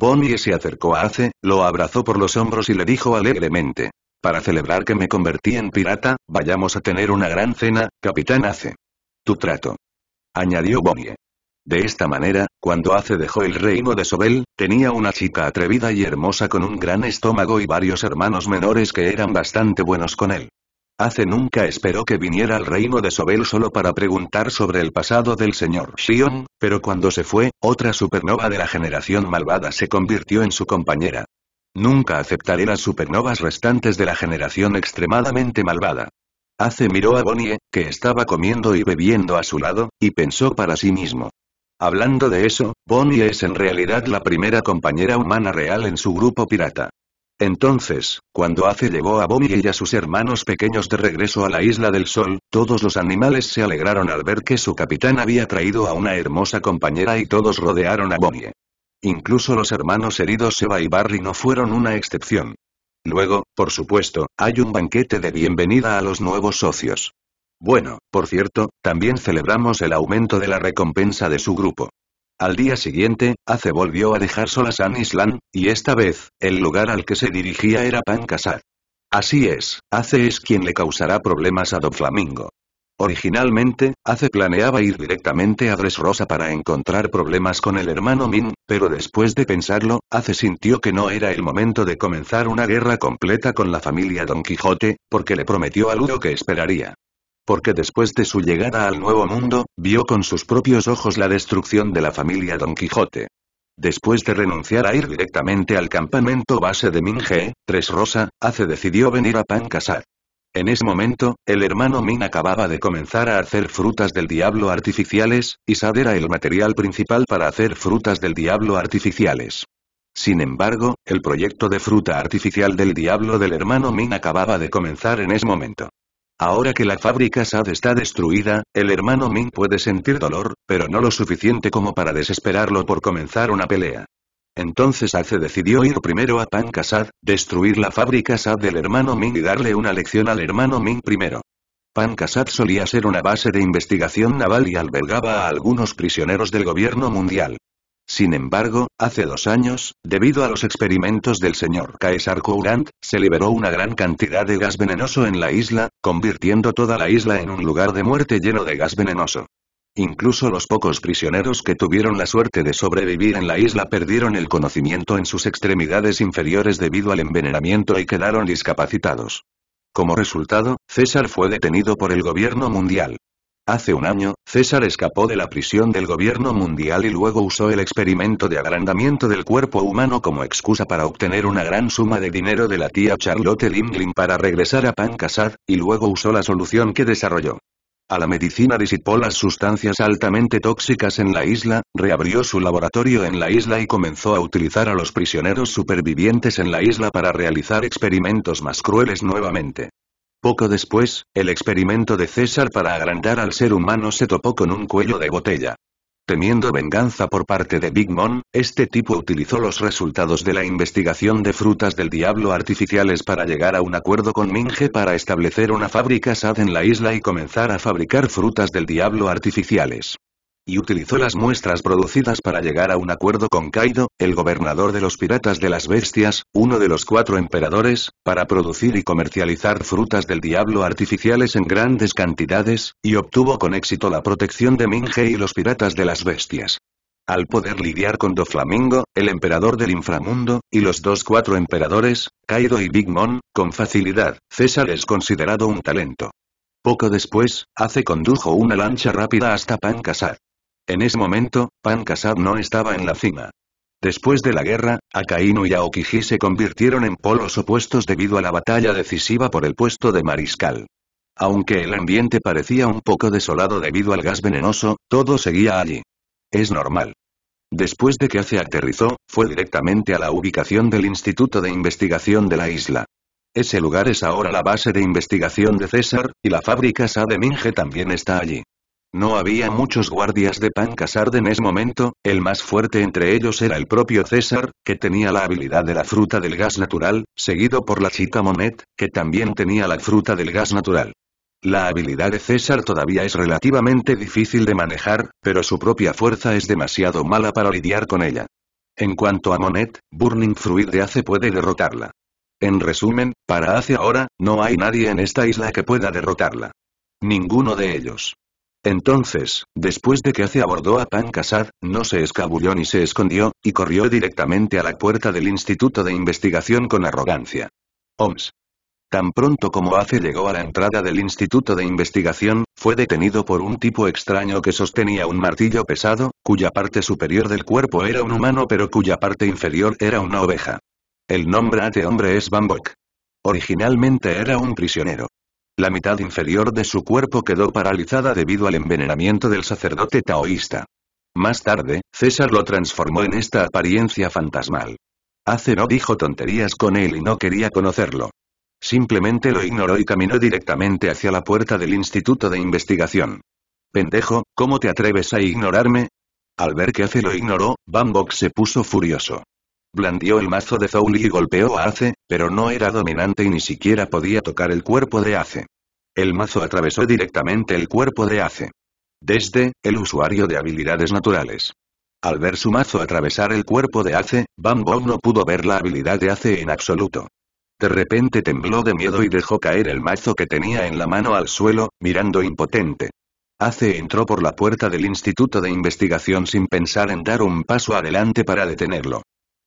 Bonnie se acercó a Ace, lo abrazó por los hombros y le dijo alegremente. Para celebrar que me convertí en pirata, vayamos a tener una gran cena, capitán Ace. Tu trato. Añadió Bonnie. De esta manera, cuando Ace dejó el reino de Sobel, tenía una chica atrevida y hermosa con un gran estómago y varios hermanos menores que eran bastante buenos con él. Hace nunca esperó que viniera al reino de Sobel solo para preguntar sobre el pasado del señor Shion, pero cuando se fue, otra supernova de la generación malvada se convirtió en su compañera. Nunca aceptaré las supernovas restantes de la generación extremadamente malvada. Hace miró a Bonnie, que estaba comiendo y bebiendo a su lado, y pensó para sí mismo. Hablando de eso, Bonnie es en realidad la primera compañera humana real en su grupo pirata. Entonces, cuando Ace llevó a Bonnie y a sus hermanos pequeños de regreso a la Isla del Sol, todos los animales se alegraron al ver que su capitán había traído a una hermosa compañera y todos rodearon a Bonnie. Incluso los hermanos heridos Seba y Barry no fueron una excepción. Luego, por supuesto, hay un banquete de bienvenida a los nuevos socios. Bueno, por cierto, también celebramos el aumento de la recompensa de su grupo. Al día siguiente, Ace volvió a dejar sola San Island, y esta vez, el lugar al que se dirigía era Pancasat. Así es, Ace es quien le causará problemas a Don Flamingo. Originalmente, Ace planeaba ir directamente a Dressrosa para encontrar problemas con el hermano Min, pero después de pensarlo, Ace sintió que no era el momento de comenzar una guerra completa con la familia Don Quijote, porque le prometió a Ludo que esperaría porque después de su llegada al Nuevo Mundo, vio con sus propios ojos la destrucción de la familia Don Quijote. Después de renunciar a ir directamente al campamento base de Minge, Tres Rosa, Ace decidió venir a Pancasar. En ese momento, el hermano Min acababa de comenzar a hacer frutas del diablo artificiales, y Sad era el material principal para hacer frutas del diablo artificiales. Sin embargo, el proyecto de fruta artificial del diablo del hermano Min acababa de comenzar en ese momento. Ahora que la fábrica SAD está destruida, el hermano Ming puede sentir dolor, pero no lo suficiente como para desesperarlo por comenzar una pelea. Entonces Ace decidió ir primero a Pankasad, destruir la fábrica SAD del hermano Ming y darle una lección al hermano Ming primero. Pankasad solía ser una base de investigación naval y albergaba a algunos prisioneros del gobierno mundial. Sin embargo, hace dos años, debido a los experimentos del señor Caesar Courant, se liberó una gran cantidad de gas venenoso en la isla, convirtiendo toda la isla en un lugar de muerte lleno de gas venenoso. Incluso los pocos prisioneros que tuvieron la suerte de sobrevivir en la isla perdieron el conocimiento en sus extremidades inferiores debido al envenenamiento y quedaron discapacitados. Como resultado, César fue detenido por el gobierno mundial. Hace un año, César escapó de la prisión del gobierno mundial y luego usó el experimento de agrandamiento del cuerpo humano como excusa para obtener una gran suma de dinero de la tía Charlotte Lindlin para regresar a Pancasad, y luego usó la solución que desarrolló. A la medicina disipó las sustancias altamente tóxicas en la isla, reabrió su laboratorio en la isla y comenzó a utilizar a los prisioneros supervivientes en la isla para realizar experimentos más crueles nuevamente. Poco después, el experimento de César para agrandar al ser humano se topó con un cuello de botella. Temiendo venganza por parte de Big Mom, este tipo utilizó los resultados de la investigación de frutas del diablo artificiales para llegar a un acuerdo con Minge para establecer una fábrica SAD en la isla y comenzar a fabricar frutas del diablo artificiales y utilizó las muestras producidas para llegar a un acuerdo con Kaido, el gobernador de los piratas de las bestias, uno de los cuatro emperadores, para producir y comercializar frutas del diablo artificiales en grandes cantidades, y obtuvo con éxito la protección de Minge y los piratas de las bestias. Al poder lidiar con Doflamingo, el emperador del inframundo, y los dos cuatro emperadores, Kaido y Big Mom, con facilidad, César es considerado un talento. Poco después, Ace condujo una lancha rápida hasta Pancasar. En ese momento, Pan Kasab no estaba en la cima. Después de la guerra, Akainu y Aokiji se convirtieron en polos opuestos debido a la batalla decisiva por el puesto de mariscal. Aunque el ambiente parecía un poco desolado debido al gas venenoso, todo seguía allí. Es normal. Después de que Ace aterrizó, fue directamente a la ubicación del Instituto de Investigación de la isla. Ese lugar es ahora la base de investigación de César, y la fábrica de Minje también está allí. No había muchos guardias de de en ese momento, el más fuerte entre ellos era el propio César, que tenía la habilidad de la fruta del gas natural, seguido por la chica Monet, que también tenía la fruta del gas natural. La habilidad de César todavía es relativamente difícil de manejar, pero su propia fuerza es demasiado mala para lidiar con ella. En cuanto a Monet, Burning Fruit de Ace puede derrotarla. En resumen, para hace ahora, no hay nadie en esta isla que pueda derrotarla. Ninguno de ellos. Entonces, después de que Ace abordó a Pan Casar, no se escabulló ni se escondió, y corrió directamente a la puerta del Instituto de Investigación con arrogancia. OMS. Tan pronto como Ace llegó a la entrada del Instituto de Investigación, fue detenido por un tipo extraño que sostenía un martillo pesado, cuya parte superior del cuerpo era un humano pero cuya parte inferior era una oveja. El nombre de hombre es Bambok. Originalmente era un prisionero. La mitad inferior de su cuerpo quedó paralizada debido al envenenamiento del sacerdote taoísta. Más tarde, César lo transformó en esta apariencia fantasmal. Hace no dijo tonterías con él y no quería conocerlo. Simplemente lo ignoró y caminó directamente hacia la puerta del Instituto de Investigación. Pendejo, ¿cómo te atreves a ignorarme? Al ver que Hace lo ignoró, Bambok se puso furioso. Blandió el mazo de Zouli y golpeó a Ace, pero no era dominante y ni siquiera podía tocar el cuerpo de Ace. El mazo atravesó directamente el cuerpo de Ace. Desde, el usuario de habilidades naturales. Al ver su mazo atravesar el cuerpo de Ace, Bambo no pudo ver la habilidad de Ace en absoluto. De repente tembló de miedo y dejó caer el mazo que tenía en la mano al suelo, mirando impotente. Ace entró por la puerta del Instituto de Investigación sin pensar en dar un paso adelante para detenerlo.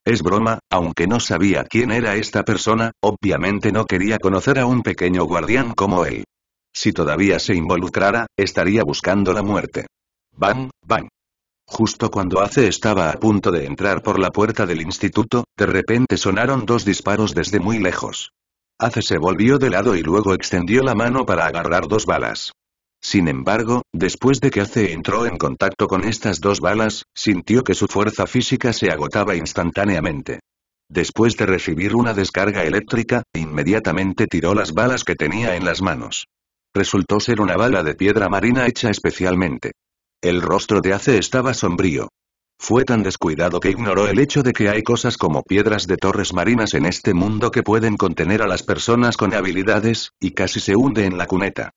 Es broma, aunque no sabía quién era esta persona, obviamente no quería conocer a un pequeño guardián como él. Si todavía se involucrara, estaría buscando la muerte. Bang, bang. Justo cuando Ace estaba a punto de entrar por la puerta del instituto, de repente sonaron dos disparos desde muy lejos. Ace se volvió de lado y luego extendió la mano para agarrar dos balas. Sin embargo, después de que Ace entró en contacto con estas dos balas, sintió que su fuerza física se agotaba instantáneamente. Después de recibir una descarga eléctrica, inmediatamente tiró las balas que tenía en las manos. Resultó ser una bala de piedra marina hecha especialmente. El rostro de Ace estaba sombrío. Fue tan descuidado que ignoró el hecho de que hay cosas como piedras de torres marinas en este mundo que pueden contener a las personas con habilidades, y casi se hunde en la cuneta.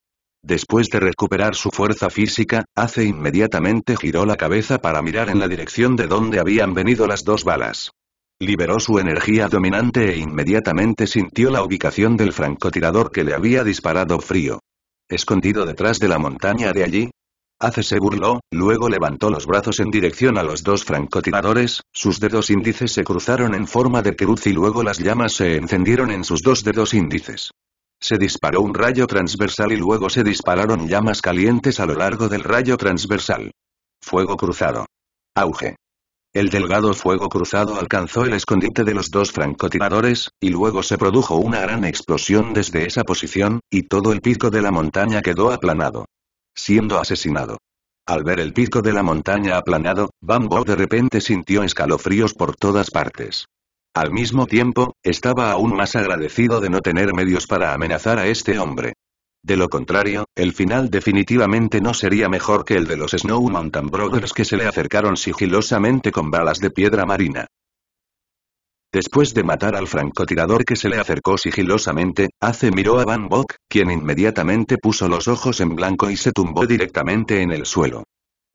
Después de recuperar su fuerza física, Ace inmediatamente giró la cabeza para mirar en la dirección de donde habían venido las dos balas. Liberó su energía dominante e inmediatamente sintió la ubicación del francotirador que le había disparado frío. Escondido detrás de la montaña de allí, Ace se burló, luego levantó los brazos en dirección a los dos francotiradores, sus dedos índices se cruzaron en forma de cruz y luego las llamas se encendieron en sus dos dedos índices. Se disparó un rayo transversal y luego se dispararon llamas calientes a lo largo del rayo transversal. Fuego cruzado. Auge. El delgado fuego cruzado alcanzó el escondite de los dos francotiradores, y luego se produjo una gran explosión desde esa posición, y todo el pico de la montaña quedó aplanado. Siendo asesinado. Al ver el pico de la montaña aplanado, Bambo de repente sintió escalofríos por todas partes. Al mismo tiempo, estaba aún más agradecido de no tener medios para amenazar a este hombre. De lo contrario, el final definitivamente no sería mejor que el de los Snow Mountain Brothers que se le acercaron sigilosamente con balas de piedra marina. Después de matar al francotirador que se le acercó sigilosamente, Ace miró a Van Bok, quien inmediatamente puso los ojos en blanco y se tumbó directamente en el suelo.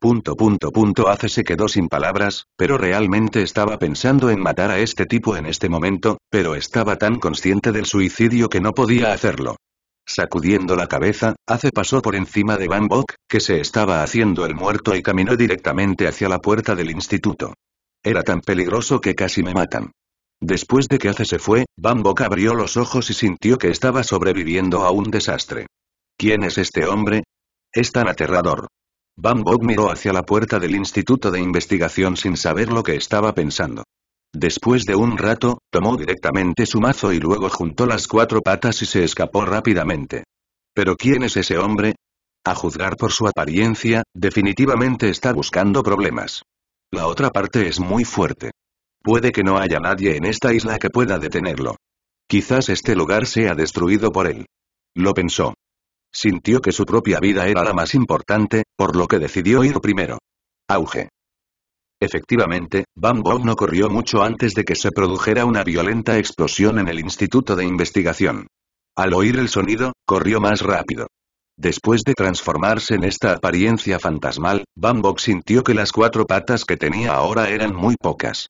Punto punto punto hace se quedó sin palabras, pero realmente estaba pensando en matar a este tipo en este momento, pero estaba tan consciente del suicidio que no podía hacerlo. Sacudiendo la cabeza, Ace pasó por encima de Van Bok, que se estaba haciendo el muerto y caminó directamente hacia la puerta del instituto. Era tan peligroso que casi me matan. Después de que Ace se fue, Van Bok abrió los ojos y sintió que estaba sobreviviendo a un desastre. ¿Quién es este hombre? Es tan aterrador. Van Gogh miró hacia la puerta del Instituto de Investigación sin saber lo que estaba pensando. Después de un rato, tomó directamente su mazo y luego juntó las cuatro patas y se escapó rápidamente. ¿Pero quién es ese hombre? A juzgar por su apariencia, definitivamente está buscando problemas. La otra parte es muy fuerte. Puede que no haya nadie en esta isla que pueda detenerlo. Quizás este lugar sea destruido por él. Lo pensó. Sintió que su propia vida era la más importante, por lo que decidió ir primero. Auge. Efectivamente, Bambo no corrió mucho antes de que se produjera una violenta explosión en el Instituto de Investigación. Al oír el sonido, corrió más rápido. Después de transformarse en esta apariencia fantasmal, Bambok sintió que las cuatro patas que tenía ahora eran muy pocas.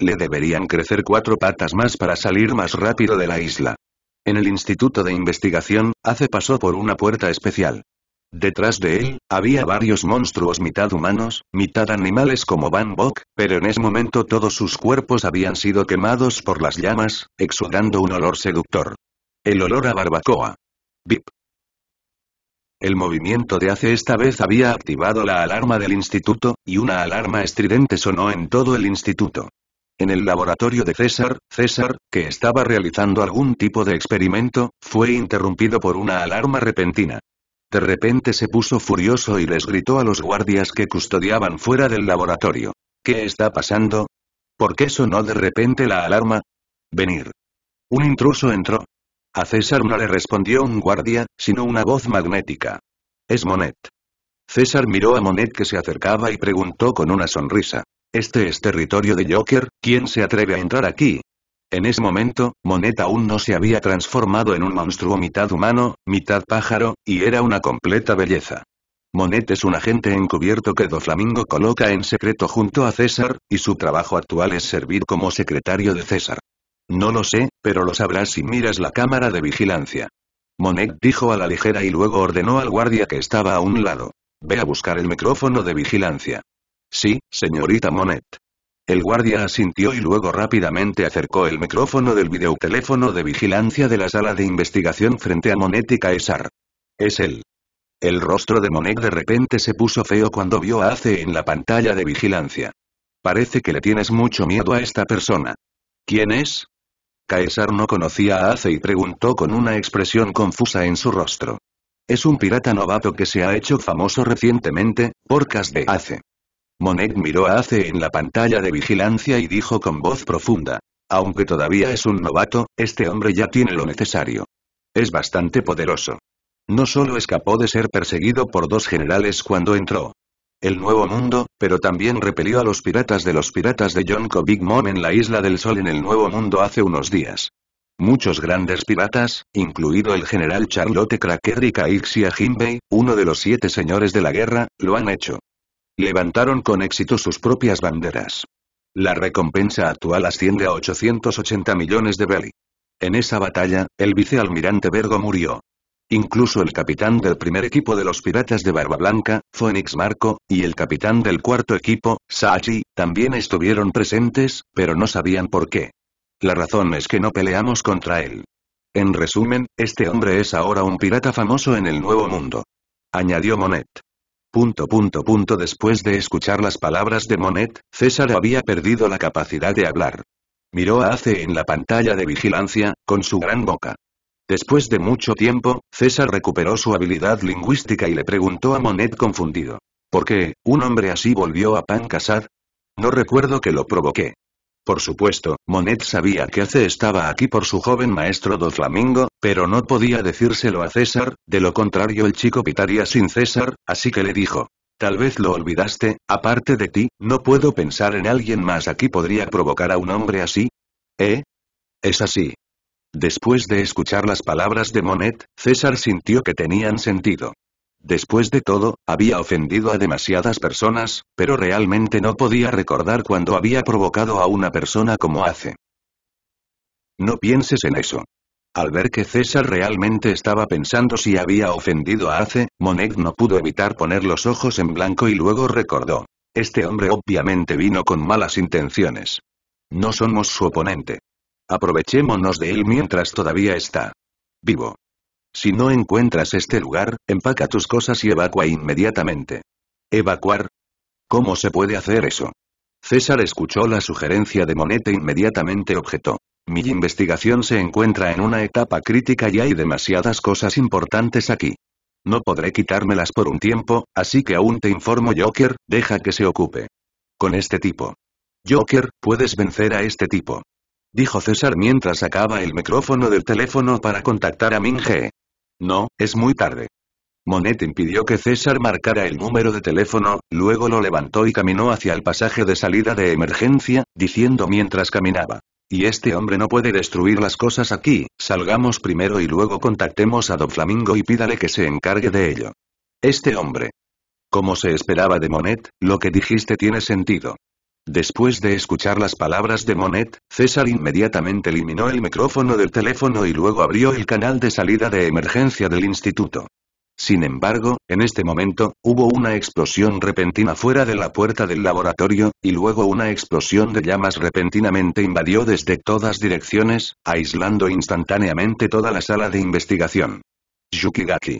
Le deberían crecer cuatro patas más para salir más rápido de la isla. En el Instituto de Investigación, Ace pasó por una puerta especial. Detrás de él, había varios monstruos mitad humanos, mitad animales como Van Bok, pero en ese momento todos sus cuerpos habían sido quemados por las llamas, exudando un olor seductor. El olor a barbacoa. Bip. El movimiento de Ace esta vez había activado la alarma del instituto, y una alarma estridente sonó en todo el instituto. En el laboratorio de César, César, que estaba realizando algún tipo de experimento, fue interrumpido por una alarma repentina. De repente se puso furioso y les gritó a los guardias que custodiaban fuera del laboratorio. ¿Qué está pasando? ¿Por qué sonó de repente la alarma? Venir. Un intruso entró. A César no le respondió un guardia, sino una voz magnética. Es Monet. César miró a Monet que se acercaba y preguntó con una sonrisa. Este es territorio de Joker, ¿quién se atreve a entrar aquí? En ese momento, Monet aún no se había transformado en un monstruo mitad humano, mitad pájaro, y era una completa belleza. Monet es un agente encubierto que Doflamingo coloca en secreto junto a César, y su trabajo actual es servir como secretario de César. No lo sé, pero lo sabrás si miras la cámara de vigilancia. Monet dijo a la ligera y luego ordenó al guardia que estaba a un lado. Ve a buscar el micrófono de vigilancia. Sí, señorita Monet. El guardia asintió y luego rápidamente acercó el micrófono del videoteléfono de vigilancia de la sala de investigación frente a Monet y Caesar. Es él. El rostro de Monet de repente se puso feo cuando vio a Ace en la pantalla de vigilancia. Parece que le tienes mucho miedo a esta persona. ¿Quién es? Caesar no conocía a Ace y preguntó con una expresión confusa en su rostro. Es un pirata novato que se ha hecho famoso recientemente, por de Ace. Monet miró a Ace en la pantalla de vigilancia y dijo con voz profunda. Aunque todavía es un novato, este hombre ya tiene lo necesario. Es bastante poderoso. No solo escapó de ser perseguido por dos generales cuando entró, el Nuevo Mundo, pero también repelió a los piratas de los piratas de Yonko Big Mom en la Isla del Sol en el Nuevo Mundo hace unos días. Muchos grandes piratas, incluido el general Charlotte Cracker y Caixia uno de los siete señores de la guerra, lo han hecho. Levantaron con éxito sus propias banderas. La recompensa actual asciende a 880 millones de beli. En esa batalla, el vicealmirante Bergo murió. Incluso el capitán del primer equipo de los piratas de Barba Blanca, Phoenix Marco, y el capitán del cuarto equipo, Sachi, también estuvieron presentes, pero no sabían por qué. La razón es que no peleamos contra él. En resumen, este hombre es ahora un pirata famoso en el Nuevo Mundo. Añadió Monet. Punto punto punto después de escuchar las palabras de Monet, César había perdido la capacidad de hablar. Miró a Ace en la pantalla de vigilancia, con su gran boca. Después de mucho tiempo, César recuperó su habilidad lingüística y le preguntó a Monet confundido. ¿Por qué, un hombre así volvió a Pancasad? No recuerdo que lo provoqué. Por supuesto, Monet sabía que Ace estaba aquí por su joven maestro do Flamingo, pero no podía decírselo a César, de lo contrario el chico pitaría sin César, así que le dijo. Tal vez lo olvidaste, aparte de ti, no puedo pensar en alguien más aquí podría provocar a un hombre así. ¿Eh? Es así. Después de escuchar las palabras de Monet, César sintió que tenían sentido. Después de todo, había ofendido a demasiadas personas, pero realmente no podía recordar cuando había provocado a una persona como hace. No pienses en eso. Al ver que César realmente estaba pensando si había ofendido a Ace, Monet no pudo evitar poner los ojos en blanco y luego recordó. Este hombre obviamente vino con malas intenciones. No somos su oponente. Aprovechémonos de él mientras todavía está vivo. Si no encuentras este lugar, empaca tus cosas y evacua inmediatamente. ¿Evacuar? ¿Cómo se puede hacer eso? César escuchó la sugerencia de Monete e inmediatamente objetó. Mi investigación se encuentra en una etapa crítica y hay demasiadas cosas importantes aquí. No podré quitármelas por un tiempo, así que aún te informo Joker, deja que se ocupe. Con este tipo. Joker, puedes vencer a este tipo. Dijo César mientras sacaba el micrófono del teléfono para contactar a Minge. No, es muy tarde. Monet impidió que César marcara el número de teléfono, luego lo levantó y caminó hacia el pasaje de salida de emergencia, diciendo mientras caminaba. Y este hombre no puede destruir las cosas aquí, salgamos primero y luego contactemos a Don Flamingo y pídale que se encargue de ello. Este hombre. Como se esperaba de Monet, lo que dijiste tiene sentido. Después de escuchar las palabras de Monet, César inmediatamente eliminó el micrófono del teléfono y luego abrió el canal de salida de emergencia del instituto. Sin embargo, en este momento, hubo una explosión repentina fuera de la puerta del laboratorio, y luego una explosión de llamas repentinamente invadió desde todas direcciones, aislando instantáneamente toda la sala de investigación. Yukigaki.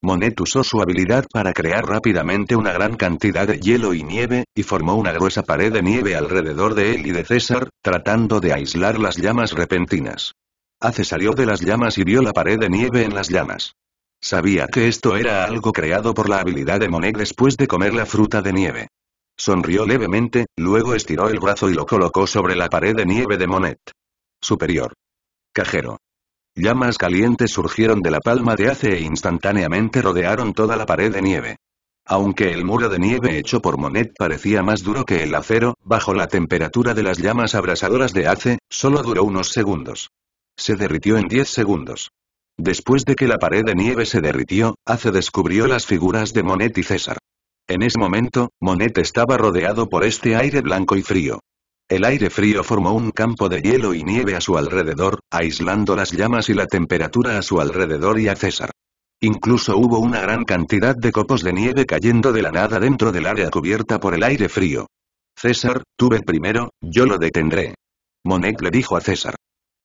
Monet usó su habilidad para crear rápidamente una gran cantidad de hielo y nieve, y formó una gruesa pared de nieve alrededor de él y de César, tratando de aislar las llamas repentinas. Ace salió de las llamas y vio la pared de nieve en las llamas. Sabía que esto era algo creado por la habilidad de Monet después de comer la fruta de nieve. Sonrió levemente, luego estiró el brazo y lo colocó sobre la pared de nieve de Monet. Superior. Cajero. Llamas calientes surgieron de la palma de Ace e instantáneamente rodearon toda la pared de nieve. Aunque el muro de nieve hecho por Monet parecía más duro que el acero, bajo la temperatura de las llamas abrasadoras de Ace, solo duró unos segundos. Se derritió en 10 segundos. Después de que la pared de nieve se derritió, Ace descubrió las figuras de Monet y César. En ese momento, Monet estaba rodeado por este aire blanco y frío. El aire frío formó un campo de hielo y nieve a su alrededor, aislando las llamas y la temperatura a su alrededor y a César. Incluso hubo una gran cantidad de copos de nieve cayendo de la nada dentro del área cubierta por el aire frío. César, tú ve primero, yo lo detendré. Monet le dijo a César.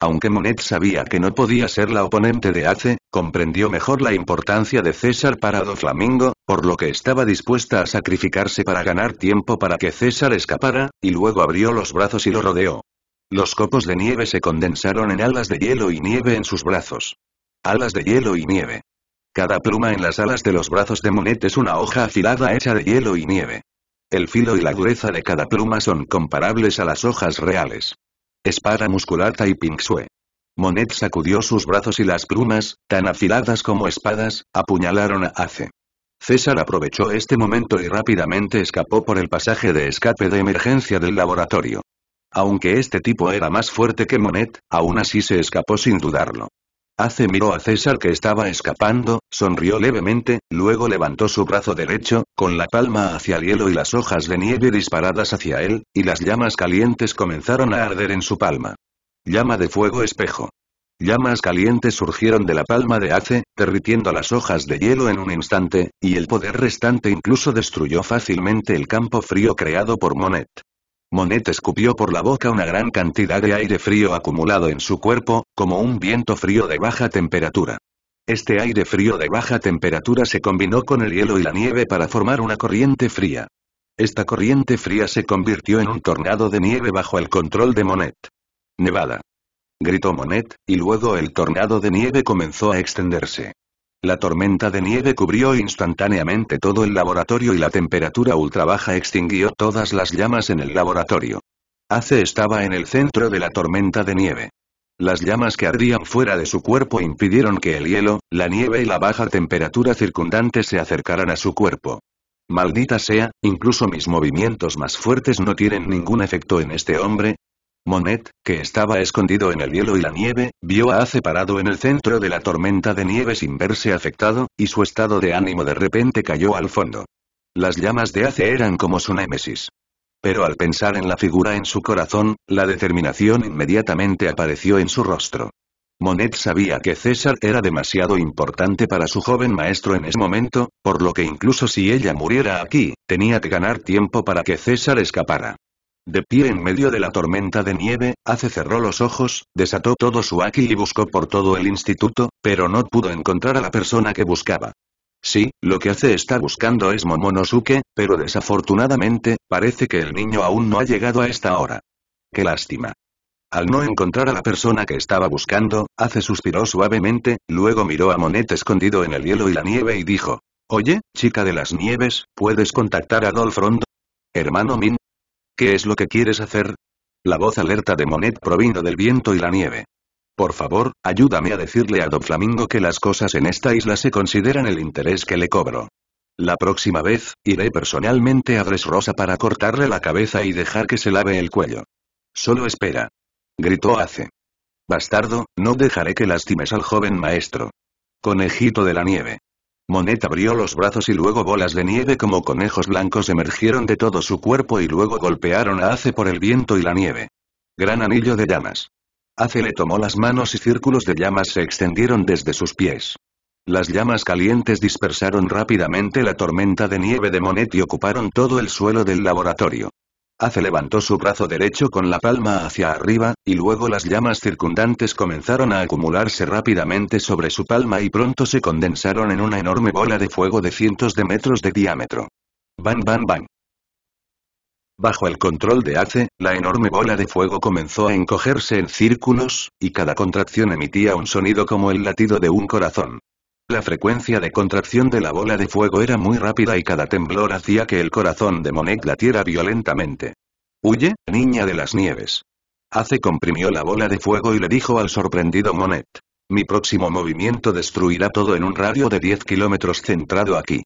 Aunque Monet sabía que no podía ser la oponente de Ace, comprendió mejor la importancia de César para Doflamingo, Flamingo, por lo que estaba dispuesta a sacrificarse para ganar tiempo para que César escapara, y luego abrió los brazos y lo rodeó. Los copos de nieve se condensaron en alas de hielo y nieve en sus brazos. Alas de hielo y nieve. Cada pluma en las alas de los brazos de Monet es una hoja afilada hecha de hielo y nieve. El filo y la dureza de cada pluma son comparables a las hojas reales. Espada musculata y sue. Monet sacudió sus brazos y las plumas, tan afiladas como espadas, apuñalaron a Ace. César aprovechó este momento y rápidamente escapó por el pasaje de escape de emergencia del laboratorio. Aunque este tipo era más fuerte que Monet, aún así se escapó sin dudarlo. Ace miró a César que estaba escapando, sonrió levemente, luego levantó su brazo derecho, con la palma hacia el hielo y las hojas de nieve disparadas hacia él, y las llamas calientes comenzaron a arder en su palma. Llama de fuego espejo. Llamas calientes surgieron de la palma de Ace, derritiendo las hojas de hielo en un instante, y el poder restante incluso destruyó fácilmente el campo frío creado por Monet. Monet escupió por la boca una gran cantidad de aire frío acumulado en su cuerpo, como un viento frío de baja temperatura. Este aire frío de baja temperatura se combinó con el hielo y la nieve para formar una corriente fría. Esta corriente fría se convirtió en un tornado de nieve bajo el control de Monet. Nevada. Gritó Monet, y luego el tornado de nieve comenzó a extenderse. La tormenta de nieve cubrió instantáneamente todo el laboratorio y la temperatura ultra baja extinguió todas las llamas en el laboratorio. Ace estaba en el centro de la tormenta de nieve. Las llamas que ardían fuera de su cuerpo impidieron que el hielo, la nieve y la baja temperatura circundante se acercaran a su cuerpo. Maldita sea, incluso mis movimientos más fuertes no tienen ningún efecto en este hombre, Monet, que estaba escondido en el hielo y la nieve, vio a Ace parado en el centro de la tormenta de nieve sin verse afectado, y su estado de ánimo de repente cayó al fondo. Las llamas de Ace eran como su némesis. Pero al pensar en la figura en su corazón, la determinación inmediatamente apareció en su rostro. Monet sabía que César era demasiado importante para su joven maestro en ese momento, por lo que incluso si ella muriera aquí, tenía que ganar tiempo para que César escapara. De pie en medio de la tormenta de nieve, Ace cerró los ojos, desató todo su aquí y buscó por todo el instituto, pero no pudo encontrar a la persona que buscaba. Sí, lo que Ace está buscando es Momonosuke, pero desafortunadamente, parece que el niño aún no ha llegado a esta hora. Qué lástima. Al no encontrar a la persona que estaba buscando, Ace suspiró suavemente, luego miró a Monet escondido en el hielo y la nieve y dijo, Oye, chica de las nieves, ¿puedes contactar a Dolfrondo, Hermano Min, ¿Qué es lo que quieres hacer? La voz alerta de Monet provino del viento y la nieve. Por favor, ayúdame a decirle a Don Flamingo que las cosas en esta isla se consideran el interés que le cobro. La próxima vez, iré personalmente a Rosa para cortarle la cabeza y dejar que se lave el cuello. Solo espera. Gritó Ace. Bastardo, no dejaré que lastimes al joven maestro. Conejito de la nieve. Monet abrió los brazos y luego bolas de nieve como conejos blancos emergieron de todo su cuerpo y luego golpearon a Ace por el viento y la nieve. Gran anillo de llamas. Ace le tomó las manos y círculos de llamas se extendieron desde sus pies. Las llamas calientes dispersaron rápidamente la tormenta de nieve de Monet y ocuparon todo el suelo del laboratorio. Ace levantó su brazo derecho con la palma hacia arriba, y luego las llamas circundantes comenzaron a acumularse rápidamente sobre su palma y pronto se condensaron en una enorme bola de fuego de cientos de metros de diámetro. Bam bam bang. Bajo el control de Ace, la enorme bola de fuego comenzó a encogerse en círculos, y cada contracción emitía un sonido como el latido de un corazón. La frecuencia de contracción de la bola de fuego era muy rápida y cada temblor hacía que el corazón de Monet latiera violentamente. Huye, niña de las nieves. Ace comprimió la bola de fuego y le dijo al sorprendido Monet. Mi próximo movimiento destruirá todo en un radio de 10 kilómetros centrado aquí.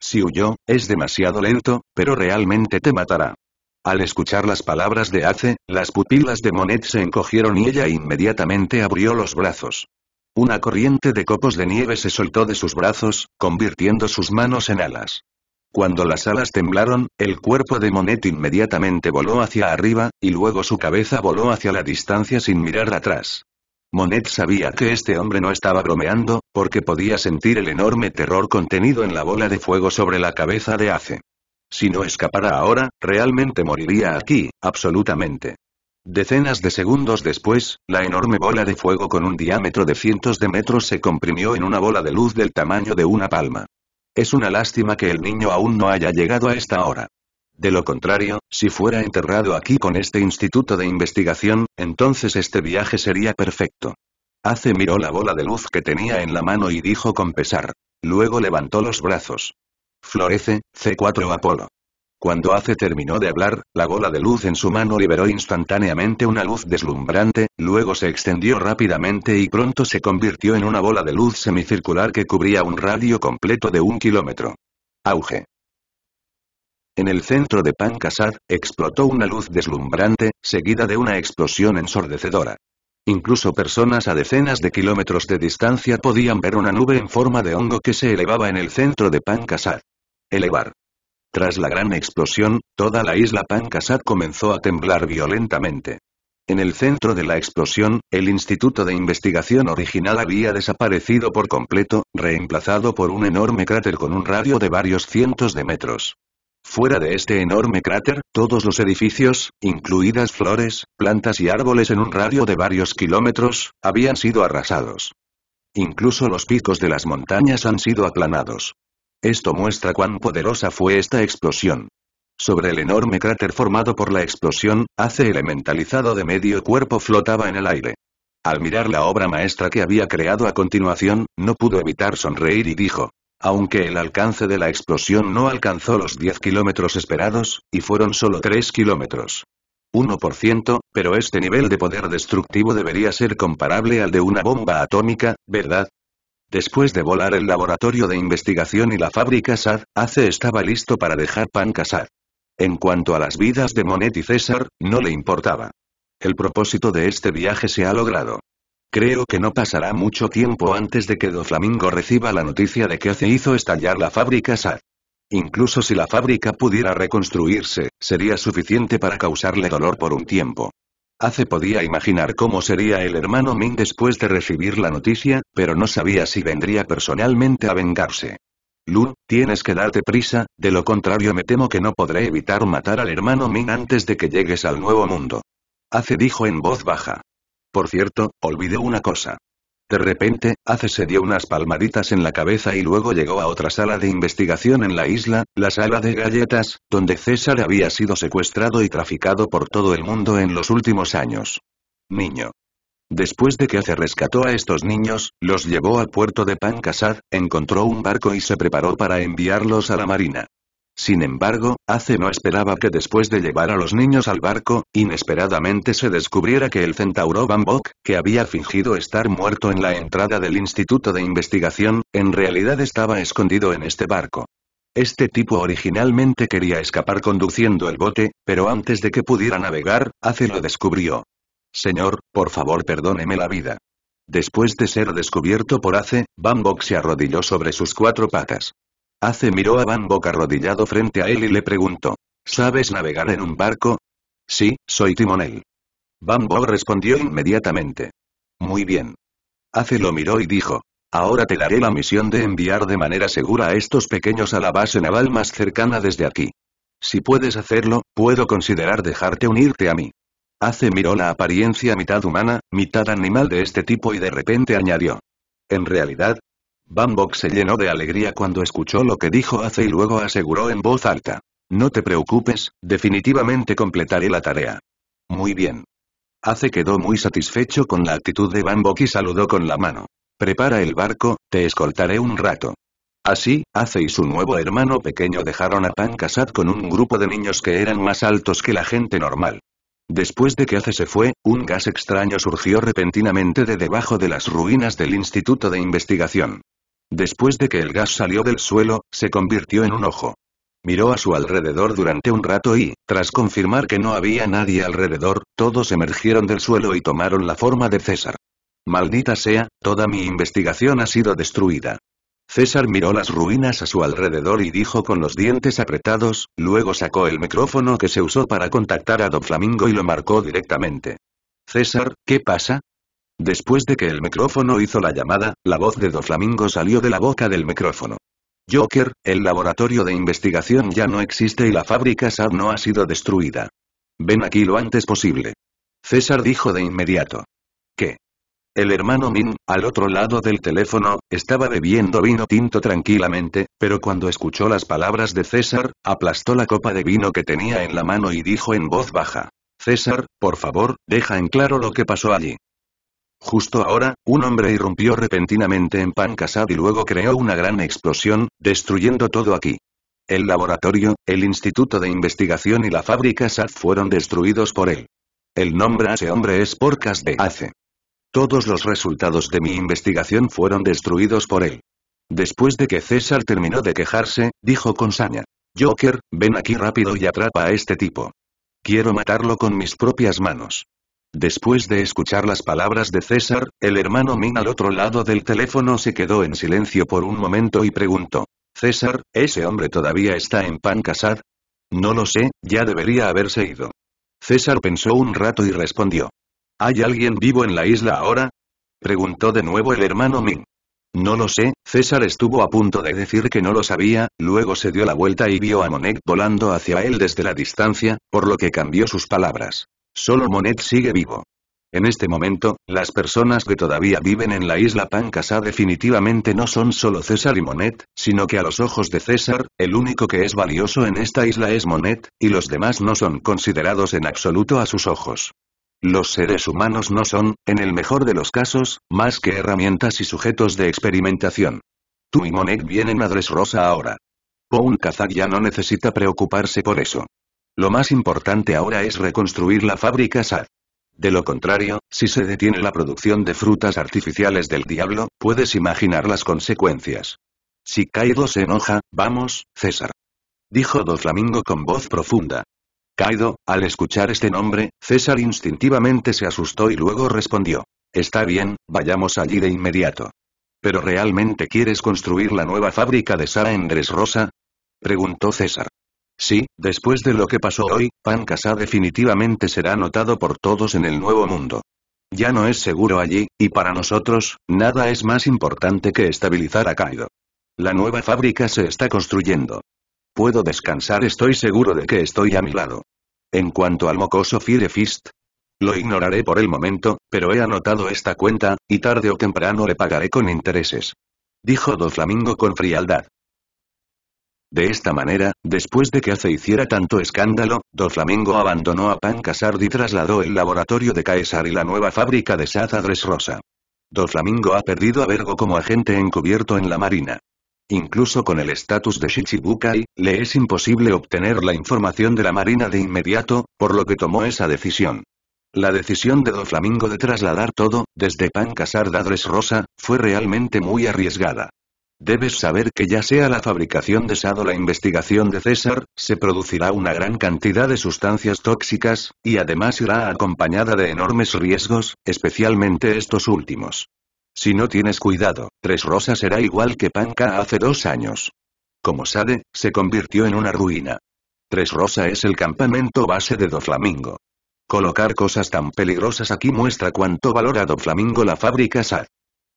Si huyó, es demasiado lento, pero realmente te matará. Al escuchar las palabras de Ace, las pupilas de Monet se encogieron y ella inmediatamente abrió los brazos. Una corriente de copos de nieve se soltó de sus brazos, convirtiendo sus manos en alas. Cuando las alas temblaron, el cuerpo de Monet inmediatamente voló hacia arriba, y luego su cabeza voló hacia la distancia sin mirar atrás. Monet sabía que este hombre no estaba bromeando, porque podía sentir el enorme terror contenido en la bola de fuego sobre la cabeza de Ace. Si no escapara ahora, realmente moriría aquí, absolutamente. Decenas de segundos después, la enorme bola de fuego con un diámetro de cientos de metros se comprimió en una bola de luz del tamaño de una palma. Es una lástima que el niño aún no haya llegado a esta hora. De lo contrario, si fuera enterrado aquí con este instituto de investigación, entonces este viaje sería perfecto. Hace miró la bola de luz que tenía en la mano y dijo con pesar. Luego levantó los brazos. Florece, C4 Apolo. Cuando Ace terminó de hablar, la bola de luz en su mano liberó instantáneamente una luz deslumbrante, luego se extendió rápidamente y pronto se convirtió en una bola de luz semicircular que cubría un radio completo de un kilómetro. Auge. En el centro de Pancasad, explotó una luz deslumbrante, seguida de una explosión ensordecedora. Incluso personas a decenas de kilómetros de distancia podían ver una nube en forma de hongo que se elevaba en el centro de Pankasad. Elevar. Tras la gran explosión, toda la isla Pankasat comenzó a temblar violentamente. En el centro de la explosión, el instituto de investigación original había desaparecido por completo, reemplazado por un enorme cráter con un radio de varios cientos de metros. Fuera de este enorme cráter, todos los edificios, incluidas flores, plantas y árboles en un radio de varios kilómetros, habían sido arrasados. Incluso los picos de las montañas han sido aplanados. Esto muestra cuán poderosa fue esta explosión. Sobre el enorme cráter formado por la explosión, Ace elementalizado de medio cuerpo flotaba en el aire. Al mirar la obra maestra que había creado a continuación, no pudo evitar sonreír y dijo. Aunque el alcance de la explosión no alcanzó los 10 kilómetros esperados, y fueron solo 3 kilómetros. 1%, pero este nivel de poder destructivo debería ser comparable al de una bomba atómica, ¿verdad? Después de volar el laboratorio de investigación y la fábrica SAD, Ace estaba listo para dejar Pan S.A.D. En cuanto a las vidas de Monet y César, no le importaba. El propósito de este viaje se ha logrado. Creo que no pasará mucho tiempo antes de que Do Flamingo reciba la noticia de que Ace hizo estallar la fábrica SAD. Incluso si la fábrica pudiera reconstruirse, sería suficiente para causarle dolor por un tiempo. Ace podía imaginar cómo sería el hermano Ming después de recibir la noticia, pero no sabía si vendría personalmente a vengarse. Lu, tienes que darte prisa, de lo contrario me temo que no podré evitar matar al hermano Ming antes de que llegues al nuevo mundo. Ace dijo en voz baja. Por cierto, olvidé una cosa. De repente, Ace se dio unas palmaditas en la cabeza y luego llegó a otra sala de investigación en la isla, la sala de galletas, donde César había sido secuestrado y traficado por todo el mundo en los últimos años. Niño. Después de que Ace rescató a estos niños, los llevó al puerto de Pancasar, encontró un barco y se preparó para enviarlos a la marina. Sin embargo, Ace no esperaba que después de llevar a los niños al barco, inesperadamente se descubriera que el centauro Bambok, que había fingido estar muerto en la entrada del Instituto de Investigación, en realidad estaba escondido en este barco. Este tipo originalmente quería escapar conduciendo el bote, pero antes de que pudiera navegar, Ace lo descubrió. Señor, por favor perdóneme la vida. Después de ser descubierto por Ace, Bambok se arrodilló sobre sus cuatro patas. Ace miró a Van arrodillado frente a él y le preguntó. ¿Sabes navegar en un barco? Sí, soy timonel. Bambo respondió inmediatamente. Muy bien. Hace lo miró y dijo. Ahora te daré la misión de enviar de manera segura a estos pequeños a la base naval más cercana desde aquí. Si puedes hacerlo, puedo considerar dejarte unirte a mí. Hace miró la apariencia mitad humana, mitad animal de este tipo y de repente añadió. En realidad, Bambok se llenó de alegría cuando escuchó lo que dijo Ace y luego aseguró en voz alta. No te preocupes, definitivamente completaré la tarea. Muy bien. Ace quedó muy satisfecho con la actitud de Bambok y saludó con la mano. Prepara el barco, te escoltaré un rato. Así, Ace y su nuevo hermano pequeño dejaron a Pan con un grupo de niños que eran más altos que la gente normal. Después de que Ace se fue, un gas extraño surgió repentinamente de debajo de las ruinas del Instituto de Investigación. Después de que el gas salió del suelo, se convirtió en un ojo. Miró a su alrededor durante un rato y, tras confirmar que no había nadie alrededor, todos emergieron del suelo y tomaron la forma de César. Maldita sea, toda mi investigación ha sido destruida. César miró las ruinas a su alrededor y dijo con los dientes apretados, luego sacó el micrófono que se usó para contactar a Don Flamingo y lo marcó directamente. César, ¿qué pasa? Después de que el micrófono hizo la llamada, la voz de Doflamingo salió de la boca del micrófono. Joker, el laboratorio de investigación ya no existe y la fábrica Sab no ha sido destruida. Ven aquí lo antes posible. César dijo de inmediato. ¿Qué? El hermano Min, al otro lado del teléfono, estaba bebiendo vino tinto tranquilamente, pero cuando escuchó las palabras de César, aplastó la copa de vino que tenía en la mano y dijo en voz baja. César, por favor, deja en claro lo que pasó allí. Justo ahora, un hombre irrumpió repentinamente en Pancasad y luego creó una gran explosión, destruyendo todo aquí. El laboratorio, el instituto de investigación y la fábrica SAD fueron destruidos por él. El nombre a ese hombre es Porcas de Ace. Todos los resultados de mi investigación fueron destruidos por él. Después de que César terminó de quejarse, dijo con saña. Joker, ven aquí rápido y atrapa a este tipo. Quiero matarlo con mis propias manos. Después de escuchar las palabras de César, el hermano Min al otro lado del teléfono se quedó en silencio por un momento y preguntó, César, ¿ese hombre todavía está en Pancasad? No lo sé, ya debería haberse ido. César pensó un rato y respondió. ¿Hay alguien vivo en la isla ahora? Preguntó de nuevo el hermano Min. No lo sé, César estuvo a punto de decir que no lo sabía, luego se dio la vuelta y vio a Monet volando hacia él desde la distancia, por lo que cambió sus palabras. Solo Monet sigue vivo. En este momento, las personas que todavía viven en la isla Pancasa definitivamente no son solo César y Monet, sino que a los ojos de César, el único que es valioso en esta isla es Monet, y los demás no son considerados en absoluto a sus ojos. Los seres humanos no son, en el mejor de los casos, más que herramientas y sujetos de experimentación. Tú y Monet vienen a Rosa ahora. Poun Kazak ya no necesita preocuparse por eso. Lo más importante ahora es reconstruir la fábrica SAD. De lo contrario, si se detiene la producción de frutas artificiales del diablo, puedes imaginar las consecuencias. Si Kaido se enoja, vamos, César. Dijo Doflamingo con voz profunda, Kaido, al escuchar este nombre, César instintivamente se asustó y luego respondió. Está bien, vayamos allí de inmediato. ¿Pero realmente quieres construir la nueva fábrica de Sara Andrés Rosa? Preguntó César. Sí, después de lo que pasó hoy, casa definitivamente será notado por todos en el Nuevo Mundo. Ya no es seguro allí, y para nosotros, nada es más importante que estabilizar a Kaido. La nueva fábrica se está construyendo puedo descansar estoy seguro de que estoy a mi lado. En cuanto al mocoso Fire Fist, lo ignoraré por el momento, pero he anotado esta cuenta, y tarde o temprano le pagaré con intereses. Dijo Doflamingo con frialdad. De esta manera, después de que hace hiciera tanto escándalo, Doflamingo abandonó a Pancasard y trasladó el laboratorio de Caesar y la nueva fábrica de Sazadres Rosa. Doflamingo ha perdido a Vergo como agente encubierto en la marina. Incluso con el estatus de Shichibukai, le es imposible obtener la información de la marina de inmediato, por lo que tomó esa decisión. La decisión de Doflamingo de trasladar todo, desde Pancasar a Rosa, fue realmente muy arriesgada. Debes saber que ya sea la fabricación de Sado la investigación de César, se producirá una gran cantidad de sustancias tóxicas, y además irá acompañada de enormes riesgos, especialmente estos últimos. Si no tienes cuidado, Tres rosa será igual que Panca hace dos años. Como sabe, se convirtió en una ruina. Tres Rosa es el campamento base de Doflamingo. Colocar cosas tan peligrosas aquí muestra cuánto valora Doflamingo la fábrica SAD.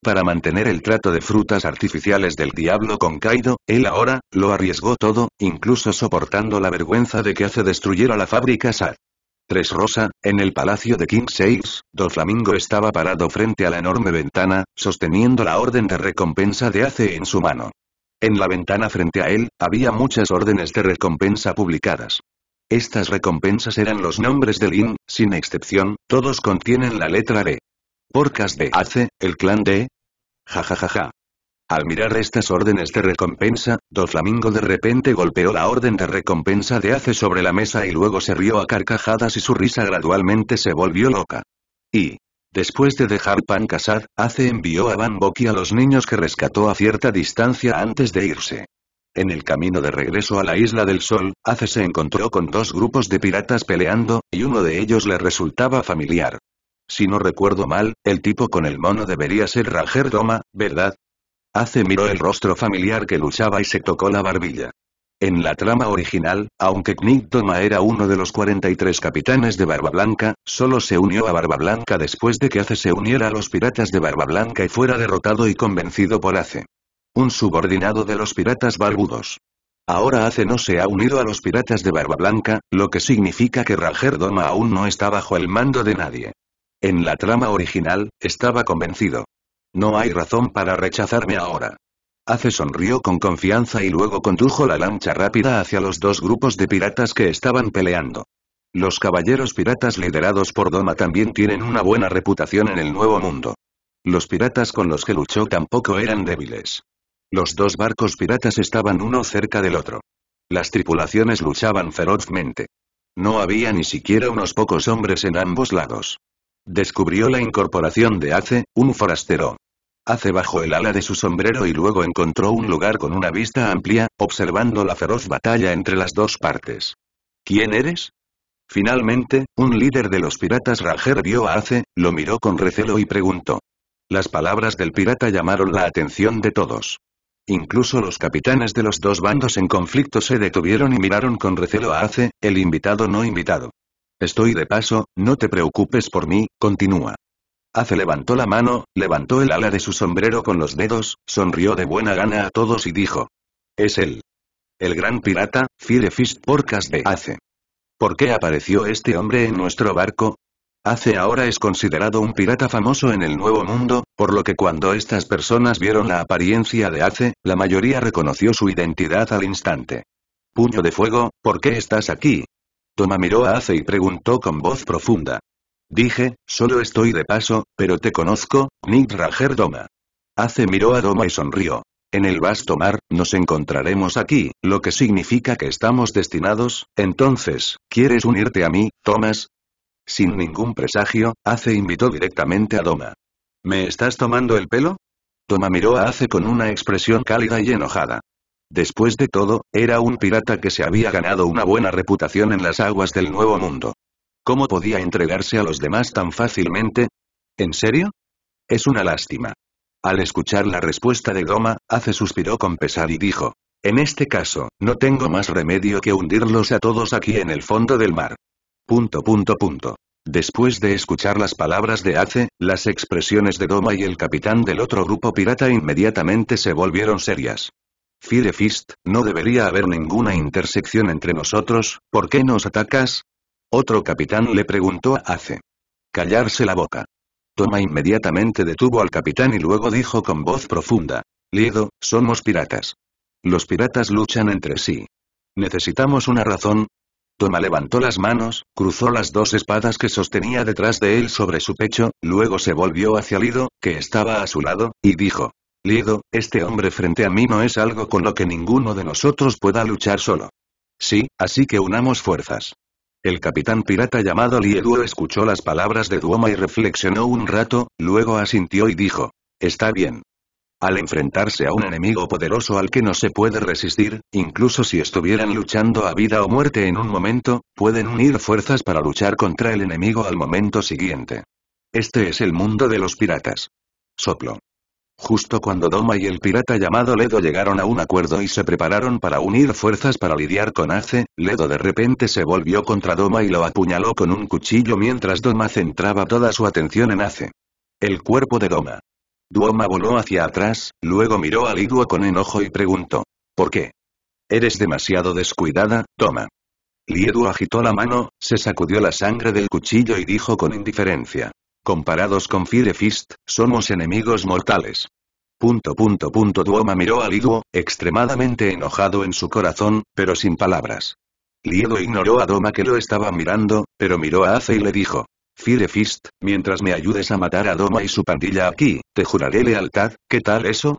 Para mantener el trato de frutas artificiales del diablo con Kaido, él ahora, lo arriesgó todo, incluso soportando la vergüenza de que hace destruyera la fábrica SAD. Tres Rosa, en el palacio de King 6, Flamingo estaba parado frente a la enorme ventana, sosteniendo la orden de recompensa de Ace en su mano. En la ventana frente a él, había muchas órdenes de recompensa publicadas. Estas recompensas eran los nombres de Lin, sin excepción, todos contienen la letra D. Porcas de Ace, el clan de... Ja ja ja ja. Al mirar estas órdenes de recompensa, Doflamingo de repente golpeó la orden de recompensa de Ace sobre la mesa y luego se rió a carcajadas y su risa gradualmente se volvió loca. Y, Después de dejar Pan Casad, Ace envió a Van Boki a los niños que rescató a cierta distancia antes de irse. En el camino de regreso a la Isla del Sol, Ace se encontró con dos grupos de piratas peleando, y uno de ellos le resultaba familiar. Si no recuerdo mal, el tipo con el mono debería ser Ranger Doma, ¿verdad? Ace miró el rostro familiar que luchaba y se tocó la barbilla. En la trama original, aunque Doma era uno de los 43 capitanes de Barba Blanca, solo se unió a Barba Blanca después de que Ace se uniera a los piratas de Barba Blanca y fuera derrotado y convencido por Ace. Un subordinado de los piratas barbudos. Ahora Ace no se ha unido a los piratas de Barba Blanca, lo que significa que Rajer Doma aún no está bajo el mando de nadie. En la trama original, estaba convencido. No hay razón para rechazarme ahora. Ace sonrió con confianza y luego condujo la lancha rápida hacia los dos grupos de piratas que estaban peleando. Los caballeros piratas liderados por Doma también tienen una buena reputación en el Nuevo Mundo. Los piratas con los que luchó tampoco eran débiles. Los dos barcos piratas estaban uno cerca del otro. Las tripulaciones luchaban ferozmente. No había ni siquiera unos pocos hombres en ambos lados. Descubrió la incorporación de Ace, un forastero hace bajo el ala de su sombrero y luego encontró un lugar con una vista amplia, observando la feroz batalla entre las dos partes. ¿Quién eres? Finalmente, un líder de los piratas Rajer vio a Ace, lo miró con recelo y preguntó. Las palabras del pirata llamaron la atención de todos. Incluso los capitanes de los dos bandos en conflicto se detuvieron y miraron con recelo a Ace, el invitado no invitado. Estoy de paso, no te preocupes por mí, continúa. Ace levantó la mano, levantó el ala de su sombrero con los dedos, sonrió de buena gana a todos y dijo. Es él. El gran pirata, Fire Porcas de Ace. ¿Por qué apareció este hombre en nuestro barco? Ace ahora es considerado un pirata famoso en el Nuevo Mundo, por lo que cuando estas personas vieron la apariencia de Ace, la mayoría reconoció su identidad al instante. Puño de fuego, ¿por qué estás aquí? Toma miró a Ace y preguntó con voz profunda. Dije, solo estoy de paso, pero te conozco, Nick Doma. Hace miró a Doma y sonrió. En el vasto mar, nos encontraremos aquí, lo que significa que estamos destinados, entonces, ¿quieres unirte a mí, Thomas? Sin ningún presagio, Ace invitó directamente a Doma. ¿Me estás tomando el pelo? Doma miró a Ace con una expresión cálida y enojada. Después de todo, era un pirata que se había ganado una buena reputación en las aguas del Nuevo Mundo. ¿Cómo podía entregarse a los demás tan fácilmente? ¿En serio? Es una lástima. Al escuchar la respuesta de Doma, Ace suspiró con pesar y dijo, en este caso, no tengo más remedio que hundirlos a todos aquí en el fondo del mar. Punto punto punto. Después de escuchar las palabras de Ace, las expresiones de Doma y el capitán del otro grupo pirata inmediatamente se volvieron serias. Fire Fist, no debería haber ninguna intersección entre nosotros, ¿por qué nos atacas? Otro capitán le preguntó a Ace. Callarse la boca. Toma inmediatamente detuvo al capitán y luego dijo con voz profunda. Liedo, somos piratas. Los piratas luchan entre sí. Necesitamos una razón. Toma levantó las manos, cruzó las dos espadas que sostenía detrás de él sobre su pecho, luego se volvió hacia Lido, que estaba a su lado, y dijo. Lido, este hombre frente a mí no es algo con lo que ninguno de nosotros pueda luchar solo. Sí, así que unamos fuerzas. El capitán pirata llamado Lieduo escuchó las palabras de Duoma y reflexionó un rato, luego asintió y dijo. Está bien. Al enfrentarse a un enemigo poderoso al que no se puede resistir, incluso si estuvieran luchando a vida o muerte en un momento, pueden unir fuerzas para luchar contra el enemigo al momento siguiente. Este es el mundo de los piratas. Soplo. Justo cuando Doma y el pirata llamado Ledo llegaron a un acuerdo y se prepararon para unir fuerzas para lidiar con Ace, Ledo de repente se volvió contra Doma y lo apuñaló con un cuchillo mientras Doma centraba toda su atención en Ace. El cuerpo de Doma. Doma voló hacia atrás, luego miró a Liduo con enojo y preguntó. ¿Por qué? Eres demasiado descuidada, Doma. Liduo agitó la mano, se sacudió la sangre del cuchillo y dijo con indiferencia. Comparados con Firefist, somos enemigos mortales. Punto punto punto Duoma miró a Liduo, extremadamente enojado en su corazón, pero sin palabras. Liedo ignoró a Doma que lo estaba mirando, pero miró a Ace y le dijo. Fire mientras me ayudes a matar a Doma y su pandilla aquí, te juraré lealtad, ¿qué tal eso?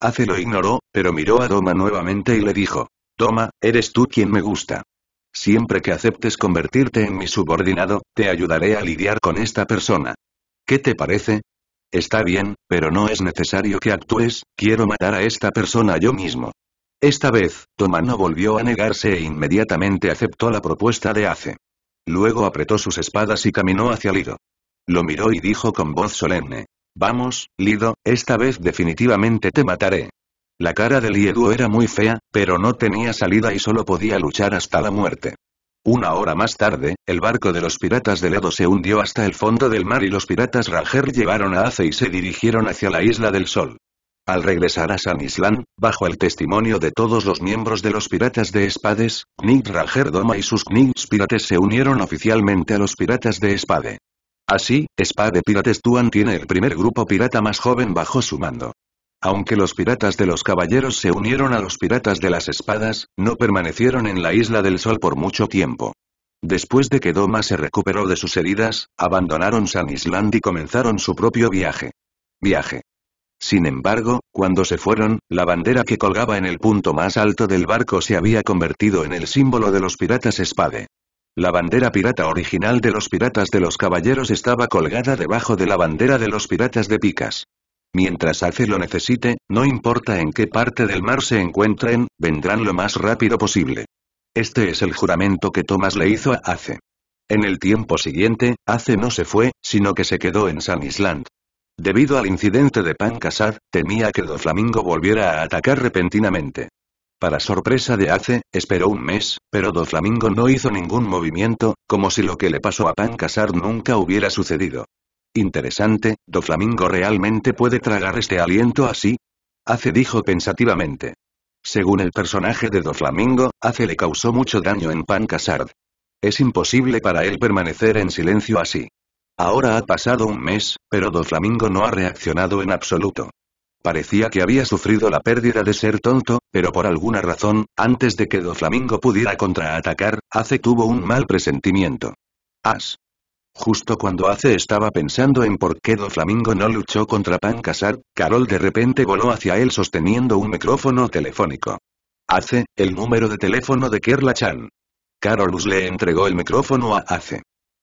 Ace lo ignoró, pero miró a Doma nuevamente y le dijo. toma eres tú quien me gusta. Siempre que aceptes convertirte en mi subordinado, te ayudaré a lidiar con esta persona. ¿Qué te parece? Está bien, pero no es necesario que actúes, quiero matar a esta persona yo mismo. Esta vez, Toma no volvió a negarse e inmediatamente aceptó la propuesta de Ace. Luego apretó sus espadas y caminó hacia Lido. Lo miró y dijo con voz solemne. Vamos, Lido, esta vez definitivamente te mataré. La cara de Liedu era muy fea, pero no tenía salida y solo podía luchar hasta la muerte. Una hora más tarde, el barco de los piratas de Ledo se hundió hasta el fondo del mar y los piratas Ranger llevaron a Ace y se dirigieron hacia la Isla del Sol. Al regresar a San Islán, bajo el testimonio de todos los miembros de los piratas de Espades, Nick Ranger Doma y sus Knights Pirates se unieron oficialmente a los piratas de Espade. Así, Espade Pirates Tuan tiene el primer grupo pirata más joven bajo su mando. Aunque los piratas de los caballeros se unieron a los piratas de las espadas, no permanecieron en la Isla del Sol por mucho tiempo. Después de que Doma se recuperó de sus heridas, abandonaron San Island y comenzaron su propio viaje. Viaje. Sin embargo, cuando se fueron, la bandera que colgaba en el punto más alto del barco se había convertido en el símbolo de los piratas espade. La bandera pirata original de los piratas de los caballeros estaba colgada debajo de la bandera de los piratas de picas. Mientras Ace lo necesite, no importa en qué parte del mar se encuentren, vendrán lo más rápido posible. Este es el juramento que Thomas le hizo a Ace. En el tiempo siguiente, Ace no se fue, sino que se quedó en San Island. Debido al incidente de Casar, temía que Doflamingo volviera a atacar repentinamente. Para sorpresa de Ace, esperó un mes, pero Doflamingo no hizo ningún movimiento, como si lo que le pasó a Casar nunca hubiera sucedido. Interesante, ¿Do Flamingo realmente puede tragar este aliento así? Ace dijo pensativamente. Según el personaje de Do Flamingo, Ace le causó mucho daño en Pancasard. Es imposible para él permanecer en silencio así. Ahora ha pasado un mes, pero Do Flamingo no ha reaccionado en absoluto. Parecía que había sufrido la pérdida de ser tonto, pero por alguna razón, antes de que Doflamingo pudiera contraatacar, Ace tuvo un mal presentimiento. As. Justo cuando Ace estaba pensando en por qué Doflamingo no luchó contra Pan Casar, Carol de repente voló hacia él sosteniendo un micrófono telefónico. Ace, el número de teléfono de Kerla Chan. Carolus le entregó el micrófono a Ace.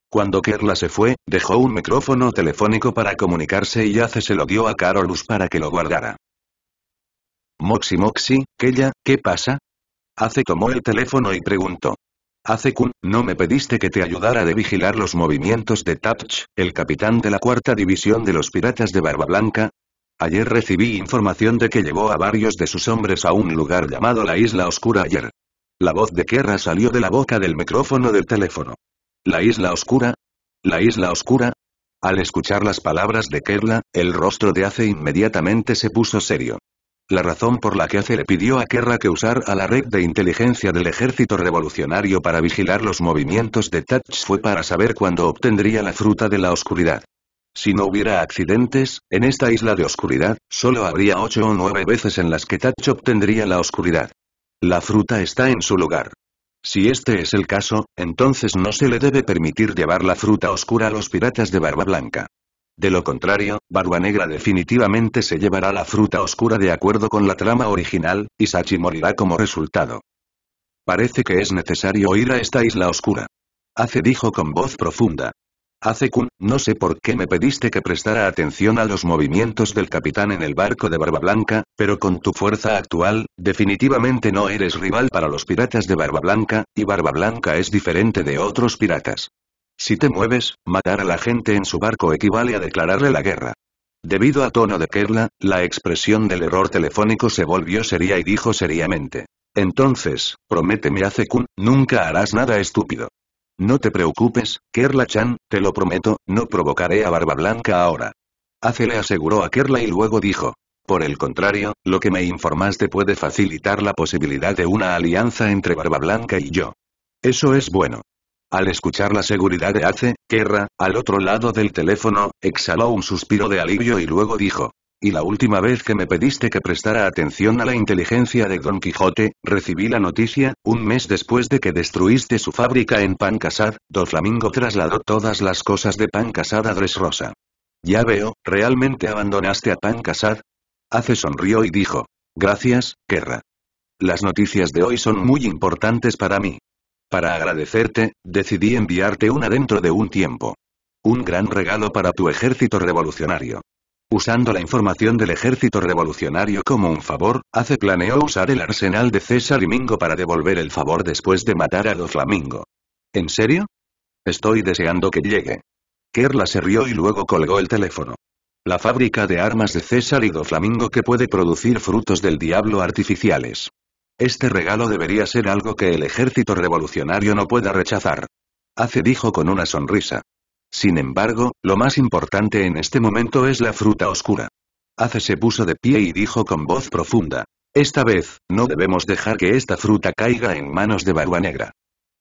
Cuando Kerla se fue, dejó un micrófono telefónico para comunicarse y Ace se lo dio a Carolus para que lo guardara. Moxi Moxi, Kella, ¿qué pasa? Ace tomó el teléfono y preguntó. Hace kun, no me pediste que te ayudara de vigilar los movimientos de Touch, el capitán de la cuarta división de los piratas de Barba Blanca. Ayer recibí información de que llevó a varios de sus hombres a un lugar llamado la Isla Oscura ayer. La voz de Kerra salió de la boca del micrófono del teléfono. ¿La Isla Oscura? ¿La Isla Oscura? Al escuchar las palabras de Kerla, el rostro de Ace inmediatamente se puso serio. La razón por la que Ace le pidió a Kerra que usar a la red de inteligencia del ejército revolucionario para vigilar los movimientos de Touch fue para saber cuándo obtendría la fruta de la oscuridad. Si no hubiera accidentes, en esta isla de oscuridad, solo habría ocho o nueve veces en las que Touch obtendría la oscuridad. La fruta está en su lugar. Si este es el caso, entonces no se le debe permitir llevar la fruta oscura a los piratas de Barba Blanca. De lo contrario, Barba Negra definitivamente se llevará la fruta oscura de acuerdo con la trama original, y Sachi morirá como resultado. Parece que es necesario ir a esta isla oscura. Hace dijo con voz profunda. Hace Kun, no sé por qué me pediste que prestara atención a los movimientos del capitán en el barco de Barba Blanca, pero con tu fuerza actual, definitivamente no eres rival para los piratas de Barba Blanca, y Barba Blanca es diferente de otros piratas. Si te mueves, matar a la gente en su barco equivale a declararle la guerra. Debido a tono de Kerla, la expresión del error telefónico se volvió seria y dijo seriamente. Entonces, prométeme a kun, nunca harás nada estúpido. No te preocupes, Kerla-chan, te lo prometo, no provocaré a Barba Blanca ahora. Ace le aseguró a Kerla y luego dijo. Por el contrario, lo que me informaste puede facilitar la posibilidad de una alianza entre Barba Blanca y yo. Eso es bueno. Al escuchar la seguridad de Ace, Kerra, al otro lado del teléfono, exhaló un suspiro de alivio y luego dijo. Y la última vez que me pediste que prestara atención a la inteligencia de Don Quijote, recibí la noticia, un mes después de que destruiste su fábrica en Pancasad, Do Flamingo trasladó todas las cosas de Pancasad a Rosa. Ya veo, ¿realmente abandonaste a Pancasad? Ace sonrió y dijo. Gracias, Kerra. Las noticias de hoy son muy importantes para mí. Para agradecerte, decidí enviarte una dentro de un tiempo. Un gran regalo para tu ejército revolucionario. Usando la información del ejército revolucionario como un favor, hace planeó usar el arsenal de César y Mingo para devolver el favor después de matar a flamingo. ¿En serio? Estoy deseando que llegue. Kerla se rió y luego colgó el teléfono. La fábrica de armas de César y Doflamingo que puede producir frutos del diablo artificiales. Este regalo debería ser algo que el ejército revolucionario no pueda rechazar. Hace dijo con una sonrisa. Sin embargo, lo más importante en este momento es la fruta oscura. Hace se puso de pie y dijo con voz profunda. Esta vez, no debemos dejar que esta fruta caiga en manos de Barba Negra.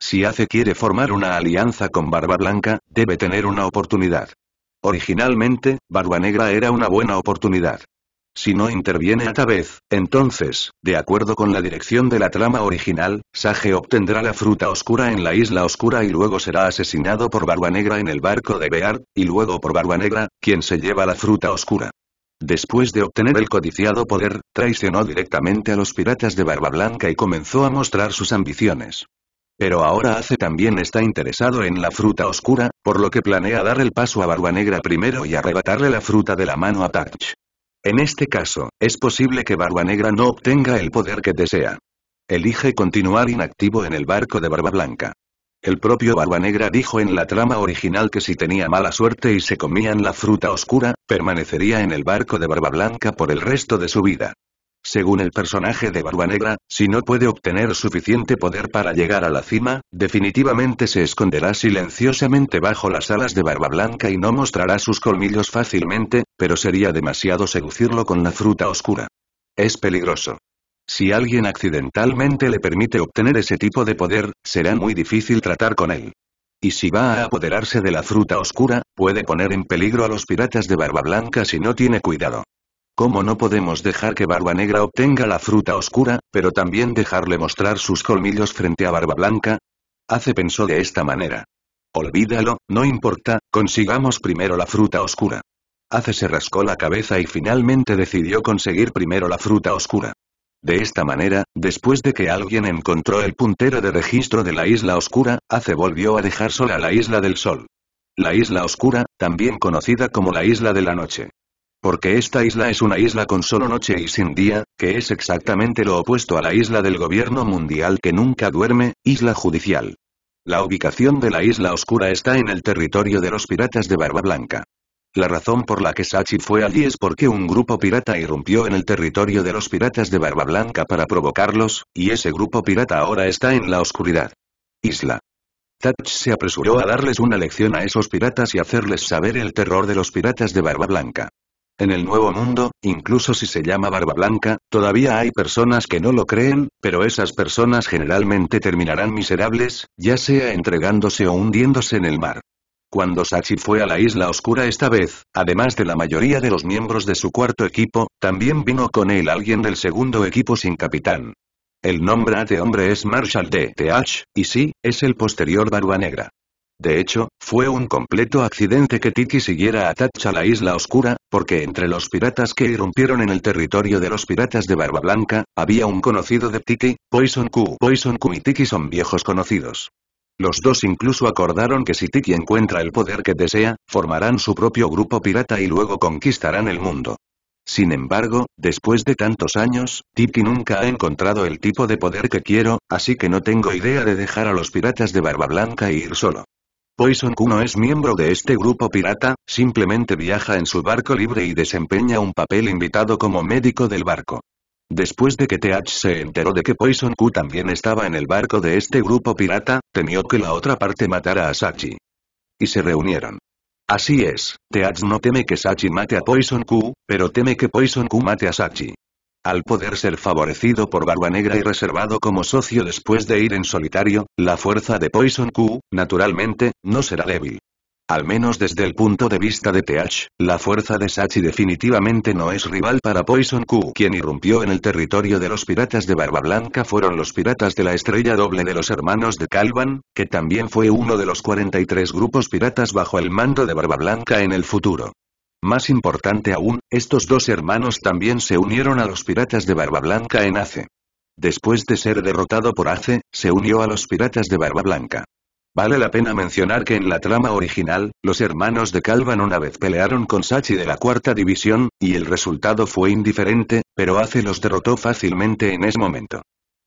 Si Ace quiere formar una alianza con Barba Blanca, debe tener una oportunidad. Originalmente, Barba Negra era una buena oportunidad. Si no interviene a vez, entonces, de acuerdo con la dirección de la trama original, Sage obtendrá la fruta oscura en la Isla Oscura y luego será asesinado por Barba Negra en el barco de Beard, y luego por Barba Negra, quien se lleva la fruta oscura. Después de obtener el codiciado poder, traicionó directamente a los piratas de Barba Blanca y comenzó a mostrar sus ambiciones. Pero ahora Ace también está interesado en la fruta oscura, por lo que planea dar el paso a Barba Negra primero y arrebatarle la fruta de la mano a Touch. En este caso, es posible que Barba Negra no obtenga el poder que desea. Elige continuar inactivo en el barco de Barba Blanca. El propio Barba Negra dijo en la trama original que si tenía mala suerte y se comían la fruta oscura, permanecería en el barco de Barba Blanca por el resto de su vida. Según el personaje de Barba Negra, si no puede obtener suficiente poder para llegar a la cima, definitivamente se esconderá silenciosamente bajo las alas de Barba Blanca y no mostrará sus colmillos fácilmente, pero sería demasiado seducirlo con la fruta oscura. Es peligroso. Si alguien accidentalmente le permite obtener ese tipo de poder, será muy difícil tratar con él. Y si va a apoderarse de la fruta oscura, puede poner en peligro a los piratas de Barba Blanca si no tiene cuidado. ¿Cómo no podemos dejar que Barba Negra obtenga la fruta oscura, pero también dejarle mostrar sus colmillos frente a Barba Blanca? Hace pensó de esta manera. Olvídalo, no importa, consigamos primero la fruta oscura. Ace se rascó la cabeza y finalmente decidió conseguir primero la fruta oscura. De esta manera, después de que alguien encontró el puntero de registro de la isla oscura, Ace volvió a dejar sola la isla del sol. La isla oscura, también conocida como la isla de la noche. Porque esta isla es una isla con solo noche y sin día, que es exactamente lo opuesto a la isla del gobierno mundial que nunca duerme, isla judicial. La ubicación de la isla oscura está en el territorio de los piratas de Barba Blanca. La razón por la que Sachi fue allí es porque un grupo pirata irrumpió en el territorio de los piratas de Barba Blanca para provocarlos, y ese grupo pirata ahora está en la oscuridad. Isla. touch se apresuró a darles una lección a esos piratas y hacerles saber el terror de los piratas de Barba Blanca. En el Nuevo Mundo, incluso si se llama Barba Blanca, todavía hay personas que no lo creen, pero esas personas generalmente terminarán miserables, ya sea entregándose o hundiéndose en el mar. Cuando Sachi fue a la Isla Oscura esta vez, además de la mayoría de los miembros de su cuarto equipo, también vino con él alguien del segundo equipo sin capitán. El nombre de hombre es Marshall D. y sí, es el posterior Barba Negra. De hecho, fue un completo accidente que Tiki siguiera a Tatcha a la Isla Oscura, porque entre los piratas que irrumpieron en el territorio de los piratas de Barba Blanca, había un conocido de Tiki, Poison Q. Poison Q y Tiki son viejos conocidos. Los dos incluso acordaron que si Tiki encuentra el poder que desea, formarán su propio grupo pirata y luego conquistarán el mundo. Sin embargo, después de tantos años, Tiki nunca ha encontrado el tipo de poder que quiero, así que no tengo idea de dejar a los piratas de Barba Blanca e ir solo. Poison Q no es miembro de este grupo pirata, simplemente viaja en su barco libre y desempeña un papel invitado como médico del barco. Después de que TH se enteró de que Poison Q también estaba en el barco de este grupo pirata, temió que la otra parte matara a Sachi. Y se reunieron. Así es, TH no teme que Sachi mate a Poison Q, pero teme que Poison Q mate a Sachi. Al poder ser favorecido por Barba Negra y reservado como socio después de ir en solitario, la fuerza de Poison Q, naturalmente, no será débil. Al menos desde el punto de vista de TH, la fuerza de Sachi definitivamente no es rival para Poison Q. Quien irrumpió en el territorio de los piratas de Barba Blanca fueron los piratas de la estrella doble de los hermanos de Calvan, que también fue uno de los 43 grupos piratas bajo el mando de Barba Blanca en el futuro. Más importante aún, estos dos hermanos también se unieron a los piratas de Barba Blanca en Ace. Después de ser derrotado por Ace, se unió a los piratas de Barba Blanca. Vale la pena mencionar que en la trama original, los hermanos de Calvan una vez pelearon con Sachi de la cuarta división, y el resultado fue indiferente, pero Ace los derrotó fácilmente en ese momento.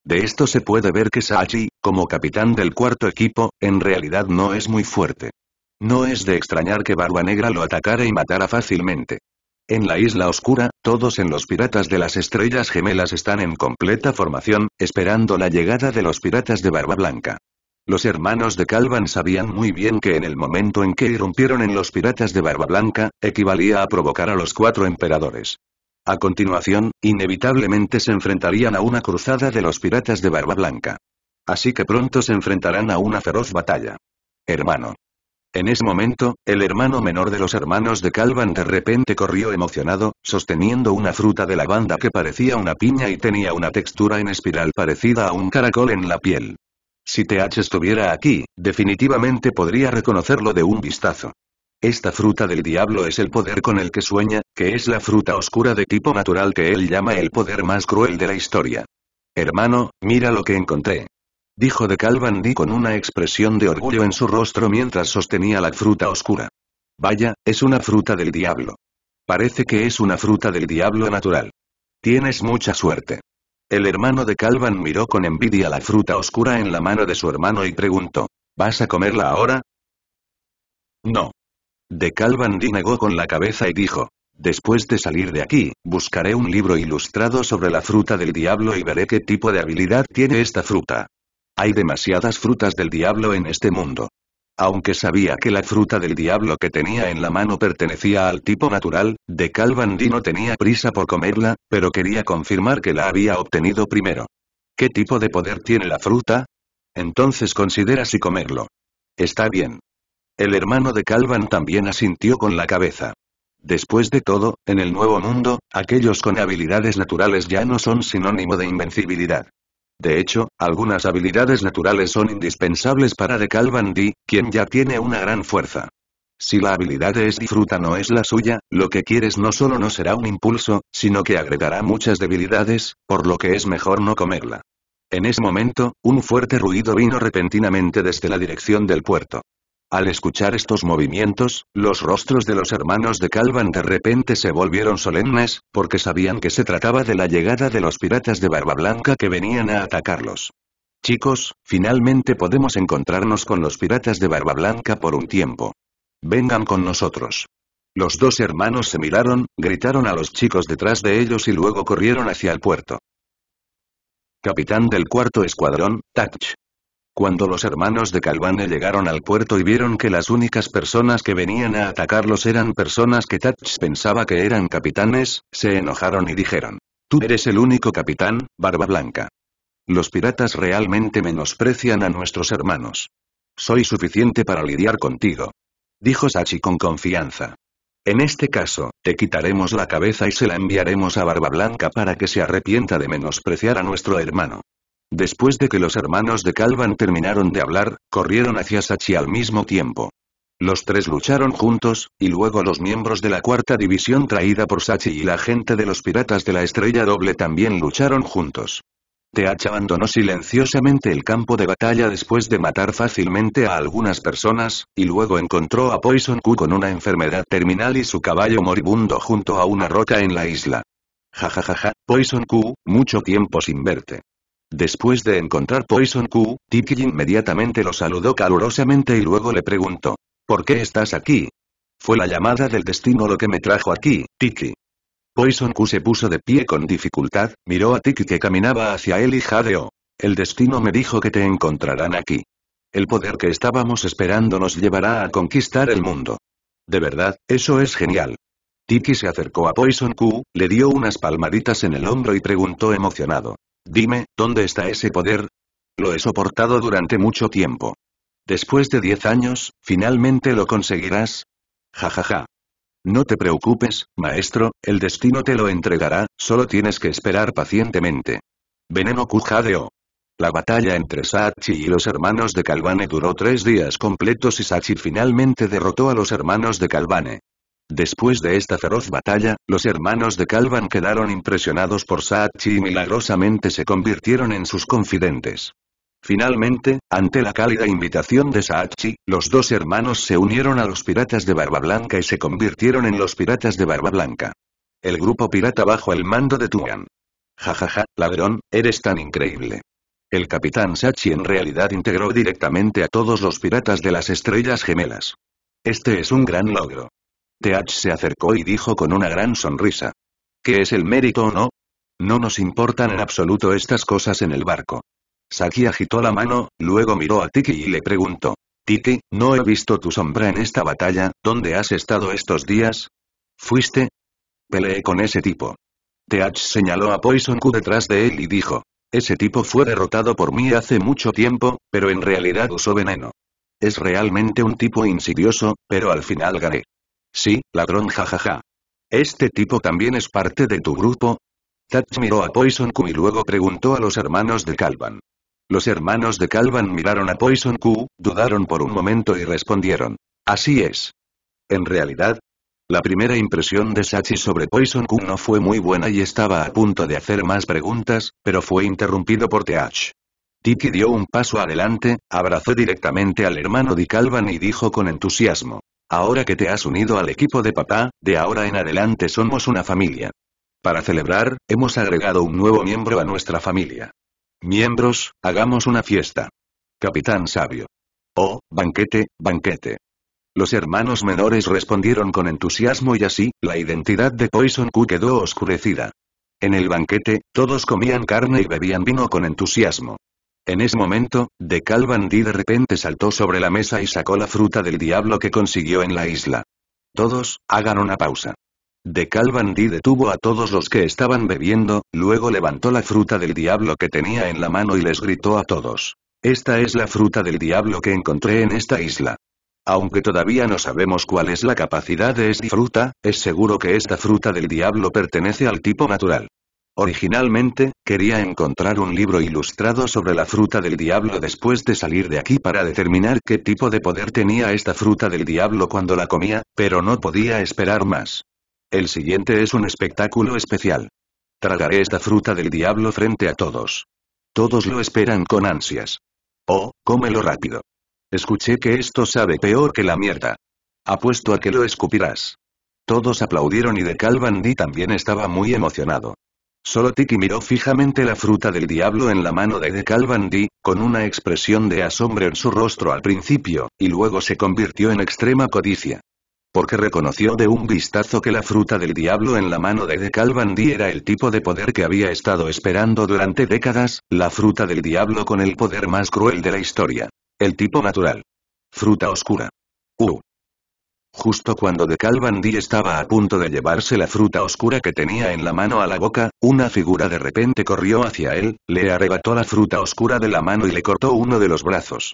De esto se puede ver que Sachi, como capitán del cuarto equipo, en realidad no es muy fuerte. No es de extrañar que Barba Negra lo atacara y matara fácilmente. En la isla oscura, todos en los piratas de las estrellas gemelas están en completa formación, esperando la llegada de los piratas de Barba Blanca. Los hermanos de Calvan sabían muy bien que en el momento en que irrumpieron en los piratas de Barba Blanca, equivalía a provocar a los cuatro emperadores. A continuación, inevitablemente se enfrentarían a una cruzada de los piratas de Barba Blanca. Así que pronto se enfrentarán a una feroz batalla. Hermano. En ese momento, el hermano menor de los hermanos de Calvan de repente corrió emocionado, sosteniendo una fruta de lavanda que parecía una piña y tenía una textura en espiral parecida a un caracol en la piel. Si TH estuviera aquí, definitivamente podría reconocerlo de un vistazo. Esta fruta del diablo es el poder con el que sueña, que es la fruta oscura de tipo natural que él llama el poder más cruel de la historia. Hermano, mira lo que encontré dijo de Calvandi con una expresión de orgullo en su rostro mientras sostenía la fruta oscura. Vaya, es una fruta del diablo. Parece que es una fruta del diablo natural. Tienes mucha suerte. El hermano de Calvan miró con envidia la fruta oscura en la mano de su hermano y preguntó, ¿vas a comerla ahora? No. De Calvan negó con la cabeza y dijo, después de salir de aquí, buscaré un libro ilustrado sobre la fruta del diablo y veré qué tipo de habilidad tiene esta fruta. Hay demasiadas frutas del diablo en este mundo. Aunque sabía que la fruta del diablo que tenía en la mano pertenecía al tipo natural, de Calvandi no tenía prisa por comerla, pero quería confirmar que la había obtenido primero. ¿Qué tipo de poder tiene la fruta? Entonces considera si comerlo. Está bien. El hermano de Calvan también asintió con la cabeza. Después de todo, en el nuevo mundo, aquellos con habilidades naturales ya no son sinónimo de invencibilidad. De hecho, algunas habilidades naturales son indispensables para de quien ya tiene una gran fuerza. Si la habilidad de es disfruta no es la suya, lo que quieres no solo no será un impulso, sino que agregará muchas debilidades, por lo que es mejor no comerla. En ese momento, un fuerte ruido vino repentinamente desde la dirección del puerto. Al escuchar estos movimientos, los rostros de los hermanos de Calvan de repente se volvieron solemnes, porque sabían que se trataba de la llegada de los piratas de Barba Blanca que venían a atacarlos. Chicos, finalmente podemos encontrarnos con los piratas de Barba Blanca por un tiempo. Vengan con nosotros. Los dos hermanos se miraron, gritaron a los chicos detrás de ellos y luego corrieron hacia el puerto. Capitán del cuarto escuadrón, Touch. Cuando los hermanos de Calvane llegaron al puerto y vieron que las únicas personas que venían a atacarlos eran personas que Tatch pensaba que eran capitanes, se enojaron y dijeron. Tú eres el único capitán, Barba Blanca. Los piratas realmente menosprecian a nuestros hermanos. Soy suficiente para lidiar contigo. Dijo Sachi con confianza. En este caso, te quitaremos la cabeza y se la enviaremos a Barba Blanca para que se arrepienta de menospreciar a nuestro hermano. Después de que los hermanos de Calvan terminaron de hablar, corrieron hacia Sachi al mismo tiempo. Los tres lucharon juntos, y luego los miembros de la cuarta división traída por Sachi y la gente de los piratas de la estrella doble también lucharon juntos. Teach abandonó silenciosamente el campo de batalla después de matar fácilmente a algunas personas, y luego encontró a Poison Q con una enfermedad terminal y su caballo moribundo junto a una roca en la isla. Jajajaja, ja, ja, ja, Poison Q, mucho tiempo sin verte. Después de encontrar Poison Q, Tiki inmediatamente lo saludó calurosamente y luego le preguntó. ¿Por qué estás aquí? Fue la llamada del destino lo que me trajo aquí, Tiki. Poison Q se puso de pie con dificultad, miró a Tiki que caminaba hacia él y jadeó. El destino me dijo que te encontrarán aquí. El poder que estábamos esperando nos llevará a conquistar el mundo. De verdad, eso es genial. Tiki se acercó a Poison Q, le dio unas palmaditas en el hombro y preguntó emocionado. Dime, ¿dónde está ese poder? Lo he soportado durante mucho tiempo. Después de diez años, finalmente lo conseguirás. Ja ja ja. No te preocupes, maestro, el destino te lo entregará, solo tienes que esperar pacientemente. Veneno Kujadeo. La batalla entre Sachi y los hermanos de Calvane duró tres días completos y Sachi finalmente derrotó a los hermanos de Calvane. Después de esta feroz batalla, los hermanos de Calvan quedaron impresionados por Saatchi y milagrosamente se convirtieron en sus confidentes. Finalmente, ante la cálida invitación de Saatchi, los dos hermanos se unieron a los piratas de Barba Blanca y se convirtieron en los piratas de Barba Blanca. El grupo pirata bajo el mando de Tuan. Jajaja, ladrón, eres tan increíble. El capitán Sachi en realidad integró directamente a todos los piratas de las Estrellas Gemelas. Este es un gran logro. Teach se acercó y dijo con una gran sonrisa. ¿Qué es el mérito o no? No nos importan en absoluto estas cosas en el barco. Saki agitó la mano, luego miró a Tiki y le preguntó. Tiki, no he visto tu sombra en esta batalla, ¿dónde has estado estos días? ¿Fuiste? Peleé con ese tipo. Teach señaló a Poison Q detrás de él y dijo. Ese tipo fue derrotado por mí hace mucho tiempo, pero en realidad usó veneno. Es realmente un tipo insidioso, pero al final gané. Sí, ladrón jajaja. ¿Este tipo también es parte de tu grupo? Tatch miró a Poison Q y luego preguntó a los hermanos de Calvan. Los hermanos de Calvan miraron a Poison Q, dudaron por un momento y respondieron. Así es. En realidad, la primera impresión de Sachi sobre Poison Q no fue muy buena y estaba a punto de hacer más preguntas, pero fue interrumpido por Teach. Tiki dio un paso adelante, abrazó directamente al hermano de Calvan y dijo con entusiasmo. Ahora que te has unido al equipo de papá, de ahora en adelante somos una familia. Para celebrar, hemos agregado un nuevo miembro a nuestra familia. Miembros, hagamos una fiesta. Capitán Sabio. Oh, banquete, banquete. Los hermanos menores respondieron con entusiasmo y así, la identidad de Poison Q quedó oscurecida. En el banquete, todos comían carne y bebían vino con entusiasmo. En ese momento, De Calvandi de repente saltó sobre la mesa y sacó la fruta del diablo que consiguió en la isla. Todos, hagan una pausa. De Calvandi detuvo a todos los que estaban bebiendo, luego levantó la fruta del diablo que tenía en la mano y les gritó a todos. Esta es la fruta del diablo que encontré en esta isla. Aunque todavía no sabemos cuál es la capacidad de esta fruta, es seguro que esta fruta del diablo pertenece al tipo natural. Originalmente, quería encontrar un libro ilustrado sobre la fruta del diablo después de salir de aquí para determinar qué tipo de poder tenía esta fruta del diablo cuando la comía, pero no podía esperar más. El siguiente es un espectáculo especial. Tragaré esta fruta del diablo frente a todos. Todos lo esperan con ansias. Oh, cómelo rápido. Escuché que esto sabe peor que la mierda. Apuesto a que lo escupirás. Todos aplaudieron y de Calvandy también estaba muy emocionado. Solo Tiki miró fijamente la fruta del diablo en la mano de Decalbandi, con una expresión de asombro en su rostro al principio, y luego se convirtió en extrema codicia. Porque reconoció de un vistazo que la fruta del diablo en la mano de Decalbandi era el tipo de poder que había estado esperando durante décadas, la fruta del diablo con el poder más cruel de la historia. El tipo natural. Fruta oscura. Uh. Justo cuando de Calvandi estaba a punto de llevarse la fruta oscura que tenía en la mano a la boca, una figura de repente corrió hacia él, le arrebató la fruta oscura de la mano y le cortó uno de los brazos.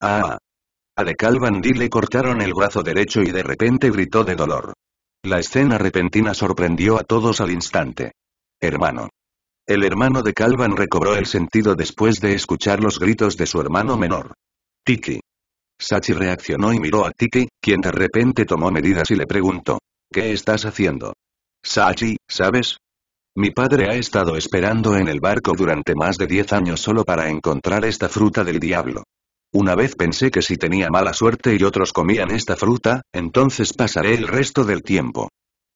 ¡Ah! A de Calvandi le cortaron el brazo derecho y de repente gritó de dolor. La escena repentina sorprendió a todos al instante. Hermano. El hermano de Calvan recobró el sentido después de escuchar los gritos de su hermano menor. Tiki. Sachi reaccionó y miró a Tiki, quien de repente tomó medidas y le preguntó. ¿Qué estás haciendo? Sachi, ¿sabes? Mi padre ha estado esperando en el barco durante más de 10 años solo para encontrar esta fruta del diablo. Una vez pensé que si tenía mala suerte y otros comían esta fruta, entonces pasaré el resto del tiempo.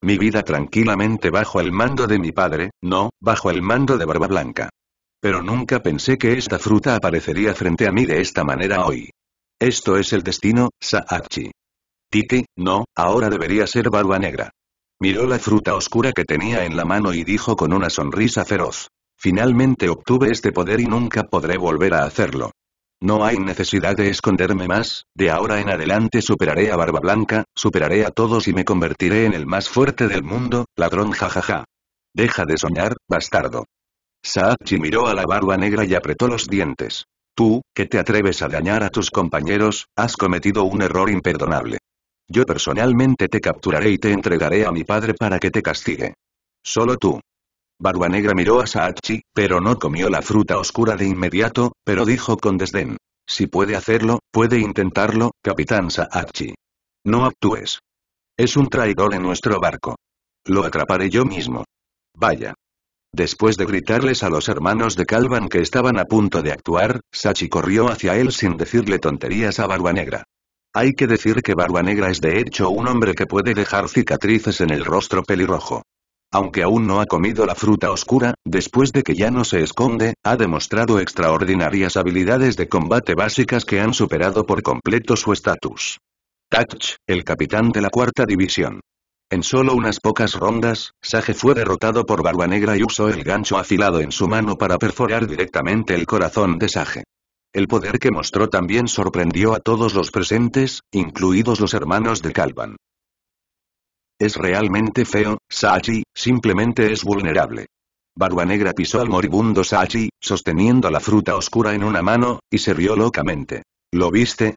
Mi vida tranquilamente bajo el mando de mi padre, no, bajo el mando de Barba Blanca. Pero nunca pensé que esta fruta aparecería frente a mí de esta manera hoy. Esto es el destino, Saachi. Titi, no, ahora debería ser barba negra. Miró la fruta oscura que tenía en la mano y dijo con una sonrisa feroz. Finalmente obtuve este poder y nunca podré volver a hacerlo. No hay necesidad de esconderme más, de ahora en adelante superaré a Barba Blanca, superaré a todos y me convertiré en el más fuerte del mundo, ladrón jajaja. Deja de soñar, bastardo. Saachi miró a la barba negra y apretó los dientes. Tú, que te atreves a dañar a tus compañeros, has cometido un error imperdonable. Yo personalmente te capturaré y te entregaré a mi padre para que te castigue. Solo tú. Barba Negra miró a Saachi, pero no comió la fruta oscura de inmediato, pero dijo con desdén. Si puede hacerlo, puede intentarlo, Capitán Saachi. No actúes. Es un traidor en nuestro barco. Lo atraparé yo mismo. Vaya. Después de gritarles a los hermanos de Calvan que estaban a punto de actuar, Sachi corrió hacia él sin decirle tonterías a Barba Negra. Hay que decir que Barba Negra es de hecho un hombre que puede dejar cicatrices en el rostro pelirrojo. Aunque aún no ha comido la fruta oscura, después de que ya no se esconde, ha demostrado extraordinarias habilidades de combate básicas que han superado por completo su estatus. Touch, el capitán de la cuarta división. En solo unas pocas rondas, Sage fue derrotado por Barba Negra y usó el gancho afilado en su mano para perforar directamente el corazón de Sage. El poder que mostró también sorprendió a todos los presentes, incluidos los hermanos de Calvan. Es realmente feo, Sachi, simplemente es vulnerable. Barba Negra pisó al moribundo Sachi, sosteniendo la fruta oscura en una mano, y se rió locamente. ¿Lo viste?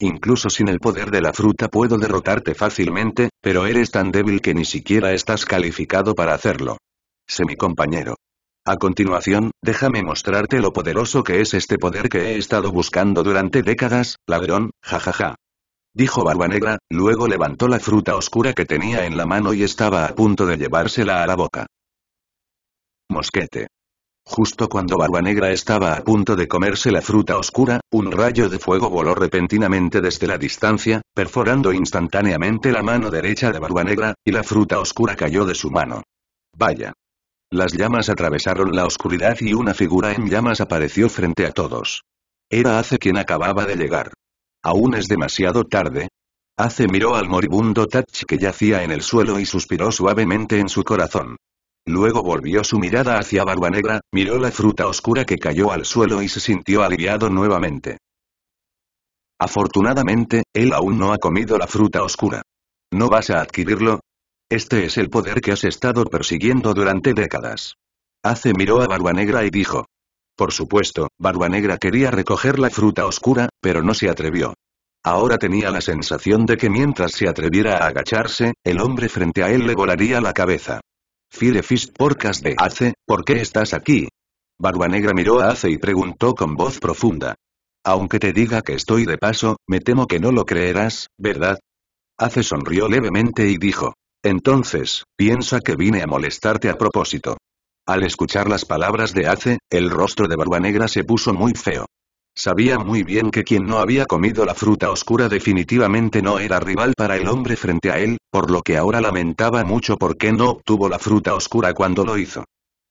Incluso sin el poder de la fruta puedo derrotarte fácilmente, pero eres tan débil que ni siquiera estás calificado para hacerlo. Sé mi compañero. A continuación, déjame mostrarte lo poderoso que es este poder que he estado buscando durante décadas, ladrón, jajaja. Dijo Barba Negra, luego levantó la fruta oscura que tenía en la mano y estaba a punto de llevársela a la boca. Mosquete. Justo cuando Barbanegra estaba a punto de comerse la fruta oscura, un rayo de fuego voló repentinamente desde la distancia, perforando instantáneamente la mano derecha de Negra, y la fruta oscura cayó de su mano. Vaya. Las llamas atravesaron la oscuridad y una figura en llamas apareció frente a todos. Era Ace quien acababa de llegar. Aún es demasiado tarde, Ace miró al moribundo Tachi que yacía en el suelo y suspiró suavemente en su corazón. Luego volvió su mirada hacia Barba Negra, miró la fruta oscura que cayó al suelo y se sintió aliviado nuevamente. Afortunadamente, él aún no ha comido la fruta oscura. ¿No vas a adquirirlo? Este es el poder que has estado persiguiendo durante décadas. Hace miró a Barba Negra y dijo. Por supuesto, Barba Negra quería recoger la fruta oscura, pero no se atrevió. Ahora tenía la sensación de que mientras se atreviera a agacharse, el hombre frente a él le volaría la cabeza. Firefis porcas de Ace, ¿por qué estás aquí? Barba Negra miró a Ace y preguntó con voz profunda. Aunque te diga que estoy de paso, me temo que no lo creerás, ¿verdad? Ace sonrió levemente y dijo. Entonces, piensa que vine a molestarte a propósito. Al escuchar las palabras de Ace, el rostro de Barba Negra se puso muy feo. Sabía muy bien que quien no había comido la fruta oscura definitivamente no era rival para el hombre frente a él, por lo que ahora lamentaba mucho por qué no obtuvo la fruta oscura cuando lo hizo.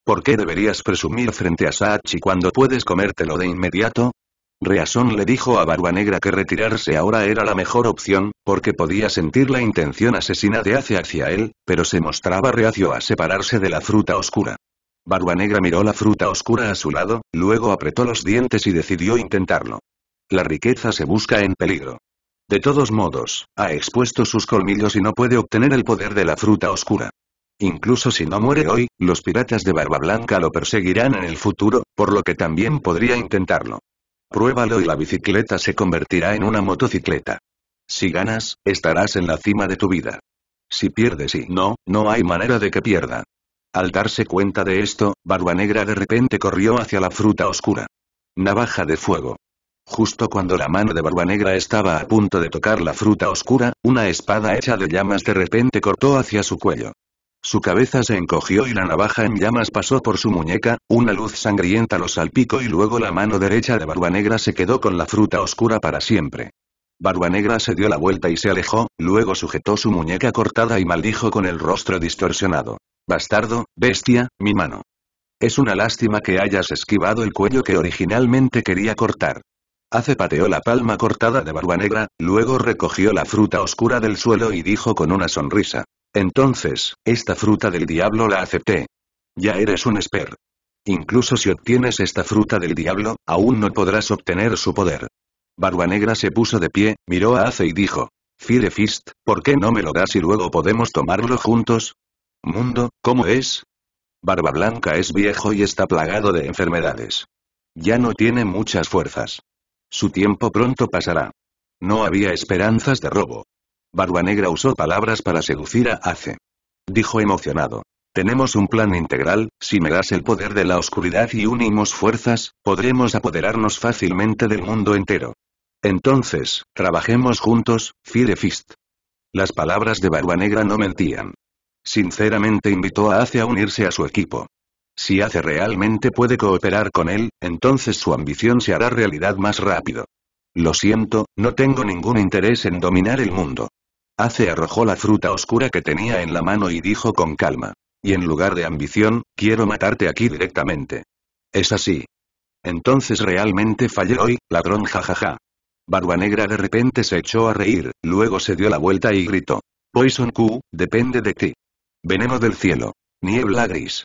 ¿Por qué deberías presumir frente a Sachi cuando puedes comértelo de inmediato? Reason le dijo a Barba Negra que retirarse ahora era la mejor opción, porque podía sentir la intención asesina de Hace hacia él, pero se mostraba reacio a separarse de la fruta oscura. Barba Negra miró la fruta oscura a su lado, luego apretó los dientes y decidió intentarlo. La riqueza se busca en peligro. De todos modos, ha expuesto sus colmillos y no puede obtener el poder de la fruta oscura. Incluso si no muere hoy, los piratas de Barba Blanca lo perseguirán en el futuro, por lo que también podría intentarlo. Pruébalo y la bicicleta se convertirá en una motocicleta. Si ganas, estarás en la cima de tu vida. Si pierdes y no, no hay manera de que pierda. Al darse cuenta de esto, Barbanegra de repente corrió hacia la fruta oscura. Navaja de fuego. Justo cuando la mano de Barbanegra estaba a punto de tocar la fruta oscura, una espada hecha de llamas de repente cortó hacia su cuello. Su cabeza se encogió y la navaja en llamas pasó por su muñeca, una luz sangrienta lo salpicó y luego la mano derecha de Barbanegra se quedó con la fruta oscura para siempre. Negra se dio la vuelta y se alejó, luego sujetó su muñeca cortada y maldijo con el rostro distorsionado. Bastardo, bestia, mi mano. Es una lástima que hayas esquivado el cuello que originalmente quería cortar. Hace pateó la palma cortada de barba negra, luego recogió la fruta oscura del suelo y dijo con una sonrisa. Entonces, esta fruta del diablo la acepté. Ya eres un esper. Incluso si obtienes esta fruta del diablo, aún no podrás obtener su poder. Barba Negra se puso de pie, miró a Ace y dijo. Fire Fist, ¿por qué no me lo das y luego podemos tomarlo juntos? Mundo, ¿cómo es? Barba Blanca es viejo y está plagado de enfermedades. Ya no tiene muchas fuerzas. Su tiempo pronto pasará. No había esperanzas de robo. Barba Negra usó palabras para seducir a Ace. Dijo emocionado. Tenemos un plan integral, si me das el poder de la oscuridad y unimos fuerzas, podremos apoderarnos fácilmente del mundo entero. Entonces, trabajemos juntos, Fire Fist. Las palabras de Barba Negra no mentían. Sinceramente invitó a Ace a unirse a su equipo. Si Ace realmente puede cooperar con él, entonces su ambición se hará realidad más rápido. Lo siento, no tengo ningún interés en dominar el mundo. Ace arrojó la fruta oscura que tenía en la mano y dijo con calma. Y en lugar de ambición, quiero matarte aquí directamente. Es así. Entonces realmente fallé hoy, ladrón jajaja. Barba Negra de repente se echó a reír, luego se dio la vuelta y gritó. Poison Q, depende de ti. Veneno del cielo. Niebla gris.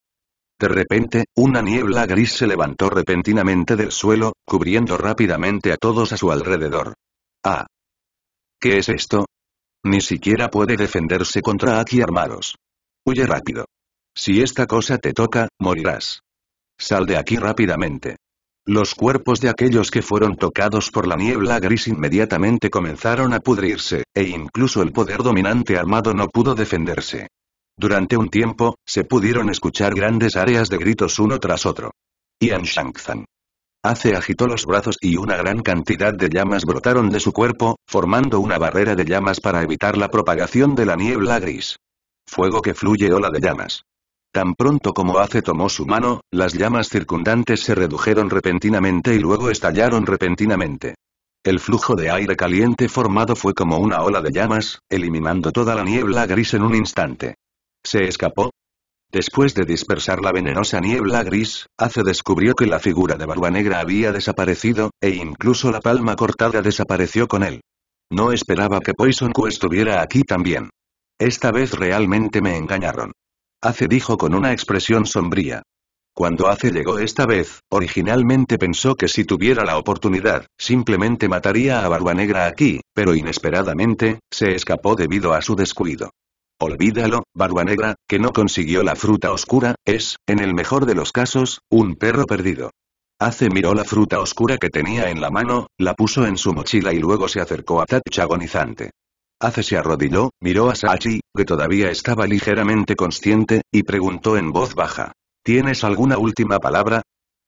De repente, una niebla gris se levantó repentinamente del suelo, cubriendo rápidamente a todos a su alrededor. ¡Ah! ¿Qué es esto? Ni siquiera puede defenderse contra aquí armados. Huye rápido. Si esta cosa te toca, morirás. Sal de aquí rápidamente. Los cuerpos de aquellos que fueron tocados por la niebla gris inmediatamente comenzaron a pudrirse, e incluso el poder dominante armado no pudo defenderse. Durante un tiempo, se pudieron escuchar grandes áreas de gritos uno tras otro. Ian Shankzan. Ace agitó los brazos y una gran cantidad de llamas brotaron de su cuerpo, formando una barrera de llamas para evitar la propagación de la niebla gris. Fuego que fluye ola de llamas. Tan pronto como Ace tomó su mano, las llamas circundantes se redujeron repentinamente y luego estallaron repentinamente. El flujo de aire caliente formado fue como una ola de llamas, eliminando toda la niebla gris en un instante. ¿Se escapó? Después de dispersar la venenosa niebla gris, Ace descubrió que la figura de Barba Negra había desaparecido, e incluso la palma cortada desapareció con él. No esperaba que Poison Q estuviera aquí también. Esta vez realmente me engañaron. Ace dijo con una expresión sombría. Cuando Ace llegó esta vez, originalmente pensó que si tuviera la oportunidad, simplemente mataría a Barba Negra aquí, pero inesperadamente, se escapó debido a su descuido. Olvídalo, Barba Negra, que no consiguió la fruta oscura, es, en el mejor de los casos, un perro perdido. Hace miró la fruta oscura que tenía en la mano, la puso en su mochila y luego se acercó a Tatch agonizante. Ace se arrodilló, miró a Sachi, que todavía estaba ligeramente consciente, y preguntó en voz baja. ¿Tienes alguna última palabra?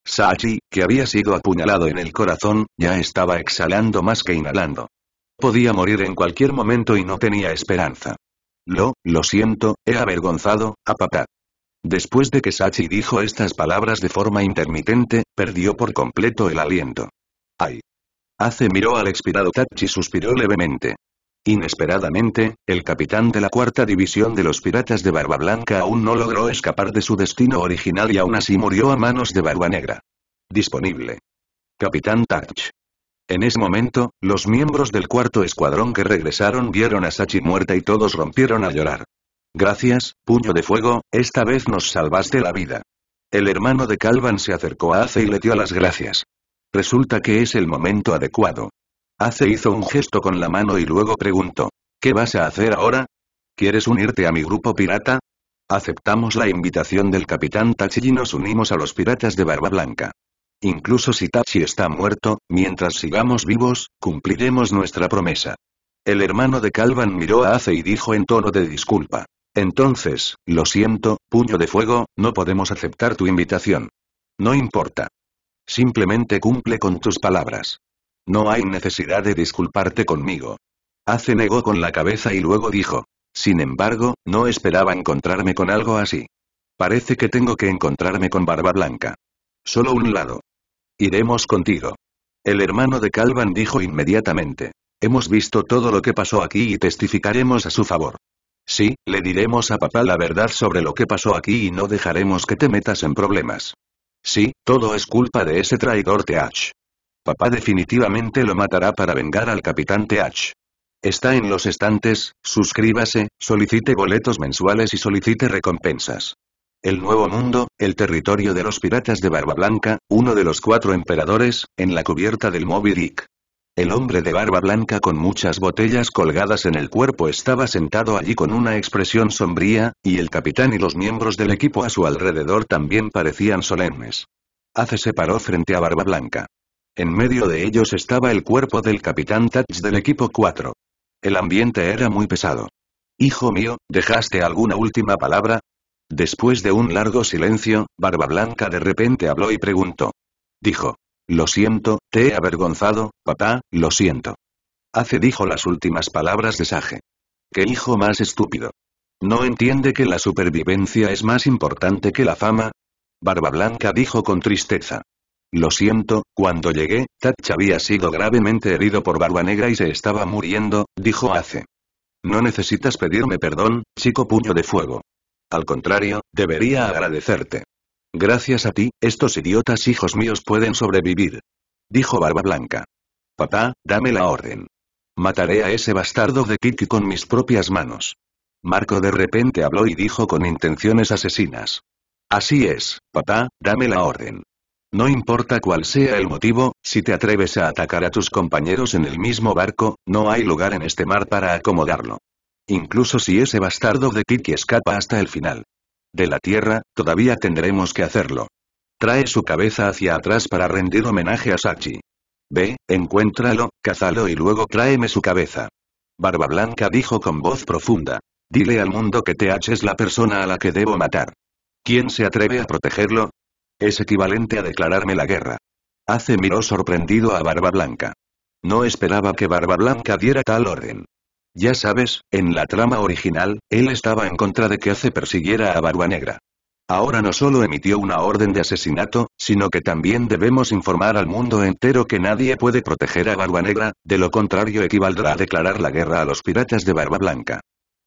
Sachi, que había sido apuñalado en el corazón, ya estaba exhalando más que inhalando. Podía morir en cualquier momento y no tenía esperanza. Lo, lo siento, he avergonzado, a papá. Después de que Sachi dijo estas palabras de forma intermitente, perdió por completo el aliento. Ay. Hace miró al expirado Tachi y suspiró levemente. Inesperadamente, el capitán de la cuarta división de los piratas de Barba Blanca aún no logró escapar de su destino original y aún así murió a manos de Barba Negra. Disponible. Capitán Touch. En ese momento, los miembros del cuarto escuadrón que regresaron vieron a Sachi muerta y todos rompieron a llorar. Gracias, puño de fuego, esta vez nos salvaste la vida. El hermano de Calvan se acercó a Ace y le dio las gracias. Resulta que es el momento adecuado. Ace hizo un gesto con la mano y luego preguntó. ¿Qué vas a hacer ahora? ¿Quieres unirte a mi grupo pirata? Aceptamos la invitación del capitán Tachi y nos unimos a los piratas de Barba Blanca. Incluso si Tachi está muerto, mientras sigamos vivos, cumpliremos nuestra promesa. El hermano de Calvan miró a Ace y dijo en tono de disculpa. Entonces, lo siento, puño de fuego, no podemos aceptar tu invitación. No importa. Simplemente cumple con tus palabras. No hay necesidad de disculparte conmigo. Ace negó con la cabeza y luego dijo. Sin embargo, no esperaba encontrarme con algo así. Parece que tengo que encontrarme con Barba Blanca. Solo un lado. Iremos contigo. El hermano de Calvan dijo inmediatamente. Hemos visto todo lo que pasó aquí y testificaremos a su favor. Sí, le diremos a papá la verdad sobre lo que pasó aquí y no dejaremos que te metas en problemas. Sí, todo es culpa de ese traidor TH. Papá definitivamente lo matará para vengar al capitán TH. Está en los estantes, suscríbase, solicite boletos mensuales y solicite recompensas. El Nuevo Mundo, el territorio de los piratas de Barba Blanca, uno de los cuatro emperadores, en la cubierta del Moby Dick. El hombre de barba blanca con muchas botellas colgadas en el cuerpo estaba sentado allí con una expresión sombría, y el capitán y los miembros del equipo a su alrededor también parecían solemnes. Ace se paró frente a Barba Blanca. En medio de ellos estaba el cuerpo del capitán Touch del equipo 4. El ambiente era muy pesado. Hijo mío, ¿dejaste alguna última palabra? Después de un largo silencio, Barba Blanca de repente habló y preguntó. Dijo. Lo siento, te he avergonzado, papá, lo siento. Ace dijo las últimas palabras de Sage. ¡Qué hijo más estúpido! ¿No entiende que la supervivencia es más importante que la fama? Barba Blanca dijo con tristeza. Lo siento, cuando llegué, Tatch había sido gravemente herido por Barba Negra y se estaba muriendo, dijo Ace. No necesitas pedirme perdón, chico puño de fuego. Al contrario, debería agradecerte. Gracias a ti, estos idiotas hijos míos pueden sobrevivir. Dijo Barba Blanca. Papá, dame la orden. Mataré a ese bastardo de Kiki con mis propias manos. Marco de repente habló y dijo con intenciones asesinas. Así es, papá, dame la orden. No importa cuál sea el motivo, si te atreves a atacar a tus compañeros en el mismo barco, no hay lugar en este mar para acomodarlo. Incluso si ese bastardo de Kiki escapa hasta el final. De la Tierra, todavía tendremos que hacerlo. Trae su cabeza hacia atrás para rendir homenaje a Sachi. Ve, encuéntralo, cázalo y luego tráeme su cabeza. Barba Blanca dijo con voz profunda. Dile al mundo que TH es la persona a la que debo matar. ¿Quién se atreve a protegerlo? Es equivalente a declararme la guerra. Hace miró sorprendido a Barba Blanca. No esperaba que Barba Blanca diera tal orden. Ya sabes, en la trama original, él estaba en contra de que Ace persiguiera a Barba Negra. Ahora no solo emitió una orden de asesinato, sino que también debemos informar al mundo entero que nadie puede proteger a Barba Negra, de lo contrario equivaldrá a declarar la guerra a los piratas de Barba Blanca.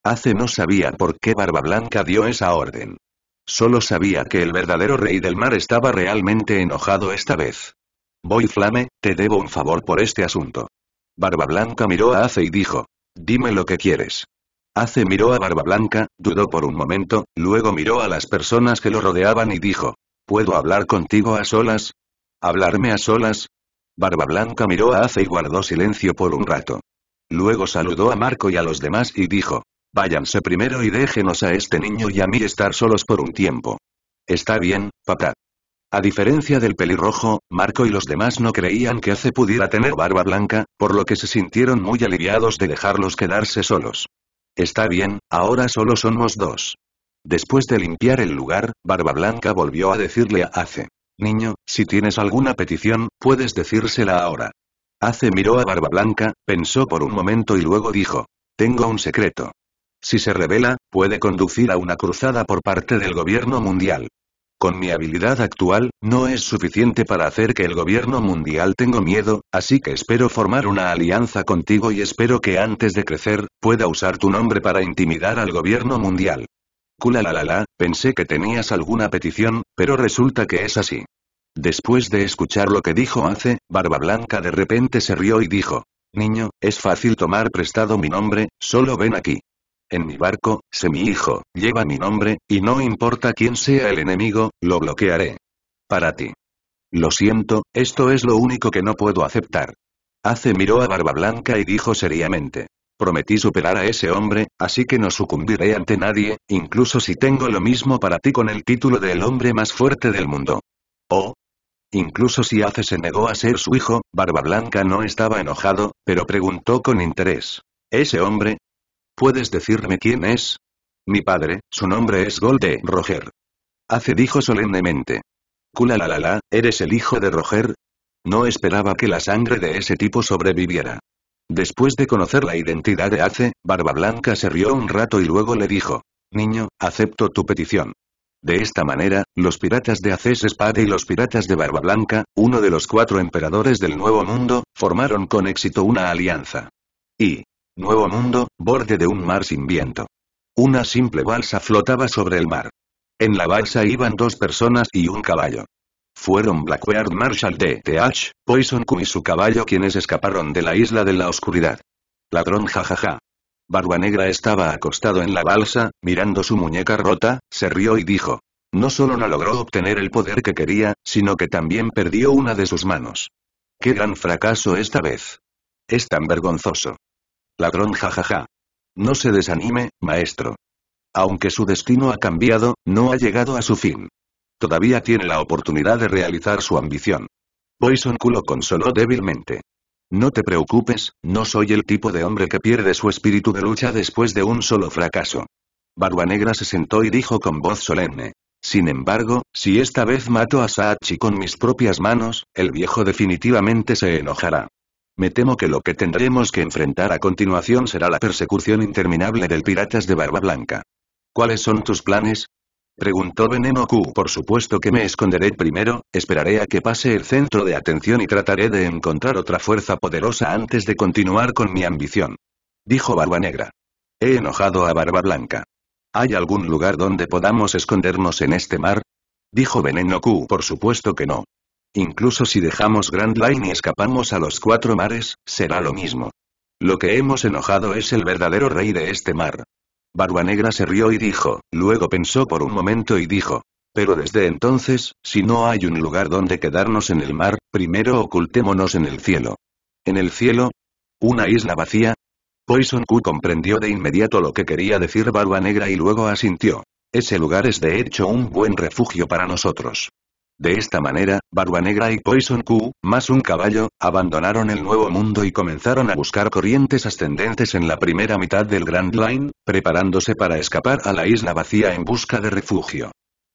Ace no sabía por qué Barba Blanca dio esa orden. Solo sabía que el verdadero rey del mar estaba realmente enojado esta vez. Voy Flame, te debo un favor por este asunto. Barba Blanca miró a Ace y dijo, Dime lo que quieres. Ace miró a Barba Blanca, dudó por un momento, luego miró a las personas que lo rodeaban y dijo, ¿Puedo hablar contigo a solas? ¿Hablarme a solas? Barba Blanca miró a Ace y guardó silencio por un rato. Luego saludó a Marco y a los demás y dijo, Váyanse primero y déjenos a este niño y a mí estar solos por un tiempo. Está bien, papá. A diferencia del pelirrojo, Marco y los demás no creían que Ace pudiera tener barba blanca, por lo que se sintieron muy aliviados de dejarlos quedarse solos. Está bien, ahora solo somos dos. Después de limpiar el lugar, Barba Blanca volvió a decirle a Ace. Niño, si tienes alguna petición, puedes decírsela ahora. Ace miró a Barba Blanca, pensó por un momento y luego dijo. Tengo un secreto. Si se revela, puede conducir a una cruzada por parte del gobierno mundial. Con mi habilidad actual, no es suficiente para hacer que el gobierno mundial tenga miedo, así que espero formar una alianza contigo y espero que antes de crecer, pueda usar tu nombre para intimidar al gobierno mundial. Kulalalala, pensé que tenías alguna petición, pero resulta que es así. Después de escuchar lo que dijo hace, Barba Blanca de repente se rió y dijo, Niño, es fácil tomar prestado mi nombre, solo ven aquí. En mi barco, sé mi hijo, lleva mi nombre, y no importa quién sea el enemigo, lo bloquearé. Para ti. Lo siento, esto es lo único que no puedo aceptar. Hace miró a Barba Blanca y dijo seriamente. Prometí superar a ese hombre, así que no sucumbiré ante nadie, incluso si tengo lo mismo para ti con el título del hombre más fuerte del mundo. Oh. Incluso si Hace se negó a ser su hijo, Barba Blanca no estaba enojado, pero preguntó con interés. Ese hombre, ¿Puedes decirme quién es? Mi padre, su nombre es Golde Roger. Ace dijo solemnemente. Kula ¿eres el hijo de Roger? No esperaba que la sangre de ese tipo sobreviviera. Después de conocer la identidad de Ace, Barba Blanca se rió un rato y luego le dijo. Niño, acepto tu petición. De esta manera, los piratas de Aces Espada y los piratas de Barba Blanca, uno de los cuatro emperadores del Nuevo Mundo, formaron con éxito una alianza. Y, Nuevo mundo, borde de un mar sin viento. Una simple balsa flotaba sobre el mar. En la balsa iban dos personas y un caballo. Fueron Blackbeard Marshall de TH, Poison Q y su caballo quienes escaparon de la isla de la oscuridad. Ladrón jajaja. Barba Negra estaba acostado en la balsa, mirando su muñeca rota, se rió y dijo. No solo no logró obtener el poder que quería, sino que también perdió una de sus manos. ¡Qué gran fracaso esta vez! Es tan vergonzoso. Ladrón jajaja. No se desanime, maestro. Aunque su destino ha cambiado, no ha llegado a su fin. Todavía tiene la oportunidad de realizar su ambición. Poison Kulo consoló débilmente. No te preocupes, no soy el tipo de hombre que pierde su espíritu de lucha después de un solo fracaso. Barba Negra se sentó y dijo con voz solemne. Sin embargo, si esta vez mato a Saachi con mis propias manos, el viejo definitivamente se enojará. Me temo que lo que tendremos que enfrentar a continuación será la persecución interminable del Piratas de Barba Blanca. ¿Cuáles son tus planes? Preguntó Veneno Q. Por supuesto que me esconderé primero, esperaré a que pase el centro de atención y trataré de encontrar otra fuerza poderosa antes de continuar con mi ambición. Dijo Barba Negra. He enojado a Barba Blanca. ¿Hay algún lugar donde podamos escondernos en este mar? Dijo Veneno Q. Por supuesto que no. Incluso si dejamos Grand Line y escapamos a los cuatro mares, será lo mismo. Lo que hemos enojado es el verdadero rey de este mar. Barba Negra se rió y dijo, luego pensó por un momento y dijo, pero desde entonces, si no hay un lugar donde quedarnos en el mar, primero ocultémonos en el cielo. ¿En el cielo? ¿Una isla vacía? Poison Q comprendió de inmediato lo que quería decir Barba Negra y luego asintió. Ese lugar es de hecho un buen refugio para nosotros. De esta manera, Barba Negra y Poison Q, más un caballo, abandonaron el Nuevo Mundo y comenzaron a buscar corrientes ascendentes en la primera mitad del Grand Line, preparándose para escapar a la isla vacía en busca de refugio.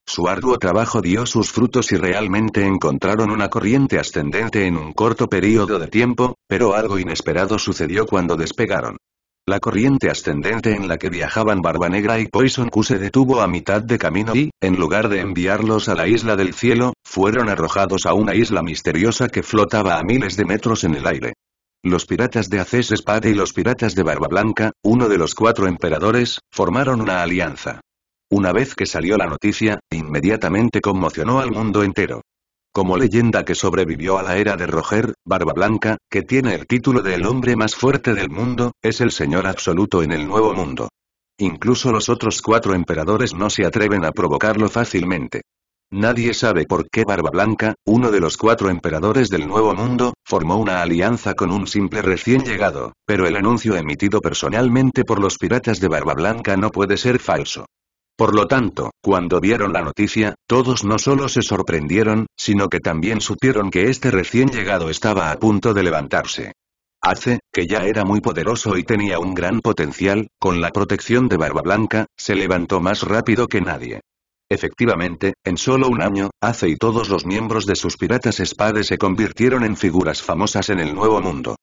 Su arduo trabajo dio sus frutos y realmente encontraron una corriente ascendente en un corto periodo de tiempo, pero algo inesperado sucedió cuando despegaron. La corriente ascendente en la que viajaban Barba Negra y Poison Q se detuvo a mitad de camino y, en lugar de enviarlos a la isla del cielo, fueron arrojados a una isla misteriosa que flotaba a miles de metros en el aire. Los piratas de Aces Espada y los piratas de Barba Blanca, uno de los cuatro emperadores, formaron una alianza. Una vez que salió la noticia, inmediatamente conmocionó al mundo entero. Como leyenda que sobrevivió a la era de Roger, Barba Blanca, que tiene el título de el hombre más fuerte del mundo, es el señor absoluto en el Nuevo Mundo. Incluso los otros cuatro emperadores no se atreven a provocarlo fácilmente. Nadie sabe por qué Barba Blanca, uno de los cuatro emperadores del Nuevo Mundo, formó una alianza con un simple recién llegado, pero el anuncio emitido personalmente por los piratas de Barba Blanca no puede ser falso. Por lo tanto, cuando vieron la noticia, todos no solo se sorprendieron, sino que también supieron que este recién llegado estaba a punto de levantarse. Ace, que ya era muy poderoso y tenía un gran potencial, con la protección de Barba Blanca, se levantó más rápido que nadie. Efectivamente, en solo un año, Ace y todos los miembros de sus piratas Espadas se convirtieron en figuras famosas en el Nuevo Mundo.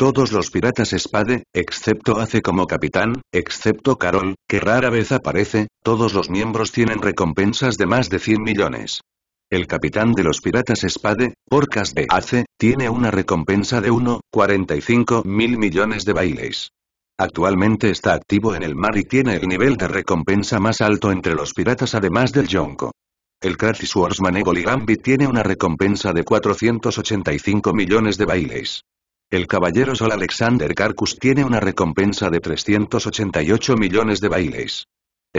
Todos los piratas Spade, excepto Ace como capitán, excepto Carol, que rara vez aparece, todos los miembros tienen recompensas de más de 100 millones. El capitán de los piratas Spade, Porcas de Ace, tiene una recompensa de 1,45 mil millones de bailes. Actualmente está activo en el mar y tiene el nivel de recompensa más alto entre los piratas además del Yonko. El Crazy Swordsman Evoli tiene una recompensa de 485 millones de bailes. El caballero Sol Alexander Carcus tiene una recompensa de 388 millones de bailes.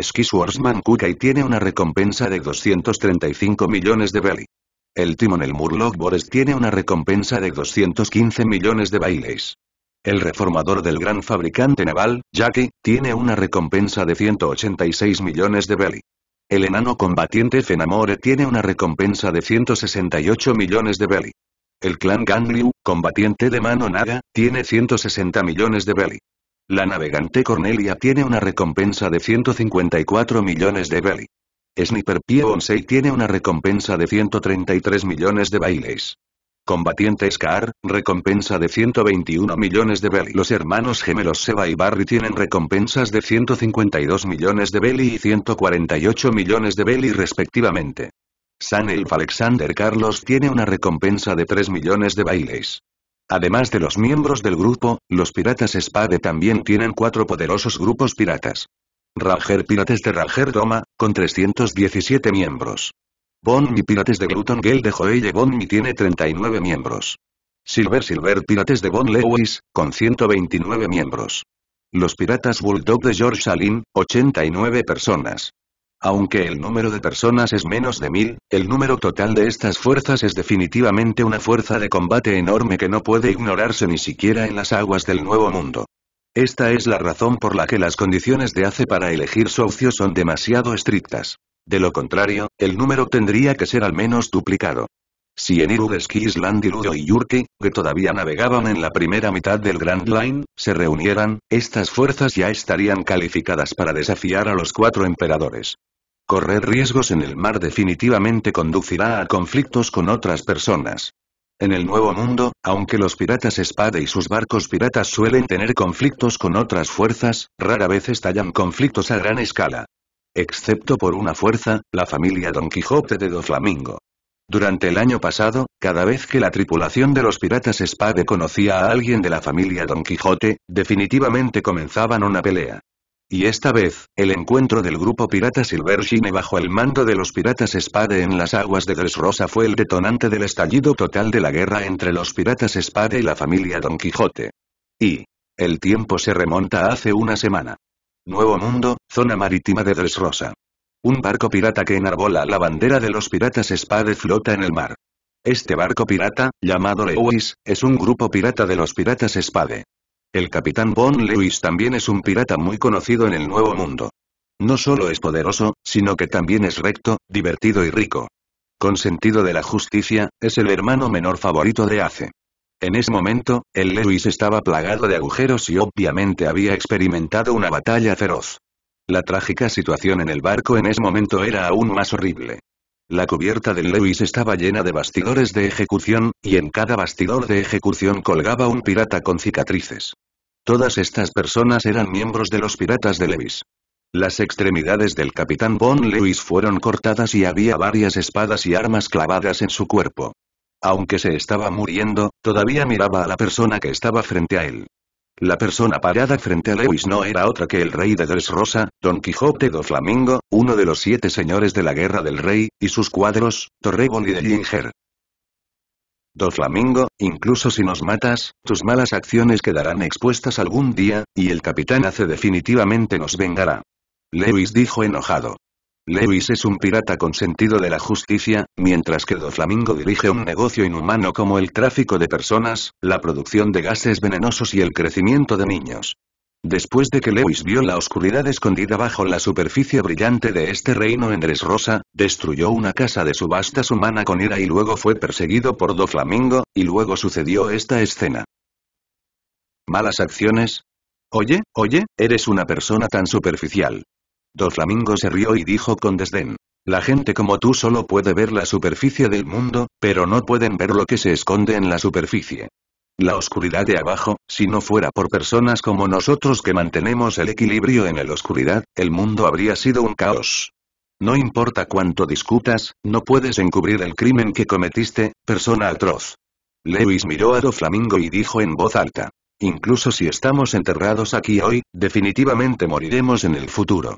Ski Kuka Kukai tiene una recompensa de 235 millones de bailes. El timonel el Murloc Bores tiene una recompensa de 215 millones de bailes. El reformador del gran fabricante naval, Jackie, tiene una recompensa de 186 millones de belly. El enano combatiente Fenamore tiene una recompensa de 168 millones de belly. El clan Gangliu, combatiente de mano naga, tiene 160 millones de belly. La navegante Cornelia tiene una recompensa de 154 millones de belly. Sniper Pie Bonsei tiene una recompensa de 133 millones de bailes. Combatiente Scar, recompensa de 121 millones de belly. Los hermanos gemelos Seba y Barry tienen recompensas de 152 millones de belly y 148 millones de belly respectivamente. San Elf Alexander Carlos tiene una recompensa de 3 millones de bailes. Además de los miembros del grupo, los piratas Spade también tienen cuatro poderosos grupos piratas. Ranger Pirates de Ranger Doma, con 317 miembros. Bonny Pirates de Gluton Gale de Joelle Bonny tiene 39 miembros. Silver Silver Pirates de Bon Lewis, con 129 miembros. Los Piratas Bulldog de George Salim, 89 personas. Aunque el número de personas es menos de mil, el número total de estas fuerzas es definitivamente una fuerza de combate enorme que no puede ignorarse ni siquiera en las aguas del Nuevo Mundo. Esta es la razón por la que las condiciones de ACE para elegir socio son demasiado estrictas. De lo contrario, el número tendría que ser al menos duplicado. Si en Irudeski Island y Ludo y Yurki, que todavía navegaban en la primera mitad del Grand Line, se reunieran, estas fuerzas ya estarían calificadas para desafiar a los cuatro emperadores. Correr riesgos en el mar definitivamente conducirá a conflictos con otras personas. En el Nuevo Mundo, aunque los piratas espada y sus barcos piratas suelen tener conflictos con otras fuerzas, rara vez estallan conflictos a gran escala. Excepto por una fuerza, la familia Don Quijote de Do Flamingo. Durante el año pasado, cada vez que la tripulación de los piratas Spade conocía a alguien de la familia Don Quijote, definitivamente comenzaban una pelea. Y esta vez, el encuentro del grupo pirata Silver bajo el mando de los piratas Spade en las aguas de Dressrosa fue el detonante del estallido total de la guerra entre los piratas Spade y la familia Don Quijote. Y. El tiempo se remonta hace una semana. Nuevo Mundo, zona marítima de Dressrosa. Un barco pirata que enarbola la bandera de los piratas Spade flota en el mar. Este barco pirata, llamado Lewis, es un grupo pirata de los piratas Spade. El Capitán Von Lewis también es un pirata muy conocido en el Nuevo Mundo. No solo es poderoso, sino que también es recto, divertido y rico. Con sentido de la justicia, es el hermano menor favorito de Ace. En ese momento, el Lewis estaba plagado de agujeros y obviamente había experimentado una batalla feroz. La trágica situación en el barco en ese momento era aún más horrible. La cubierta del Lewis estaba llena de bastidores de ejecución, y en cada bastidor de ejecución colgaba un pirata con cicatrices. Todas estas personas eran miembros de los piratas de Lewis. Las extremidades del capitán Von Lewis fueron cortadas y había varias espadas y armas clavadas en su cuerpo. Aunque se estaba muriendo, todavía miraba a la persona que estaba frente a él. La persona parada frente a Lewis no era otra que el rey de Rosa, Don Quijote do Flamingo, uno de los siete señores de la Guerra del Rey, y sus cuadros, Torrebon y de Ginger. Do Flamingo, incluso si nos matas, tus malas acciones quedarán expuestas algún día, y el capitán hace definitivamente nos vengará. Lewis dijo enojado. Lewis es un pirata con sentido de la justicia, mientras que Doflamingo dirige un negocio inhumano como el tráfico de personas, la producción de gases venenosos y el crecimiento de niños. Después de que Lewis vio la oscuridad escondida bajo la superficie brillante de este reino en Rosa, destruyó una casa de subastas humana con ira y luego fue perseguido por Doflamingo, y luego sucedió esta escena. Malas acciones. Oye, oye, eres una persona tan superficial. Flamingo se rió y dijo con desdén. La gente como tú solo puede ver la superficie del mundo, pero no pueden ver lo que se esconde en la superficie. La oscuridad de abajo, si no fuera por personas como nosotros que mantenemos el equilibrio en la oscuridad, el mundo habría sido un caos. No importa cuánto discutas, no puedes encubrir el crimen que cometiste, persona atroz. Lewis miró a Flamingo y dijo en voz alta. Incluso si estamos enterrados aquí hoy, definitivamente moriremos en el futuro.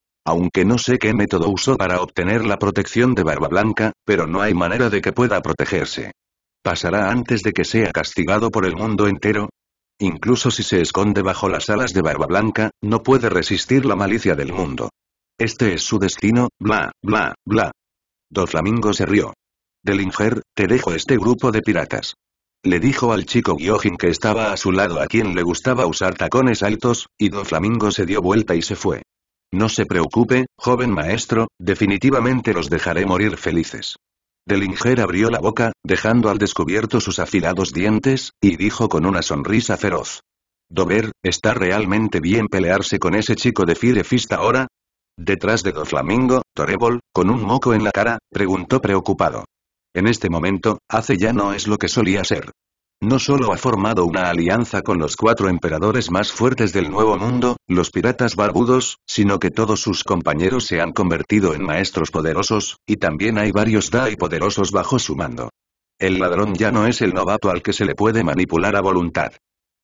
Aunque no sé qué método usó para obtener la protección de Barba Blanca, pero no hay manera de que pueda protegerse. ¿Pasará antes de que sea castigado por el mundo entero? Incluso si se esconde bajo las alas de Barba Blanca, no puede resistir la malicia del mundo. Este es su destino, bla, bla, bla. Doflamingo se rió. Delinger, te dejo este grupo de piratas. Le dijo al chico Gyojin que estaba a su lado a quien le gustaba usar tacones altos, y Flamingo se dio vuelta y se fue. No se preocupe, joven maestro, definitivamente los dejaré morir felices. Delinger abrió la boca, dejando al descubierto sus afilados dientes, y dijo con una sonrisa feroz. Dober, ¿está realmente bien pelearse con ese chico de Firefist ahora? Detrás de Doflamingo, Torebol, con un moco en la cara, preguntó preocupado. En este momento, hace ya no es lo que solía ser. No solo ha formado una alianza con los cuatro emperadores más fuertes del Nuevo Mundo, los piratas barbudos, sino que todos sus compañeros se han convertido en maestros poderosos, y también hay varios Dai poderosos bajo su mando. El ladrón ya no es el novato al que se le puede manipular a voluntad.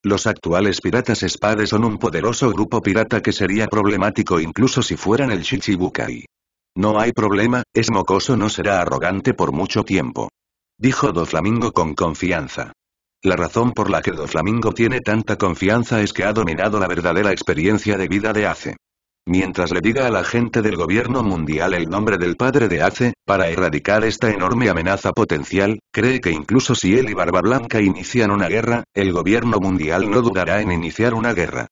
Los actuales piratas espade son un poderoso grupo pirata que sería problemático incluso si fueran el Shichibukai. No hay problema, es mocoso no será arrogante por mucho tiempo. Dijo Doflamingo con confianza. La razón por la que Flamingo tiene tanta confianza es que ha dominado la verdadera experiencia de vida de Ace. Mientras le diga a la gente del gobierno mundial el nombre del padre de Ace, para erradicar esta enorme amenaza potencial, cree que incluso si él y Barba Blanca inician una guerra, el gobierno mundial no dudará en iniciar una guerra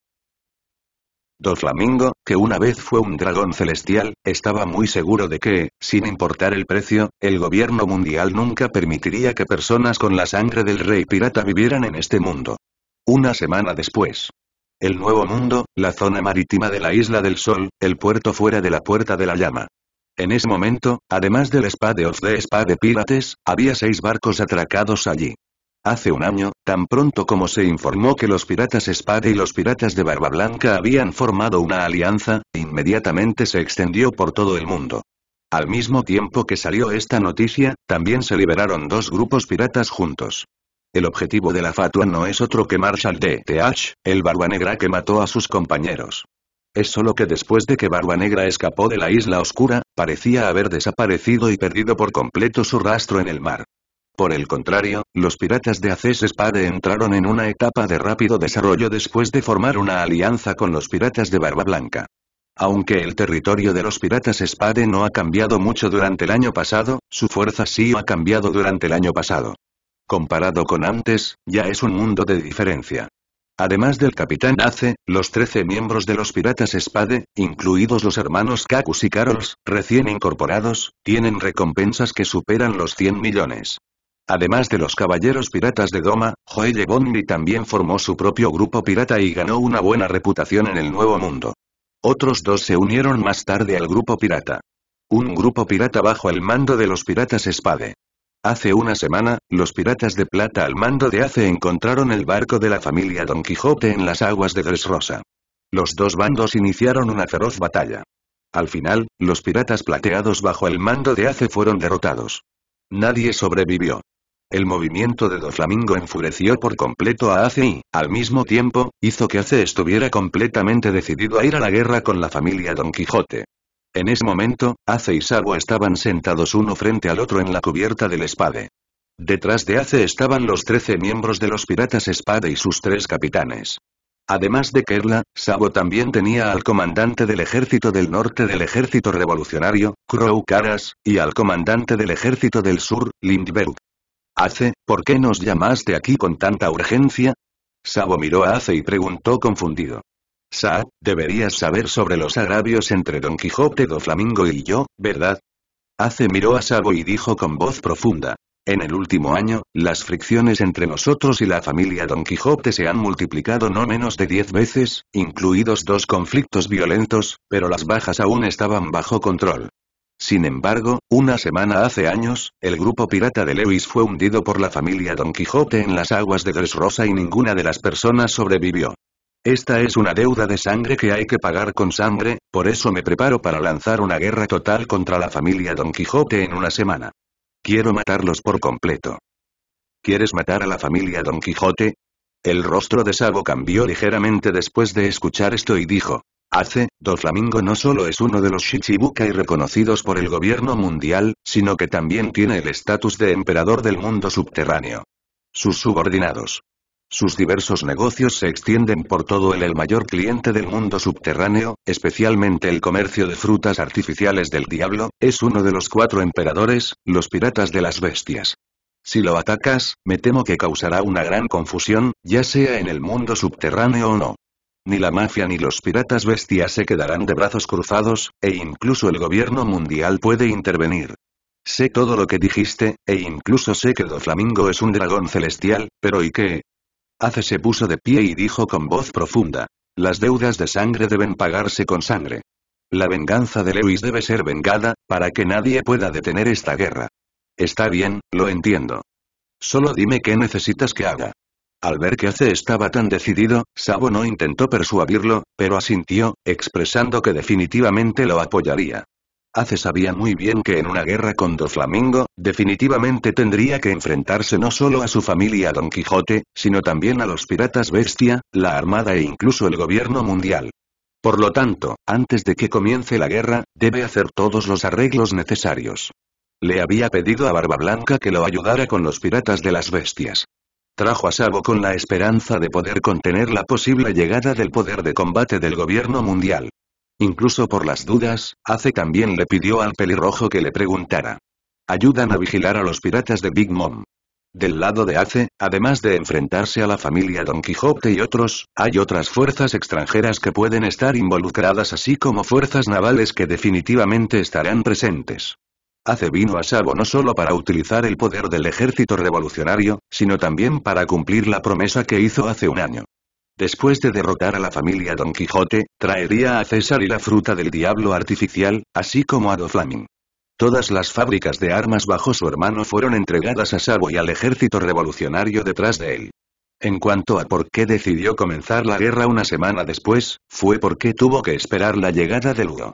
flamingo, que una vez fue un dragón celestial, estaba muy seguro de que, sin importar el precio, el gobierno mundial nunca permitiría que personas con la sangre del rey pirata vivieran en este mundo. Una semana después. El Nuevo Mundo, la zona marítima de la Isla del Sol, el puerto fuera de la Puerta de la Llama. En ese momento, además del Spa de Oz de Spa de Pirates, había seis barcos atracados allí. Hace un año, tan pronto como se informó que los piratas espada y los piratas de barba blanca habían formado una alianza, inmediatamente se extendió por todo el mundo. Al mismo tiempo que salió esta noticia, también se liberaron dos grupos piratas juntos. El objetivo de la fatua no es otro que Marshall D.T.H., el barba negra que mató a sus compañeros. Es solo que después de que Barba Negra escapó de la isla oscura, parecía haber desaparecido y perdido por completo su rastro en el mar. Por el contrario, los piratas de Aces Spade entraron en una etapa de rápido desarrollo después de formar una alianza con los piratas de Barba Blanca. Aunque el territorio de los piratas Spade no ha cambiado mucho durante el año pasado, su fuerza sí ha cambiado durante el año pasado. Comparado con antes, ya es un mundo de diferencia. Además del capitán Ace, los 13 miembros de los Piratas Spade, incluidos los hermanos Kakus y Carols, recién incorporados, tienen recompensas que superan los 100 millones. Además de los caballeros piratas de Doma, Joelle Bondi también formó su propio grupo pirata y ganó una buena reputación en el Nuevo Mundo. Otros dos se unieron más tarde al grupo pirata. Un grupo pirata bajo el mando de los piratas Spade. Hace una semana, los piratas de plata al mando de Ace encontraron el barco de la familia Don Quijote en las aguas de Dresrosa. Los dos bandos iniciaron una feroz batalla. Al final, los piratas plateados bajo el mando de Ace fueron derrotados. Nadie sobrevivió. El movimiento de Do Flamingo enfureció por completo a Ace y, al mismo tiempo, hizo que Ace estuviera completamente decidido a ir a la guerra con la familia Don Quijote. En ese momento, Ace y Sabo estaban sentados uno frente al otro en la cubierta del espade. Detrás de Ace estaban los trece miembros de los piratas espada y sus tres capitanes. Además de Kerla, Sabo también tenía al comandante del ejército del norte del ejército revolucionario, Crow Caras, y al comandante del ejército del sur, Lindbergh. Ace, ¿por qué nos llamaste aquí con tanta urgencia? Sabo miró a Ace y preguntó confundido. Sa, deberías saber sobre los agravios entre Don Quijote do Flamingo y yo, ¿verdad? Ace miró a Sabo y dijo con voz profunda. En el último año, las fricciones entre nosotros y la familia Don Quijote se han multiplicado no menos de diez veces, incluidos dos conflictos violentos, pero las bajas aún estaban bajo control. Sin embargo, una semana hace años, el grupo pirata de Lewis fue hundido por la familia Don Quijote en las aguas de Dressrosa y ninguna de las personas sobrevivió. Esta es una deuda de sangre que hay que pagar con sangre, por eso me preparo para lanzar una guerra total contra la familia Don Quijote en una semana. Quiero matarlos por completo. ¿Quieres matar a la familia Don Quijote? El rostro de Sago cambió ligeramente después de escuchar esto y dijo, Hace, flamingo no solo es uno de los Shichibukai reconocidos por el gobierno mundial, sino que también tiene el estatus de emperador del mundo subterráneo. Sus subordinados. Sus diversos negocios se extienden por todo el, el mayor cliente del mundo subterráneo, especialmente el comercio de frutas artificiales del diablo, es uno de los cuatro emperadores, los piratas de las bestias. Si lo atacas, me temo que causará una gran confusión, ya sea en el mundo subterráneo o no. Ni la mafia ni los piratas bestias se quedarán de brazos cruzados, e incluso el gobierno mundial puede intervenir. Sé todo lo que dijiste, e incluso sé que Doflamingo es un dragón celestial, pero ¿y qué? Hace se puso de pie y dijo con voz profunda. Las deudas de sangre deben pagarse con sangre. La venganza de Lewis debe ser vengada, para que nadie pueda detener esta guerra. Está bien, lo entiendo. Solo dime qué necesitas que haga. Al ver que Ace estaba tan decidido, Sabo no intentó persuadirlo, pero asintió, expresando que definitivamente lo apoyaría. Ace sabía muy bien que en una guerra con Doflamingo, definitivamente tendría que enfrentarse no solo a su familia Don Quijote, sino también a los piratas bestia, la armada e incluso el gobierno mundial. Por lo tanto, antes de que comience la guerra, debe hacer todos los arreglos necesarios. Le había pedido a Barba Blanca que lo ayudara con los piratas de las bestias. Trajo a Sabo con la esperanza de poder contener la posible llegada del poder de combate del gobierno mundial. Incluso por las dudas, Ace también le pidió al pelirrojo que le preguntara. Ayudan a vigilar a los piratas de Big Mom. Del lado de Ace, además de enfrentarse a la familia Don Quijote y otros, hay otras fuerzas extranjeras que pueden estar involucradas así como fuerzas navales que definitivamente estarán presentes. Hace vino a Sabo no solo para utilizar el poder del ejército revolucionario, sino también para cumplir la promesa que hizo hace un año. Después de derrotar a la familia Don Quijote, traería a César y la fruta del diablo artificial, así como a Flaming. Todas las fábricas de armas bajo su hermano fueron entregadas a Sabo y al ejército revolucionario detrás de él. En cuanto a por qué decidió comenzar la guerra una semana después, fue porque tuvo que esperar la llegada de Ludo.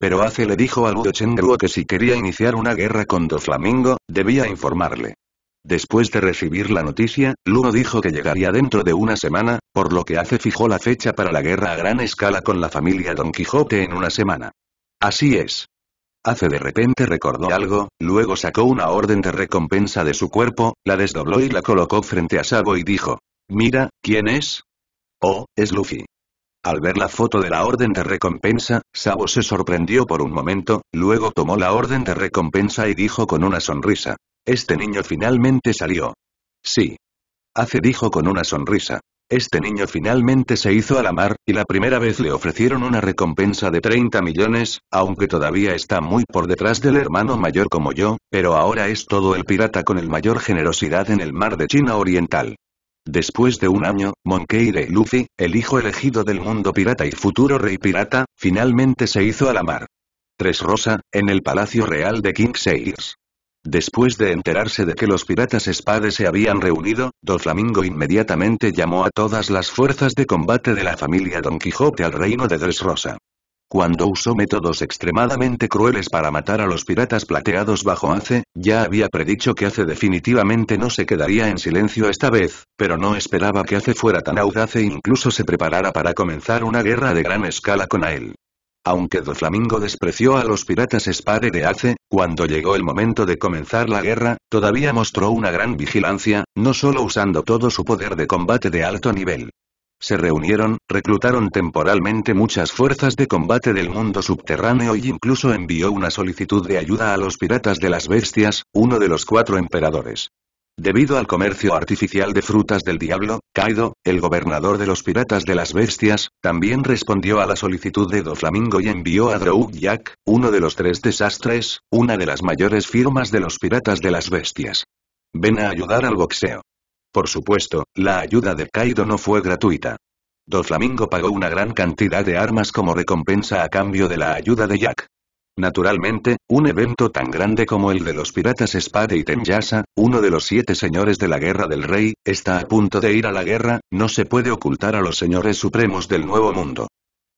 Pero Ace le dijo a Ludo Chengruo que si quería iniciar una guerra con Flamingo, debía informarle. Después de recibir la noticia, Luo dijo que llegaría dentro de una semana, por lo que Ace fijó la fecha para la guerra a gran escala con la familia Don Quijote en una semana. Así es. Ace de repente recordó algo, luego sacó una orden de recompensa de su cuerpo, la desdobló y la colocó frente a Sabo y dijo, «Mira, ¿quién es?» «Oh, es Luffy». Al ver la foto de la Orden de Recompensa, Sabo se sorprendió por un momento, luego tomó la Orden de Recompensa y dijo con una sonrisa. Este niño finalmente salió. Sí. Hace dijo con una sonrisa. Este niño finalmente se hizo a la mar, y la primera vez le ofrecieron una recompensa de 30 millones, aunque todavía está muy por detrás del hermano mayor como yo, pero ahora es todo el pirata con el mayor generosidad en el mar de China Oriental. Después de un año, Monkey de Luffy, el hijo elegido del mundo pirata y futuro rey pirata, finalmente se hizo a la mar. Tres Rosa, en el Palacio Real de King Seirs. Después de enterarse de que los piratas espades se habían reunido, Doflamingo inmediatamente llamó a todas las fuerzas de combate de la familia Don Quijote al reino de Rosa. Cuando usó métodos extremadamente crueles para matar a los piratas plateados bajo Ace, ya había predicho que Ace definitivamente no se quedaría en silencio esta vez, pero no esperaba que Ace fuera tan audaz e incluso se preparara para comenzar una guerra de gran escala con él. Aunque Doflamingo despreció a los piratas Spade de Ace, cuando llegó el momento de comenzar la guerra, todavía mostró una gran vigilancia, no solo usando todo su poder de combate de alto nivel. Se reunieron, reclutaron temporalmente muchas fuerzas de combate del mundo subterráneo y incluso envió una solicitud de ayuda a los piratas de las bestias, uno de los cuatro emperadores. Debido al comercio artificial de frutas del diablo, Kaido, el gobernador de los piratas de las bestias, también respondió a la solicitud de Doflamingo y envió a Drow Jack, uno de los tres desastres, una de las mayores firmas de los piratas de las bestias. Ven a ayudar al boxeo. Por supuesto, la ayuda de Kaido no fue gratuita. Doflamingo pagó una gran cantidad de armas como recompensa a cambio de la ayuda de Jack. Naturalmente, un evento tan grande como el de los piratas Spade y Tenjasa, uno de los siete señores de la Guerra del Rey, está a punto de ir a la guerra, no se puede ocultar a los señores supremos del Nuevo Mundo.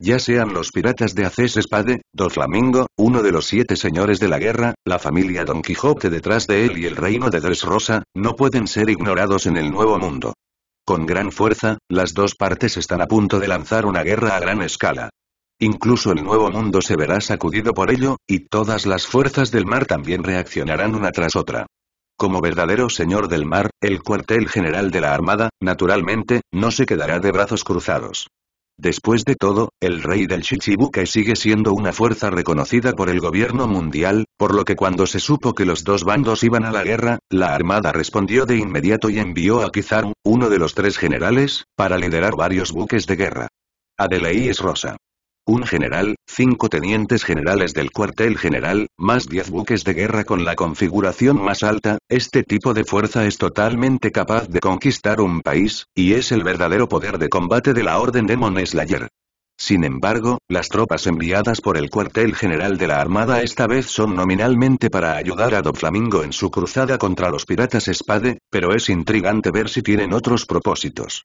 Ya sean los piratas de Espade, Spade, Flamingo, uno de los siete señores de la guerra, la familia Don Quijote detrás de él y el reino de Rosa, no pueden ser ignorados en el Nuevo Mundo. Con gran fuerza, las dos partes están a punto de lanzar una guerra a gran escala. Incluso el Nuevo Mundo se verá sacudido por ello, y todas las fuerzas del mar también reaccionarán una tras otra. Como verdadero señor del mar, el cuartel general de la Armada, naturalmente, no se quedará de brazos cruzados. Después de todo, el rey del Chichibuque sigue siendo una fuerza reconocida por el gobierno mundial, por lo que cuando se supo que los dos bandos iban a la guerra, la armada respondió de inmediato y envió a Kizaru, uno de los tres generales, para liderar varios buques de guerra. Adelaide es rosa un general, cinco tenientes generales del cuartel general, más diez buques de guerra con la configuración más alta, este tipo de fuerza es totalmente capaz de conquistar un país, y es el verdadero poder de combate de la Orden Demon Slayer. Sin embargo, las tropas enviadas por el cuartel general de la Armada esta vez son nominalmente para ayudar a Doflamingo en su cruzada contra los piratas Spade, pero es intrigante ver si tienen otros propósitos.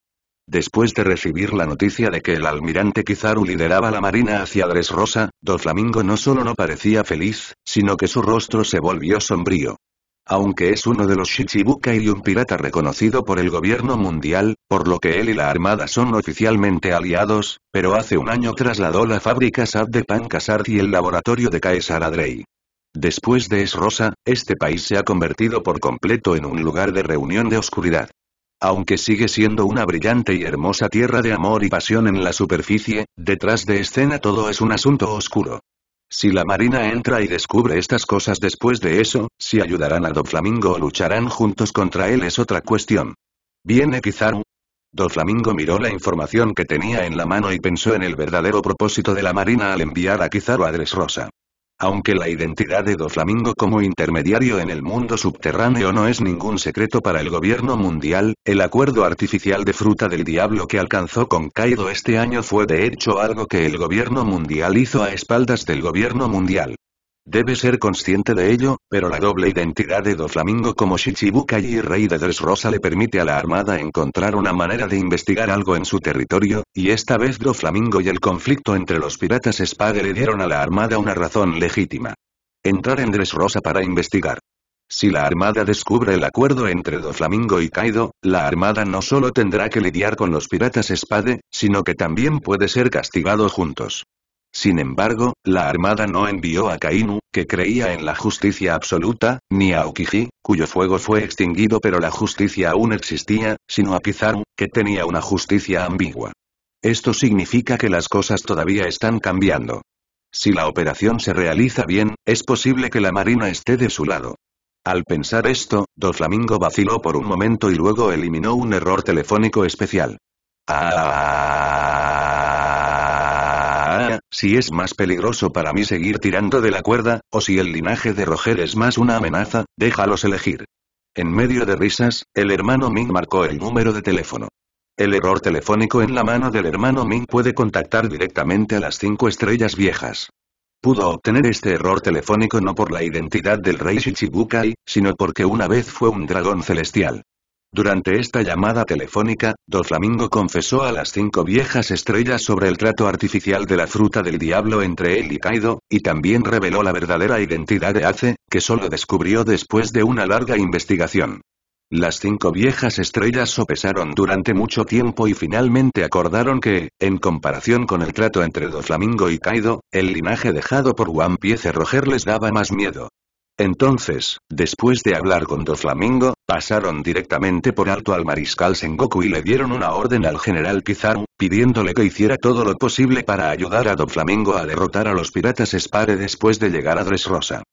Después de recibir la noticia de que el almirante Kizaru lideraba la marina hacia Dressrosa, Doflamingo no solo no parecía feliz, sino que su rostro se volvió sombrío. Aunque es uno de los Shichibuka y un pirata reconocido por el gobierno mundial, por lo que él y la armada son oficialmente aliados, pero hace un año trasladó la fábrica Sad de Pancasart y el laboratorio de Adrey. Después de Esrosa, este país se ha convertido por completo en un lugar de reunión de oscuridad. Aunque sigue siendo una brillante y hermosa tierra de amor y pasión en la superficie, detrás de escena todo es un asunto oscuro. Si la Marina entra y descubre estas cosas después de eso, si ayudarán a Doflamingo o lucharán juntos contra él es otra cuestión. ¿Viene Kizaru? Doflamingo miró la información que tenía en la mano y pensó en el verdadero propósito de la Marina al enviar a Kizaru a Dressrosa. Aunque la identidad de Doflamingo como intermediario en el mundo subterráneo no es ningún secreto para el gobierno mundial, el acuerdo artificial de fruta del diablo que alcanzó con Kaido este año fue de hecho algo que el gobierno mundial hizo a espaldas del gobierno mundial. Debe ser consciente de ello, pero la doble identidad de Doflamingo como Shichibukai y Rey de Dressrosa le permite a la Armada encontrar una manera de investigar algo en su territorio, y esta vez Doflamingo y el conflicto entre los piratas Spade le dieron a la Armada una razón legítima. Entrar en Dressrosa para investigar. Si la Armada descubre el acuerdo entre Doflamingo y Kaido, la Armada no solo tendrá que lidiar con los piratas Spade, sino que también puede ser castigado juntos. Sin embargo, la armada no envió a Kainu, que creía en la justicia absoluta, ni a Okiji, cuyo fuego fue extinguido pero la justicia aún existía, sino a Pizaru, que tenía una justicia ambigua. Esto significa que las cosas todavía están cambiando. Si la operación se realiza bien, es posible que la Marina esté de su lado. Al pensar esto, Doflamingo vaciló por un momento y luego eliminó un error telefónico especial. Ah si es más peligroso para mí seguir tirando de la cuerda, o si el linaje de Roger es más una amenaza, déjalos elegir. En medio de risas, el hermano Ming marcó el número de teléfono. El error telefónico en la mano del hermano Ming puede contactar directamente a las cinco estrellas viejas. Pudo obtener este error telefónico no por la identidad del rey Shichibukai, sino porque una vez fue un dragón celestial. Durante esta llamada telefónica, Doflamingo confesó a las cinco viejas estrellas sobre el trato artificial de la fruta del diablo entre él y Kaido, y también reveló la verdadera identidad de Ace, que solo descubrió después de una larga investigación. Las cinco viejas estrellas sopesaron durante mucho tiempo y finalmente acordaron que, en comparación con el trato entre Doflamingo y Kaido, el linaje dejado por One Piece Roger les daba más miedo. Entonces, después de hablar con Doflamingo, pasaron directamente por alto al mariscal Sengoku y le dieron una orden al general Kizaru, pidiéndole que hiciera todo lo posible para ayudar a Doflamingo a derrotar a los piratas Espare después de llegar a Dressrosa.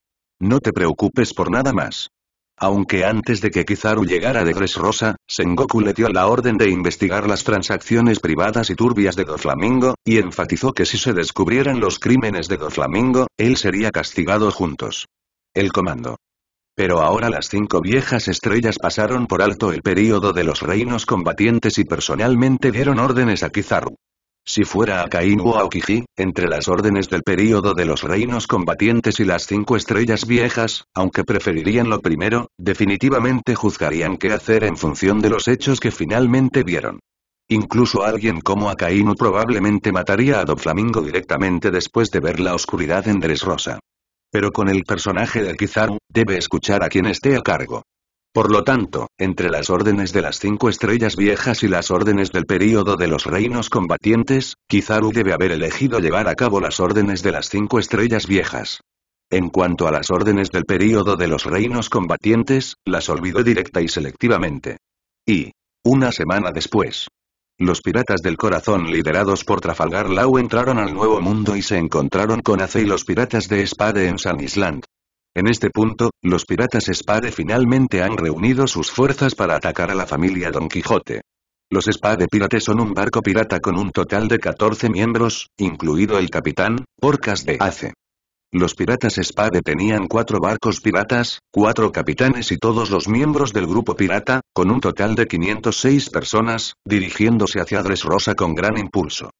No te preocupes por nada más. Aunque antes de que Kizaru llegara de Dressrosa, Sengoku le dio la orden de investigar las transacciones privadas y turbias de Doflamingo, y enfatizó que si se descubrieran los crímenes de Doflamingo, él sería castigado juntos el comando. Pero ahora las cinco viejas estrellas pasaron por alto el período de los reinos combatientes y personalmente dieron órdenes a Kizaru. Si fuera Akainu o a entre las órdenes del período de los reinos combatientes y las cinco estrellas viejas, aunque preferirían lo primero, definitivamente juzgarían qué hacer en función de los hechos que finalmente vieron. Incluso alguien como Akainu probablemente mataría a Doflamingo directamente después de ver la oscuridad en Rosa. Pero con el personaje de Kizaru, debe escuchar a quien esté a cargo. Por lo tanto, entre las órdenes de las cinco estrellas viejas y las órdenes del período de los reinos combatientes, Kizaru debe haber elegido llevar a cabo las órdenes de las cinco estrellas viejas. En cuanto a las órdenes del período de los reinos combatientes, las olvidó directa y selectivamente. Y, una semana después, los piratas del corazón liderados por Trafalgar Lau entraron al Nuevo Mundo y se encontraron con Ace y los piratas de Spade en San Island. En este punto, los piratas Spade finalmente han reunido sus fuerzas para atacar a la familia Don Quijote. Los Spade Pirates son un barco pirata con un total de 14 miembros, incluido el capitán, Porcas de Ace. Los piratas Spade tenían cuatro barcos piratas, cuatro capitanes y todos los miembros del grupo pirata, con un total de 506 personas, dirigiéndose hacia Rosa con gran impulso.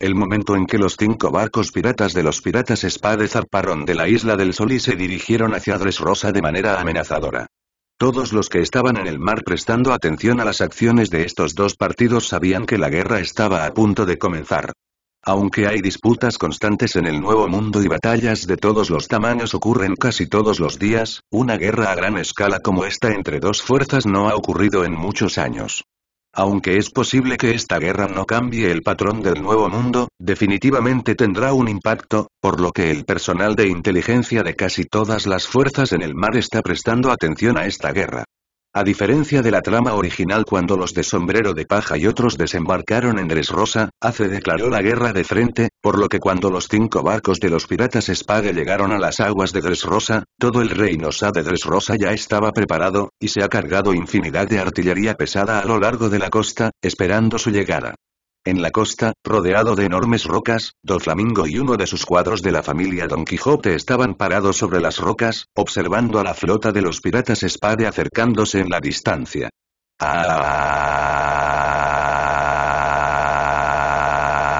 El momento en que los cinco barcos piratas de los piratas Spade zarparon de la Isla del Sol y se dirigieron hacia Rosa de manera amenazadora. Todos los que estaban en el mar prestando atención a las acciones de estos dos partidos sabían que la guerra estaba a punto de comenzar. Aunque hay disputas constantes en el Nuevo Mundo y batallas de todos los tamaños ocurren casi todos los días, una guerra a gran escala como esta entre dos fuerzas no ha ocurrido en muchos años. Aunque es posible que esta guerra no cambie el patrón del Nuevo Mundo, definitivamente tendrá un impacto, por lo que el personal de inteligencia de casi todas las fuerzas en el mar está prestando atención a esta guerra. A diferencia de la trama original cuando los de Sombrero de Paja y otros desembarcaron en Dressrosa, Ace declaró la guerra de frente, por lo que cuando los cinco barcos de los piratas Spade llegaron a las aguas de Dressrosa, todo el reino Sa de Dressrosa ya estaba preparado, y se ha cargado infinidad de artillería pesada a lo largo de la costa, esperando su llegada. En la costa, rodeado de enormes rocas, Doflamingo y uno de sus cuadros de la familia Don Quijote estaban parados sobre las rocas, observando a la flota de los piratas Spade acercándose en la distancia. Ah, ah,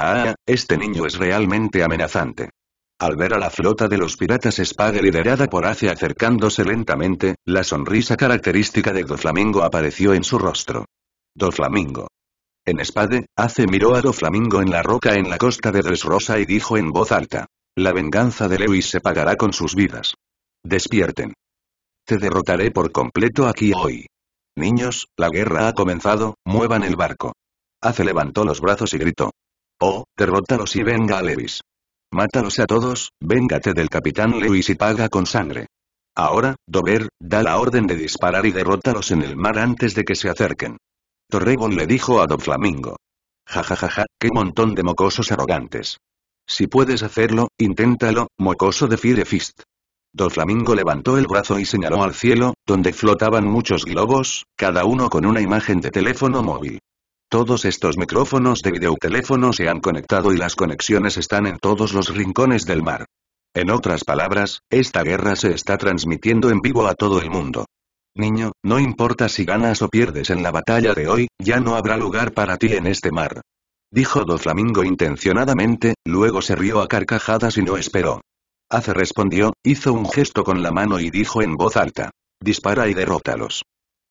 ah, ah este niño es realmente amenazante. Al ver a la flota de los piratas Spade liderada por Ace acercándose lentamente, la sonrisa característica de Doflamingo apareció en su rostro. Doflamingo. En espade, Ace miró a Doflamingo en la roca en la costa de Rosa y dijo en voz alta. La venganza de Lewis se pagará con sus vidas. Despierten. Te derrotaré por completo aquí hoy. Niños, la guerra ha comenzado, muevan el barco. Hace levantó los brazos y gritó. Oh, derrótalos y venga a Lewis. Mátalos a todos, véngate del capitán Lewis y paga con sangre. Ahora, Dover, da la orden de disparar y derrótalos en el mar antes de que se acerquen. Torregón le dijo a Doflamingo. Jajajaja, ja, ja, qué montón de mocosos arrogantes. Si puedes hacerlo, inténtalo, mocoso de Fire Fist. Flamingo levantó el brazo y señaló al cielo, donde flotaban muchos globos, cada uno con una imagen de teléfono móvil. Todos estos micrófonos de videoteléfono se han conectado y las conexiones están en todos los rincones del mar. En otras palabras, esta guerra se está transmitiendo en vivo a todo el mundo. Niño, no importa si ganas o pierdes en la batalla de hoy, ya no habrá lugar para ti en este mar. Dijo Doflamingo intencionadamente, luego se rió a carcajadas y no esperó. Ace respondió, hizo un gesto con la mano y dijo en voz alta. Dispara y derrótalos.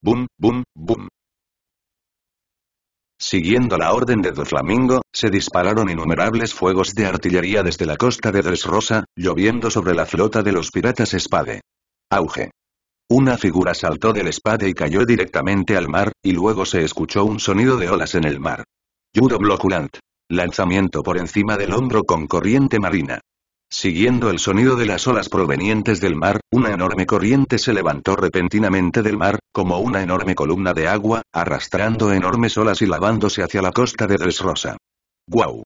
Bum, bum, bum. Siguiendo la orden de Doflamingo, se dispararon innumerables fuegos de artillería desde la costa de Dresrosa, lloviendo sobre la flota de los piratas espade. Auge. Una figura saltó del espada y cayó directamente al mar, y luego se escuchó un sonido de olas en el mar. Judo Bloculant. Lanzamiento por encima del hombro con corriente marina. Siguiendo el sonido de las olas provenientes del mar, una enorme corriente se levantó repentinamente del mar, como una enorme columna de agua, arrastrando enormes olas y lavándose hacia la costa de Dresrosa. ¡Guau!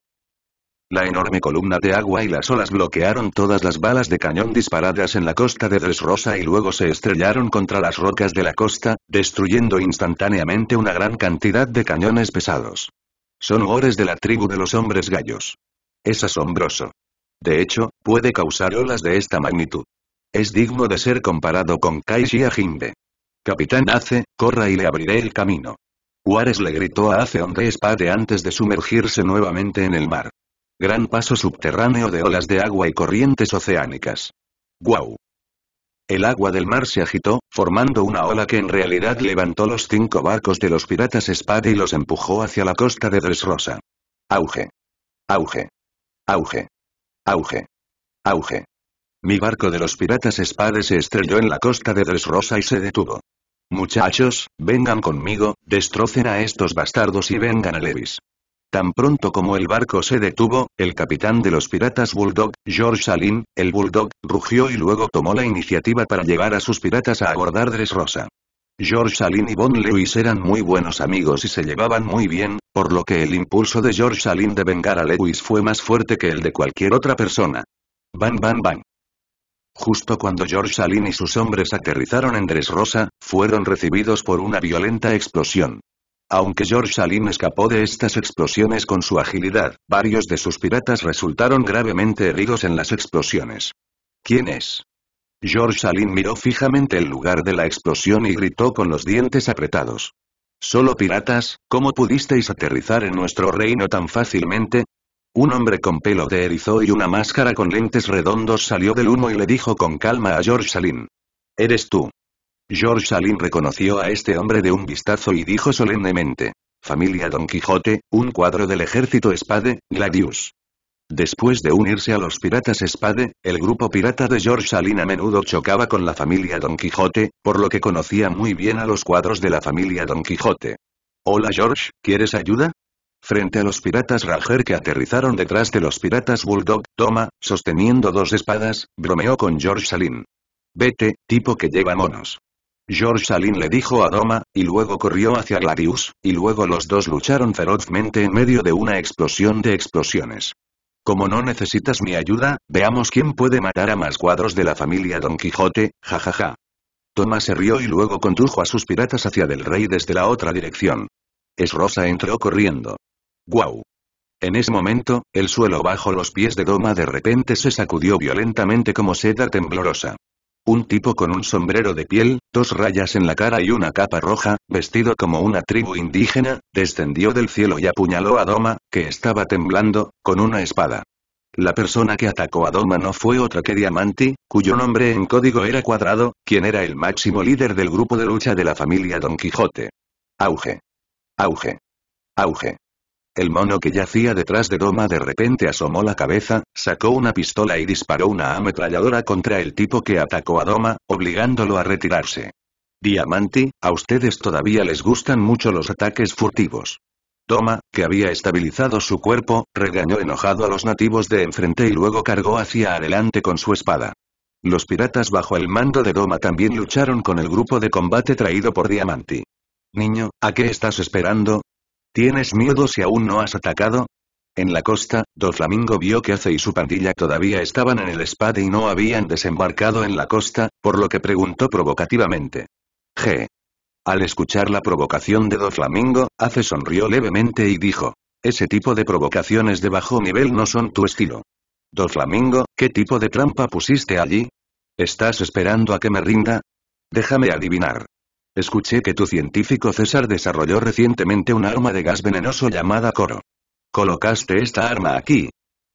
La enorme columna de agua y las olas bloquearon todas las balas de cañón disparadas en la costa de Dresrosa y luego se estrellaron contra las rocas de la costa, destruyendo instantáneamente una gran cantidad de cañones pesados. Son gores de la tribu de los hombres gallos. Es asombroso. De hecho, puede causar olas de esta magnitud. Es digno de ser comparado con Kaishi Ajimbe. Capitán Ace, corra y le abriré el camino. Juárez le gritó a Ace Onde espade antes de sumergirse nuevamente en el mar. Gran paso subterráneo de olas de agua y corrientes oceánicas. ¡Guau! El agua del mar se agitó, formando una ola que en realidad levantó los cinco barcos de los piratas espada y los empujó hacia la costa de Dresrosa. Auge. Auge. Auge. Auge. Auge. Mi barco de los piratas Spade se estrelló en la costa de Dresrosa y se detuvo. Muchachos, vengan conmigo, destrocen a estos bastardos y vengan a Levis. Tan pronto como el barco se detuvo, el capitán de los piratas Bulldog, George Salin, el Bulldog, rugió y luego tomó la iniciativa para llevar a sus piratas a abordar Rosa. George Salin y Von Lewis eran muy buenos amigos y se llevaban muy bien, por lo que el impulso de George Salin de vengar a Lewis fue más fuerte que el de cualquier otra persona. Bang bang bang. Justo cuando George Salin y sus hombres aterrizaron en Rosa, fueron recibidos por una violenta explosión. Aunque George Salim escapó de estas explosiones con su agilidad, varios de sus piratas resultaron gravemente heridos en las explosiones. ¿Quién es? George Salim miró fijamente el lugar de la explosión y gritó con los dientes apretados. Solo piratas, ¿cómo pudisteis aterrizar en nuestro reino tan fácilmente? Un hombre con pelo de erizo y una máscara con lentes redondos salió del humo y le dijo con calma a George Salim. Eres tú. George Salim reconoció a este hombre de un vistazo y dijo solemnemente. Familia Don Quijote, un cuadro del ejército espade, Gladius. Después de unirse a los piratas espade, el grupo pirata de George Salim a menudo chocaba con la familia Don Quijote, por lo que conocía muy bien a los cuadros de la familia Don Quijote. Hola George, ¿quieres ayuda? Frente a los piratas Rajer que aterrizaron detrás de los piratas Bulldog, Toma, sosteniendo dos espadas, bromeó con George Salim. Vete, tipo que lleva monos. George Salin le dijo a Doma, y luego corrió hacia Gladius, y luego los dos lucharon ferozmente en medio de una explosión de explosiones. Como no necesitas mi ayuda, veamos quién puede matar a más cuadros de la familia Don Quijote, jajaja. Toma se rió y luego condujo a sus piratas hacia del rey desde la otra dirección. Es Rosa entró corriendo. ¡Guau! En ese momento, el suelo bajo los pies de Doma de repente se sacudió violentamente como seda temblorosa. Un tipo con un sombrero de piel, dos rayas en la cara y una capa roja, vestido como una tribu indígena, descendió del cielo y apuñaló a Doma, que estaba temblando, con una espada. La persona que atacó a Doma no fue otra que Diamanti, cuyo nombre en código era Cuadrado, quien era el máximo líder del grupo de lucha de la familia Don Quijote. Auge. Auge. Auge. El mono que yacía detrás de Doma de repente asomó la cabeza, sacó una pistola y disparó una ametralladora contra el tipo que atacó a Doma, obligándolo a retirarse. Diamanti, a ustedes todavía les gustan mucho los ataques furtivos. Doma, que había estabilizado su cuerpo, regañó enojado a los nativos de enfrente y luego cargó hacia adelante con su espada. Los piratas bajo el mando de Doma también lucharon con el grupo de combate traído por Diamanti. Niño, ¿a qué estás esperando? ¿Tienes miedo si aún no has atacado? En la costa, Doflamingo vio que Ace y su pandilla todavía estaban en el espada y no habían desembarcado en la costa, por lo que preguntó provocativamente. G. Al escuchar la provocación de Doflamingo, Ace sonrió levemente y dijo. Ese tipo de provocaciones de bajo nivel no son tu estilo. Doflamingo, ¿qué tipo de trampa pusiste allí? ¿Estás esperando a que me rinda? Déjame adivinar. Escuché que tu científico César desarrolló recientemente un arma de gas venenoso llamada Coro. Colocaste esta arma aquí.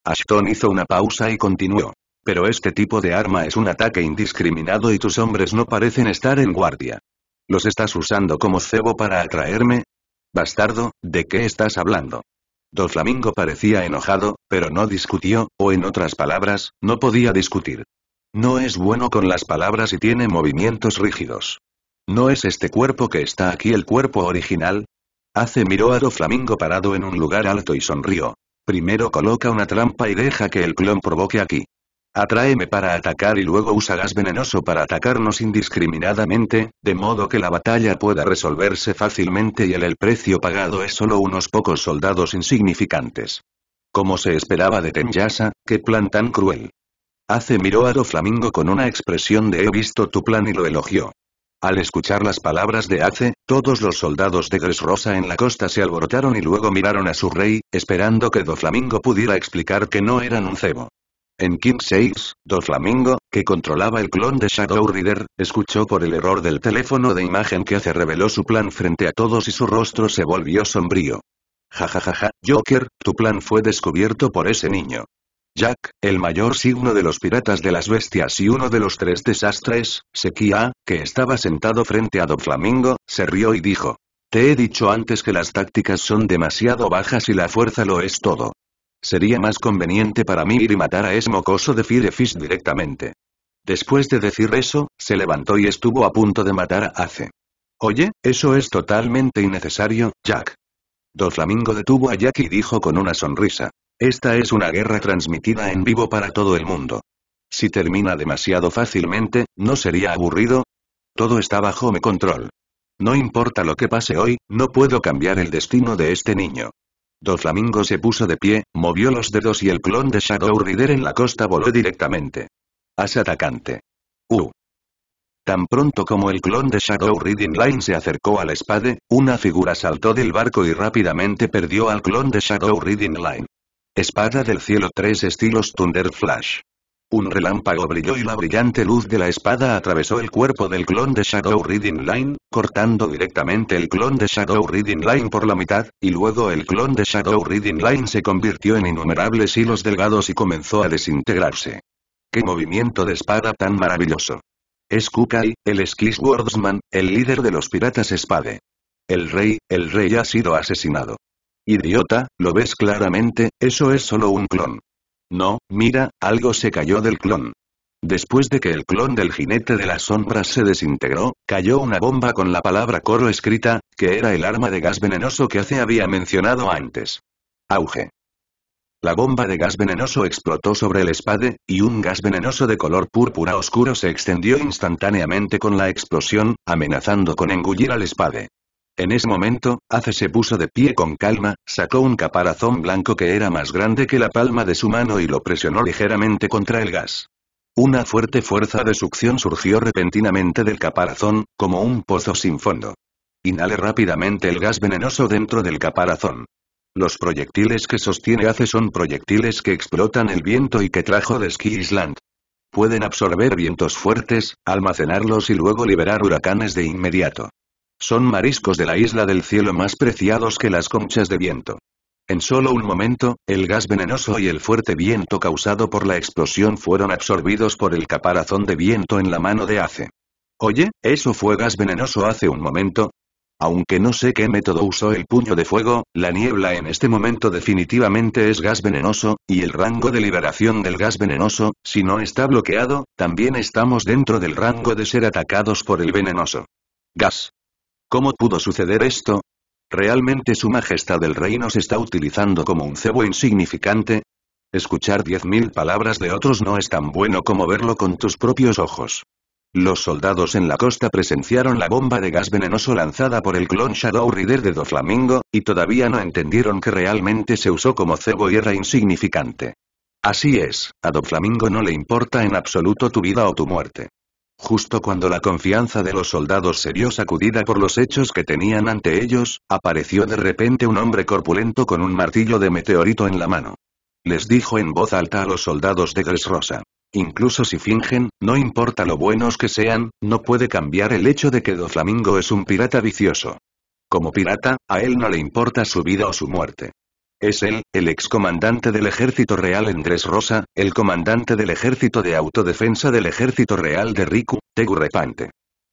Ashton hizo una pausa y continuó. Pero este tipo de arma es un ataque indiscriminado y tus hombres no parecen estar en guardia. ¿Los estás usando como cebo para atraerme? Bastardo, ¿de qué estás hablando? Dos Flamingo parecía enojado, pero no discutió, o en otras palabras, no podía discutir. No es bueno con las palabras y tiene movimientos rígidos. ¿No es este cuerpo que está aquí el cuerpo original? Hace miró a Flamingo parado en un lugar alto y sonrió. Primero coloca una trampa y deja que el clon provoque aquí. Atráeme para atacar y luego usa gas venenoso para atacarnos indiscriminadamente, de modo que la batalla pueda resolverse fácilmente y el, el precio pagado es solo unos pocos soldados insignificantes. Como se esperaba de Tenyasa, qué plan tan cruel. Hace miró a Flamingo con una expresión de he visto tu plan y lo elogió. Al escuchar las palabras de Ace, todos los soldados de Rosa en la costa se alborotaron y luego miraron a su rey, esperando que Doflamingo pudiera explicar que no eran un cebo. En King Do Doflamingo, que controlaba el clon de Shadow Reader, escuchó por el error del teléfono de imagen que Ace reveló su plan frente a todos y su rostro se volvió sombrío. Jajajaja, Joker, tu plan fue descubierto por ese niño. Jack, el mayor signo de los piratas de las bestias y uno de los tres desastres, Sequía, que estaba sentado frente a Doflamingo, se rió y dijo. Te he dicho antes que las tácticas son demasiado bajas y la fuerza lo es todo. Sería más conveniente para mí ir y matar a ese mocoso de Firefish directamente. Después de decir eso, se levantó y estuvo a punto de matar a Ace. Oye, eso es totalmente innecesario, Jack. Doflamingo detuvo a Jack y dijo con una sonrisa. Esta es una guerra transmitida en vivo para todo el mundo. Si termina demasiado fácilmente, ¿no sería aburrido? Todo está bajo mi control. No importa lo que pase hoy, no puedo cambiar el destino de este niño. Doflamingo se puso de pie, movió los dedos y el clon de Shadow Rider en la costa voló directamente. As atacante. Uh. Tan pronto como el clon de Shadow Reading Line se acercó al espade, una figura saltó del barco y rápidamente perdió al clon de Shadow Reading Line. Espada del cielo tres estilos Thunder Flash. Un relámpago brilló y la brillante luz de la espada atravesó el cuerpo del clon de Shadow Reading Line, cortando directamente el clon de Shadow Reading Line por la mitad, y luego el clon de Shadow Reading Line se convirtió en innumerables hilos delgados y comenzó a desintegrarse. ¡Qué movimiento de espada tan maravilloso! Es Kukai, el Skis Worldsman, el líder de los piratas espade. El rey, el rey ha sido asesinado. Idiota, lo ves claramente, eso es solo un clon. No, mira, algo se cayó del clon. Después de que el clon del jinete de las sombras se desintegró, cayó una bomba con la palabra coro escrita, que era el arma de gas venenoso que hace había mencionado antes. Auge. La bomba de gas venenoso explotó sobre el espade, y un gas venenoso de color púrpura oscuro se extendió instantáneamente con la explosión, amenazando con engullir al espade. En ese momento, Ace se puso de pie con calma, sacó un caparazón blanco que era más grande que la palma de su mano y lo presionó ligeramente contra el gas. Una fuerte fuerza de succión surgió repentinamente del caparazón, como un pozo sin fondo. Inhale rápidamente el gas venenoso dentro del caparazón. Los proyectiles que sostiene Ace son proyectiles que explotan el viento y que trajo de Ski Island. Pueden absorber vientos fuertes, almacenarlos y luego liberar huracanes de inmediato. Son mariscos de la isla del cielo más preciados que las conchas de viento. En solo un momento, el gas venenoso y el fuerte viento causado por la explosión fueron absorbidos por el caparazón de viento en la mano de Ace. Oye, ¿eso fue gas venenoso hace un momento? Aunque no sé qué método usó el puño de fuego, la niebla en este momento definitivamente es gas venenoso, y el rango de liberación del gas venenoso, si no está bloqueado, también estamos dentro del rango de ser atacados por el venenoso. Gas. ¿Cómo pudo suceder esto? ¿Realmente su majestad el reino se está utilizando como un cebo insignificante? Escuchar diez mil palabras de otros no es tan bueno como verlo con tus propios ojos. Los soldados en la costa presenciaron la bomba de gas venenoso lanzada por el clon Shadow Rider de Doflamingo, y todavía no entendieron que realmente se usó como cebo y era insignificante. Así es, a Doflamingo no le importa en absoluto tu vida o tu muerte. Justo cuando la confianza de los soldados se vio sacudida por los hechos que tenían ante ellos, apareció de repente un hombre corpulento con un martillo de meteorito en la mano. Les dijo en voz alta a los soldados de Gresrosa. Incluso si fingen, no importa lo buenos que sean, no puede cambiar el hecho de que Doflamingo es un pirata vicioso. Como pirata, a él no le importa su vida o su muerte. Es él, el excomandante del Ejército Real en Rosa, el comandante del Ejército de Autodefensa del Ejército Real de Riku, Tegu Repante.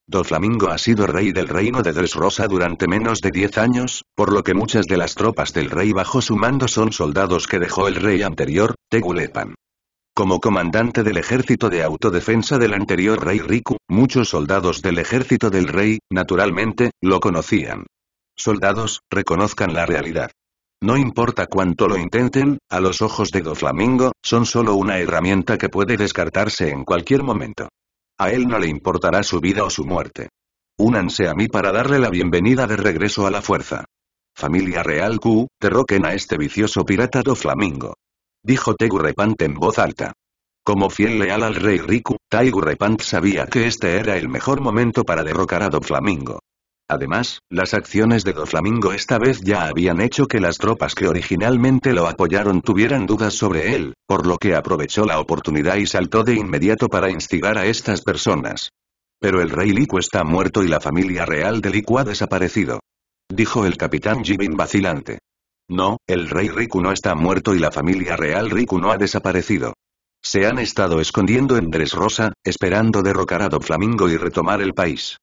Flamingo ha sido rey del reino de Dresrosa durante menos de 10 años, por lo que muchas de las tropas del rey bajo su mando son soldados que dejó el rey anterior, Tegulepan. Como comandante del ejército de autodefensa del anterior rey Riku, muchos soldados del ejército del rey, naturalmente, lo conocían. Soldados, reconozcan la realidad. No importa cuánto lo intenten, a los ojos de Doflamingo, son solo una herramienta que puede descartarse en cualquier momento. A él no le importará su vida o su muerte. Únanse a mí para darle la bienvenida de regreso a la fuerza. Familia Real Q, derroquen a este vicioso pirata Doflamingo. Dijo Tegurrepant en voz alta. Como fiel leal al rey Riku, Repant sabía que este era el mejor momento para derrocar a Doflamingo. Además, las acciones de Doflamingo esta vez ya habían hecho que las tropas que originalmente lo apoyaron tuvieran dudas sobre él, por lo que aprovechó la oportunidad y saltó de inmediato para instigar a estas personas. Pero el rey Liku está muerto y la familia real de Liku ha desaparecido. Dijo el capitán Jibin vacilante. No, el rey Riku no está muerto y la familia real Riku no ha desaparecido. Se han estado escondiendo en Rosa, esperando derrocar a Doflamingo y retomar el país.